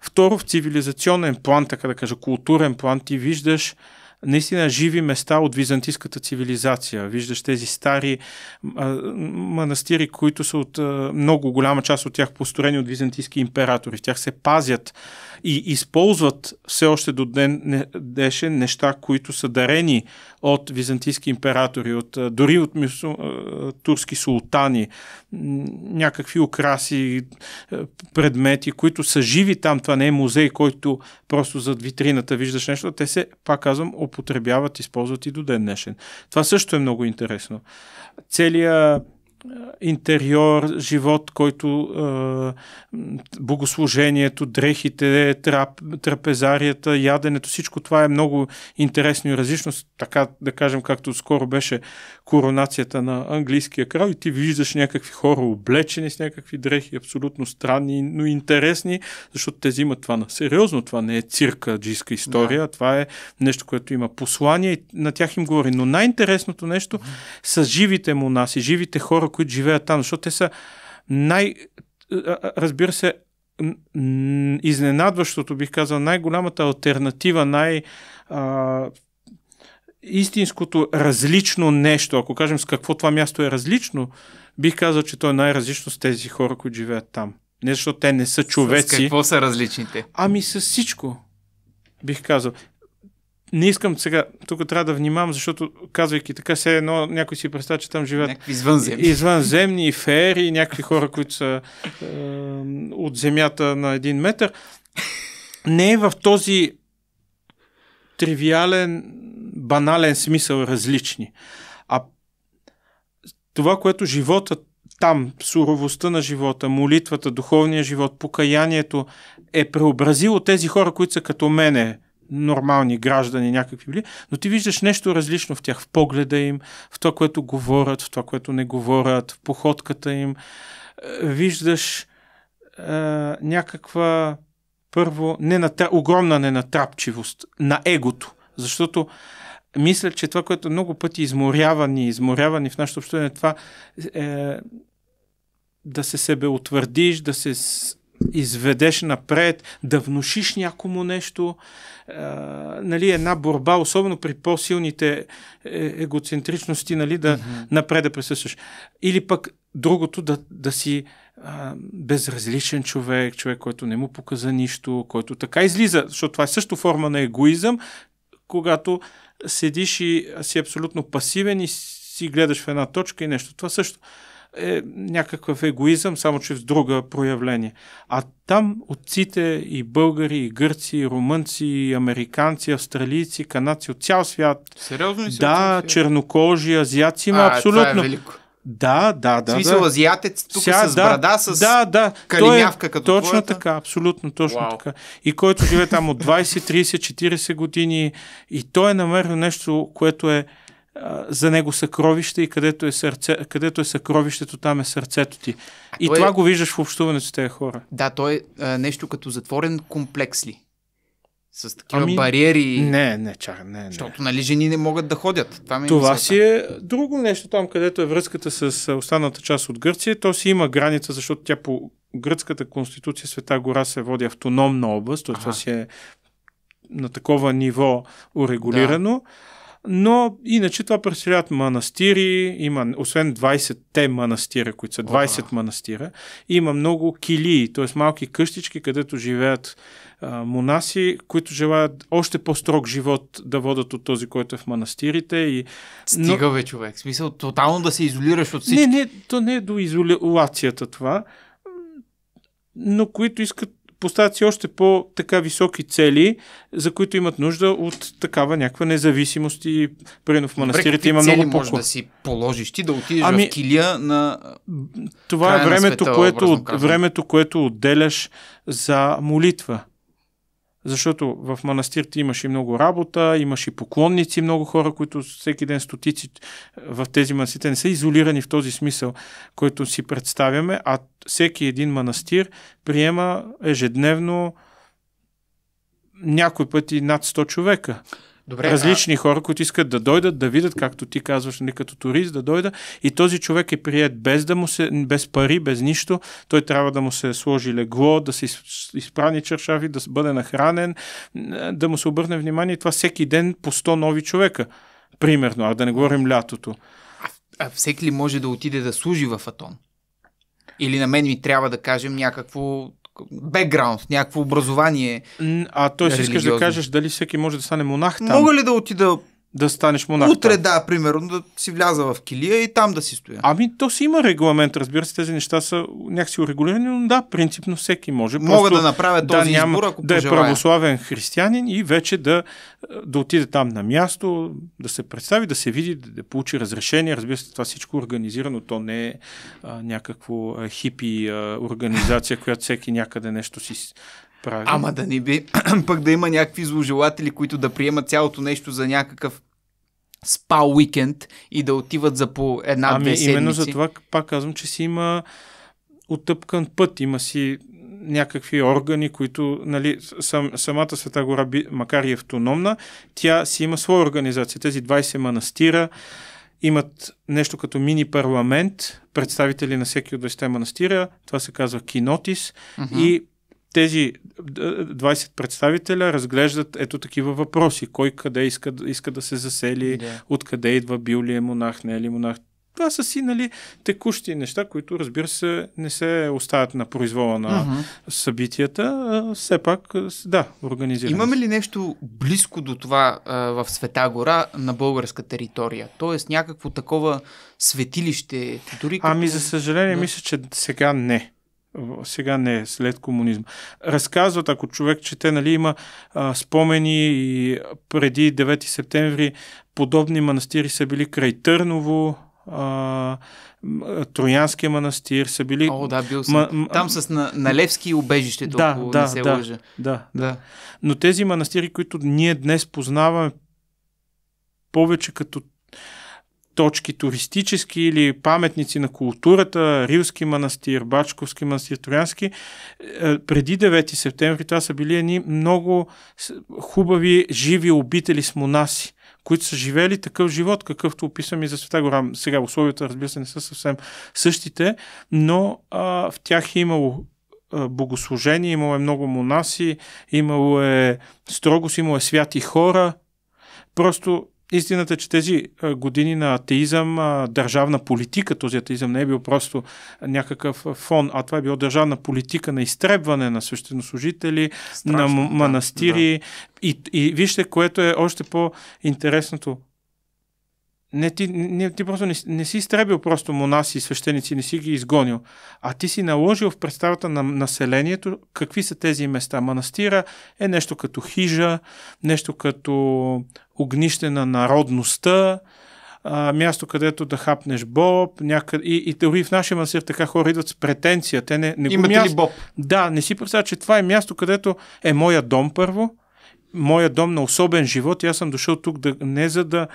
Второ, в цивилизационен план, така да кажа, културен план, ти виждаш наистина живи места от византийската цивилизация. Виждаш тези стари а, манастири, които са от а, много голяма част от тях построени от византийски императори. В тях се пазят и използват все още до ден днешен неща, които са дарени от византийски императори, от, дори от мису, турски султани, някакви украси, предмети, които са живи там. Това не е музей, който просто зад витрината виждаш нещо. Те се, пак казвам, употребяват, използват и до ден днешен. Това също е много интересно. Целият интериор, живот, който е, богослужението, дрехите, трап, трапезарията, яденето, всичко това е много интересно и различно. Така да кажем, както скоро беше коронацията на английския крал и ти виждаш някакви хора облечени с някакви дрехи, абсолютно странни, но интересни, защото те взимат това на сериозно. Това не е цирка, джийска история, да. това е нещо, което има послание и на тях им говори. Но най-интересното нещо са живите монаси, живите хора, хора, които живеят там, защото те са най... Разбира се, изненадващото, бих казал, най-голямата альтернатива, най- а, истинското различно нещо, ако кажем с какво това място е различно, бих казал, че то е най-различно с тези хора, които живеят там. Не защото те не са човеци. С какво са различните? Ами с всичко, бих казал не искам сега, тук трябва да внимавам, защото казвайки така, все едно някой си представя, че там живеят извънземни. извънземни. и феери и някакви хора, които са е, от земята на един метър. Не е в този тривиален, банален смисъл различни. А това, което живота там, суровостта на живота, молитвата, духовния живот, покаянието е преобразило тези хора, които са като мене, нормални граждани, някакви били, но ти виждаш нещо различно в тях, в погледа им, в това, което говорят, в това, което не говорят, в походката им. Е, виждаш е, някаква първо ненатра... огромна ненатрапчивост на егото, защото мисля, че това, което много пъти изморява ни, изморява ни в нашето общество, е това е, да се себе утвърдиш, да се изведеш напред, да внушиш някому нещо, а, нали, една борба, особено при по-силните е, егоцентричности, нали, да mm-hmm. напреда присъстваш. Или пък другото, да, да си а, безразличен човек, човек, който не му показа нищо, който така излиза, защото това е също форма на егоизъм, когато седиш и си абсолютно пасивен и си гледаш в една точка и нещо. Това също е някакъв егоизъм, само че с друга проявление. А там отците и българи, и гърци, и румънци, и американци, австралийци, канадци от цял свят. Сериозно ли си? Да, чернокожи, азиаци има а, абсолютно. Това е велико. Да, да, да. В смисъл да. азиатец тук Ся, с брада, с да, да. Е калинявка е, като Точно твоята. така, абсолютно точно Вау. така. И който живее там от 20, 30, 40 години и той е намерил нещо, което е за него съкровище и където е, сърце, където е съкровището, там е сърцето ти. А и това е... го виждаш в общуването с тези хора. Да, то е а, нещо като затворен комплекс ли? С такива ами, бариери. Не, не, чар, не, не. Защото, нали, жени не могат да ходят. Това, ми е това си е друго нещо там, където е връзката с останалата част от Гърция. То си има граница, защото тя по гръцката конституция Света гора се води автономна област, т.е. това си е на такова ниво урегулирано. Да но иначе това представляват манастири, има, освен 20-те манастира, които са 20 wow. манастира, има много килии, т.е. малки къщички, където живеят а, монаси, които желаят още по-строг живот да водат от този, който е в манастирите. И... Стига бе, човек. В смисъл, тотално да се изолираш от всички. Не, не, то не е до изолацията това но които искат поставят си още по-така високи цели, за които имат нужда от такава някаква независимост и примерно в манастирите има много по може да си положиш ти, да отидеш ами, в килия на Това е времето, на света, което, времето, което отделяш за молитва защото в манастир ти имаш и много работа, имаш и поклонници, много хора, които всеки ден стотици е, в тези манастири не са изолирани в този смисъл, който си представяме, а всеки един манастир приема ежедневно някой пъти над 100 човека. Добре, различни а... хора, които искат да дойдат, да видят, както ти казваш, не нали, като турист, да дойда. И този човек е прият без, да му се, без пари, без нищо. Той трябва да му се сложи легло, да се изпрани чершави, да бъде нахранен, да му се обърне внимание. Това всеки ден по 100 нови човека. Примерно, а да не говорим лятото. А, а всеки ли може да отиде да служи в Атон? Или на мен ми трябва да кажем някакво бекграунд, някакво образование. А той си искаш да кажеш дали всеки може да стане монах там. Мога ли да отида да станеш монах. Утре, да, примерно, да си вляза в килия и там да си стоя. Ами, то си има регламент, разбира се, тези неща са някакси урегулирани, но да, принципно всеки може. Мога да направя този да, избор, няма, ако Да е пожелая. е православен християнин и вече да, да отиде там на място, да се представи, да се види, да, да получи разрешение. Разбира се, това всичко е организирано, то не е а, някакво а, хипи а, организация, която всеки някъде нещо си Правильно. Ама да не би пък да има някакви зложелатели, които да приемат цялото нещо за някакъв спа уикенд и да отиват за по една-две ами, седмици. именно за това пак казвам, че си има отъпкан път, има си някакви органи, които, нали, сам, самата Света гора, макар и автономна, тя си има своя организация. Тези 20 манастира имат нещо като мини парламент, представители на всеки от 20 манастира, това се казва кинотис uh-huh. и тези 20 представителя разглеждат ето такива въпроси. Кой къде иска, иска да се засели, yeah. откъде идва, бил ли е монах, не е ли монах. Това са си нали, текущи неща, които разбира се не се оставят на произвола на uh-huh. събитията. все пак, да, организираме. Имаме ли нещо близко до това а, в Света гора на българска територия? Тоест някакво такова светилище? Дори ами, като... Ами за съжаление да. мисля, че сега не сега не, след комунизма. Разказват, ако човек чете, нали, има а, спомени и преди 9 септември подобни манастири са били край Търново, а, Троянския манастир, са били... О, да, бил съм. Ма, Там с на, на Левски убежището, да, ако да, не се да, лъжа. Да, да, да. Но тези манастири, които ние днес познаваме повече като точки туристически или паметници на културата, Рилски манастир, Бачковски манастир, Троянски, е, преди 9 септември това са били едни много хубави, живи обители с монаси които са живели такъв живот, какъвто описвам и за Света гора. Сега условията, разбира се, не са съвсем същите, но а, в тях е имало богослужение, имало е много монаси, имало е строгост, имало е святи хора. Просто Истината е, че тези години на атеизъм, държавна политика, този атеизъм не е бил просто някакъв фон, а това е било държавна политика на изтребване на свещенослужители, Страшно, на манастири. Да. И, и вижте, което е още по-интересното. Не, ти, не, ти просто не, не си изтребил просто монаси и свещеници, не си ги изгонил, а ти си наложил в представата на населението какви са тези места. Манастира е нещо като хижа, нещо като огнище на народността, а, място, където да хапнеш боб, някъде. И, и дори в нашия манастир така хора идват с претенция. Те не, не Имате място... ли боб? Да, не си представя, че това е място, където е моя дом първо, моя дом на особен живот и аз съм дошъл тук да, не за да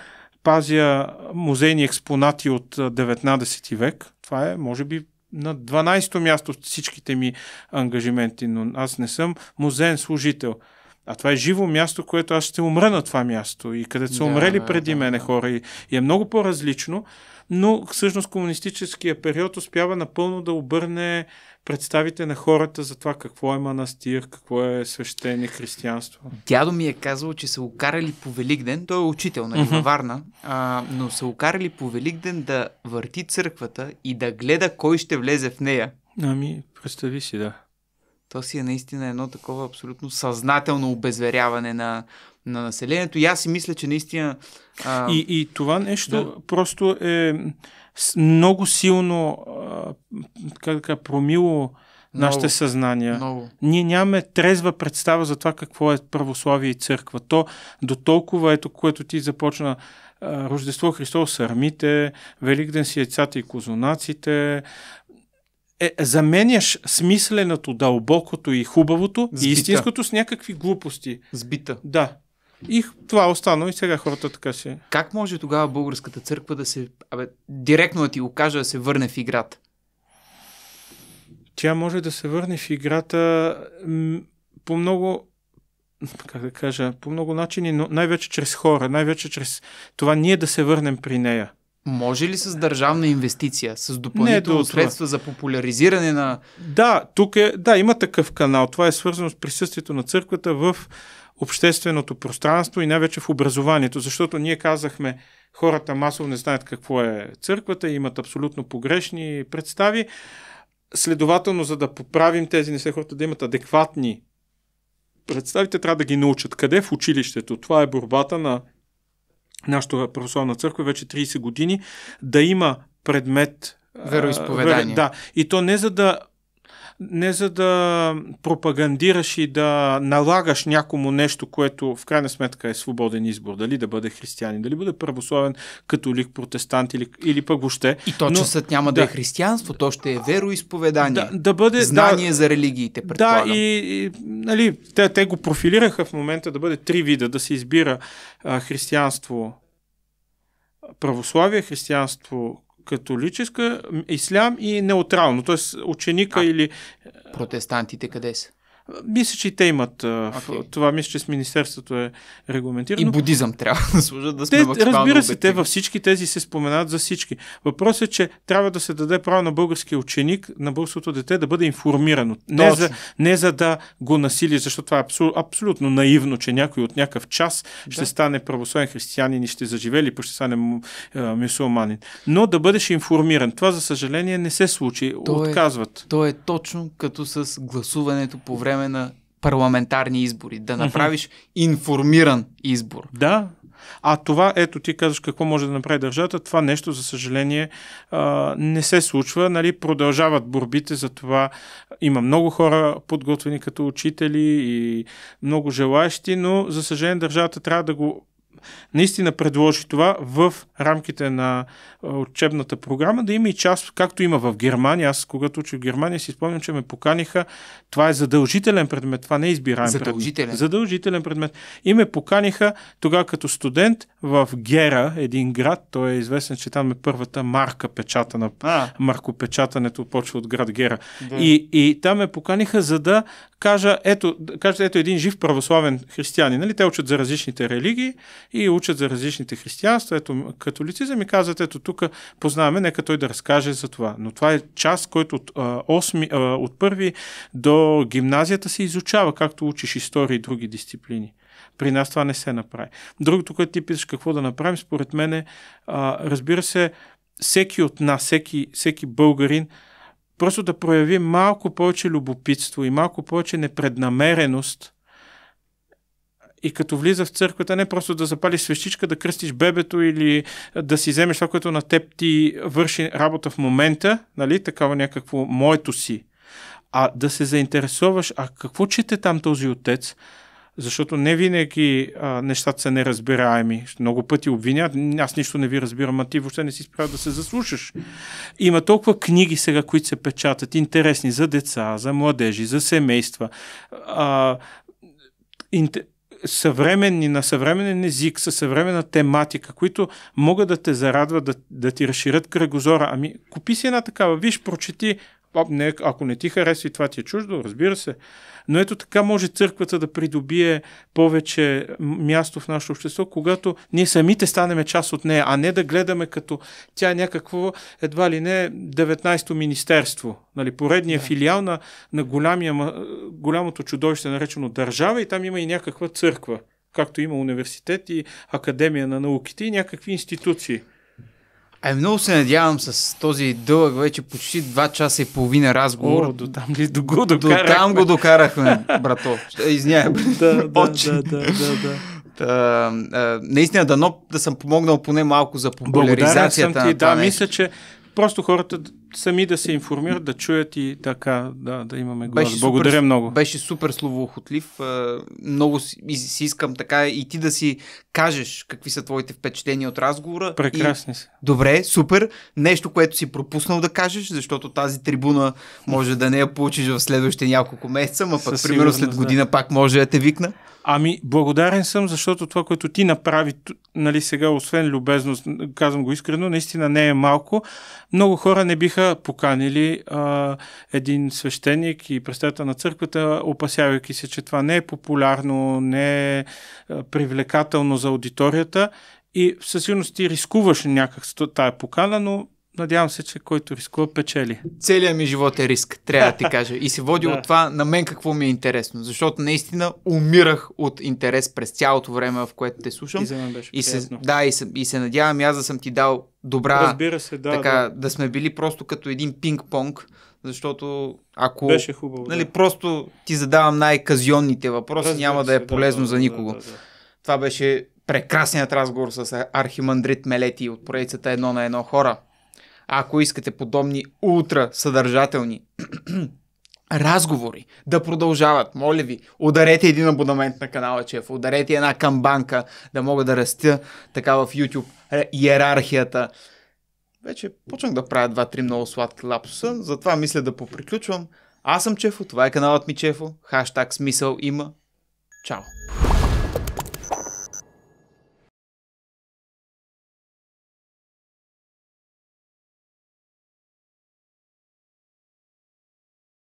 пазя музейни експонати от 19 век. Това е, може би, на 12-то място от всичките ми ангажименти, но аз не съм музейен служител. А това е живо място, което аз ще умра на това място и където са да, умрели да, преди да, мене да. хора и, и е много по-различно, но всъщност комунистическия период успява напълно да обърне представите на хората за това какво е манастир, какво е свещение християнство? Дядо ми е казал, че са окарали по Великден, той е учител на нали, mm-hmm. Варна, а, но са окарали по Великден да върти църквата и да гледа кой ще влезе в нея. Ами, представи си, да. То си е наистина едно такова абсолютно съзнателно обезверяване на, на населението. И аз си мисля, че наистина. А... И, и това нещо да. просто е много силно как кажа, промило нашите съзнания. Много. Ние нямаме трезва представа за това какво е православие и църква. То до толкова ето, което ти започна Рождество Христово с армите, Великден си яйцата и козунаците, е, заменяш смисленото, дълбокото и хубавото Сбита. и истинското с някакви глупости. Сбита. Да. И това е остана и сега хората така си. Как може тогава българската църква да се... Абе, директно да ти го кажа, да се върне в играта? Тя може да се върне в играта по много как да кажа, по много начини, но най-вече чрез хора, най-вече чрез това ние да се върнем при нея. Може ли с държавна инвестиция, с допълнително Не, средства за популяризиране на... Да, тук е, да, има такъв канал. Това е свързано с присъствието на църквата в общественото пространство и най-вече в образованието, защото ние казахме, хората масово не знаят какво е църквата, имат абсолютно погрешни представи. Следователно, за да поправим тези неща, хората да имат адекватни представи, те трябва да ги научат. Къде в училището? Това е борбата на нашата православна църква вече 30 години, да има предмет Вероисповедание. да, и то не за да не за да пропагандираш и да налагаш някому нещо, което в крайна сметка е свободен избор. Дали да бъде християнин, дали бъде православен, католик, протестант или, или пък въобще. И то, че съд няма да, е да е християнство, то ще е вероисповедание. Да, да бъде, знание да, за религиите, Да, и, и нали, те, те го профилираха в момента да бъде три вида, да се избира а, християнство, православие, християнство, католическа, ислям и неутрално, т.е. ученика а, или... Протестантите къде са? Мисля, че и те имат. Okay. Това мисля, че с Министерството е регламентирано. И будизъм трябва да служат да сме те, Разбира обективни. се, те във всички тези се споменат за всички. Въпросът е, че трябва да се даде право на българския ученик, на българското дете да бъде информирано. Не за, не за да го насили, защото това е абсол, абсолютно наивно, че някой от някакъв час да. ще стане православен християнин и ще заживели, или ще стане мусулманин. Но да бъдеш информиран. Това, за съжаление, не се случи. То е- Отказват. Е, то е точно като с гласуването по време време на парламентарни избори, да направиш информиран избор. Да. А това, ето ти казваш какво може да направи държавата, това нещо, за съжаление, не се случва. Нали? Продължават борбите за това. Има много хора подготвени като учители и много желаящи, но за съжаление държавата трябва да го наистина предложи това в рамките на учебната програма, да има и част, както има в Германия. Аз, когато учи в Германия, си спомням, че ме поканиха. Това е задължителен предмет, това не е избираем задължителен. предмет. Задължителен предмет. И ме поканиха тогава като студент в Гера, един град. Той е известен, че там е първата марка печатана. А. Маркопечатането почва от град Гера. Да. И, и там ме поканиха, за да кажа, ето, кажа, ето един жив православен християнин. Нали? Те учат за различните религии и учат за различните християнства. Ето католицизъм и казват, ето тук тук познаваме, нека той да разкаже за това. Но това е част, който от, от първи до гимназията се изучава, както учиш история и други дисциплини. При нас това не се направи. Другото, което ти питаш какво да направим, според мен е, разбира се, всеки от нас, всеки, всеки българин, просто да прояви малко повече любопитство и малко повече непреднамереност и като влиза в църквата, не просто да запалиш свещичка, да кръстиш бебето или е, да си вземеш това, което на теб ти върши работа в момента, нали, такава някакво моето си, а да се заинтересуваш, а какво чете там този отец, защото не винаги а, нещата са неразбираеми. Много пъти обвиняват, аз нищо не ви разбирам, а ти въобще не си справя да се заслушаш. Има толкова книги сега, които се печатат, интересни за деца, за младежи, за семейства. А, съвременни, на съвременен език, със съвременна тематика, които могат да те зарадват, да, да ти разширят кръгозора. Ами, купи си една такава, виж, прочети, не, ако не ти харесва и това ти е чуждо, разбира се, но ето така може църквата да придобие повече място в нашето общество, когато ние самите станем част от нея, а не да гледаме като тя е някакво едва ли не 19-то министерство, нали, поредния да. филиал на, на голямия, голямото чудовище, наречено държава, и там има и някаква църква както има университет и Академия на науките и някакви институции. Ай, много се надявам с този дълъг вече почти 2 часа и половина разговор. О, до там ли до го докарахме? До там го докарахме, брато. Извинявай. да, да, да, да, да. да. Та, а, наистина, дано да съм помогнал поне малко за популяризацията. Благодарен съм ти. Да, мисля, че просто хората сами да се информират, да чуят и така, да, да имаме глас. Беше Благодаря супер, много. Беше супер словоохотлив. Много си, си искам така и ти да си кажеш какви са твоите впечатления от разговора. Прекрасни са. Добре, супер. Нещо, което си пропуснал да кажеш, защото тази трибуна може да не я получиш в следващите няколко месеца, а пък примерно след година да. пак може да те викна. Ами, благодарен съм, защото това, което ти направи, нали, сега, освен любезност, казвам го искрено, наистина не е малко. Много хора не биха поканили а, един свещеник и представител на църквата, опасявайки се, че това не е популярно, не е привлекателно за аудиторията. И със сигурност ти рискуваш някак тая покана, но Надявам се, че който рискува, печели. Целият ми живот е риск, трябва да ти кажа. И се води да. от това на мен какво ми е интересно. Защото наистина умирах от интерес през цялото време, в което те слушам. И за мен беше и се, Да, и се, и се надявам и аз да съм ти дал добра... Разбира се, да. Така, да. да сме били просто като един пинг-понг. Защото ако беше хубаво, нали, да. просто ти задавам най-казионните въпроси, Разбира няма се, е да е полезно да, за никого. Да, да, да. Това беше прекрасният разговор с архимандрит Мелети от проекцията Едно на едно хора ако искате подобни ултра съдържателни разговори да продължават. Моля ви, ударете един абонамент на канала Чеф, ударете една камбанка, да мога да растя така в YouTube иерархията. Вече почнах да правя 2-3 много сладки лапсуса, затова мисля да поприключвам. Аз съм Чефо, това е каналът ми Чефо, хаштаг смисъл има. Чао!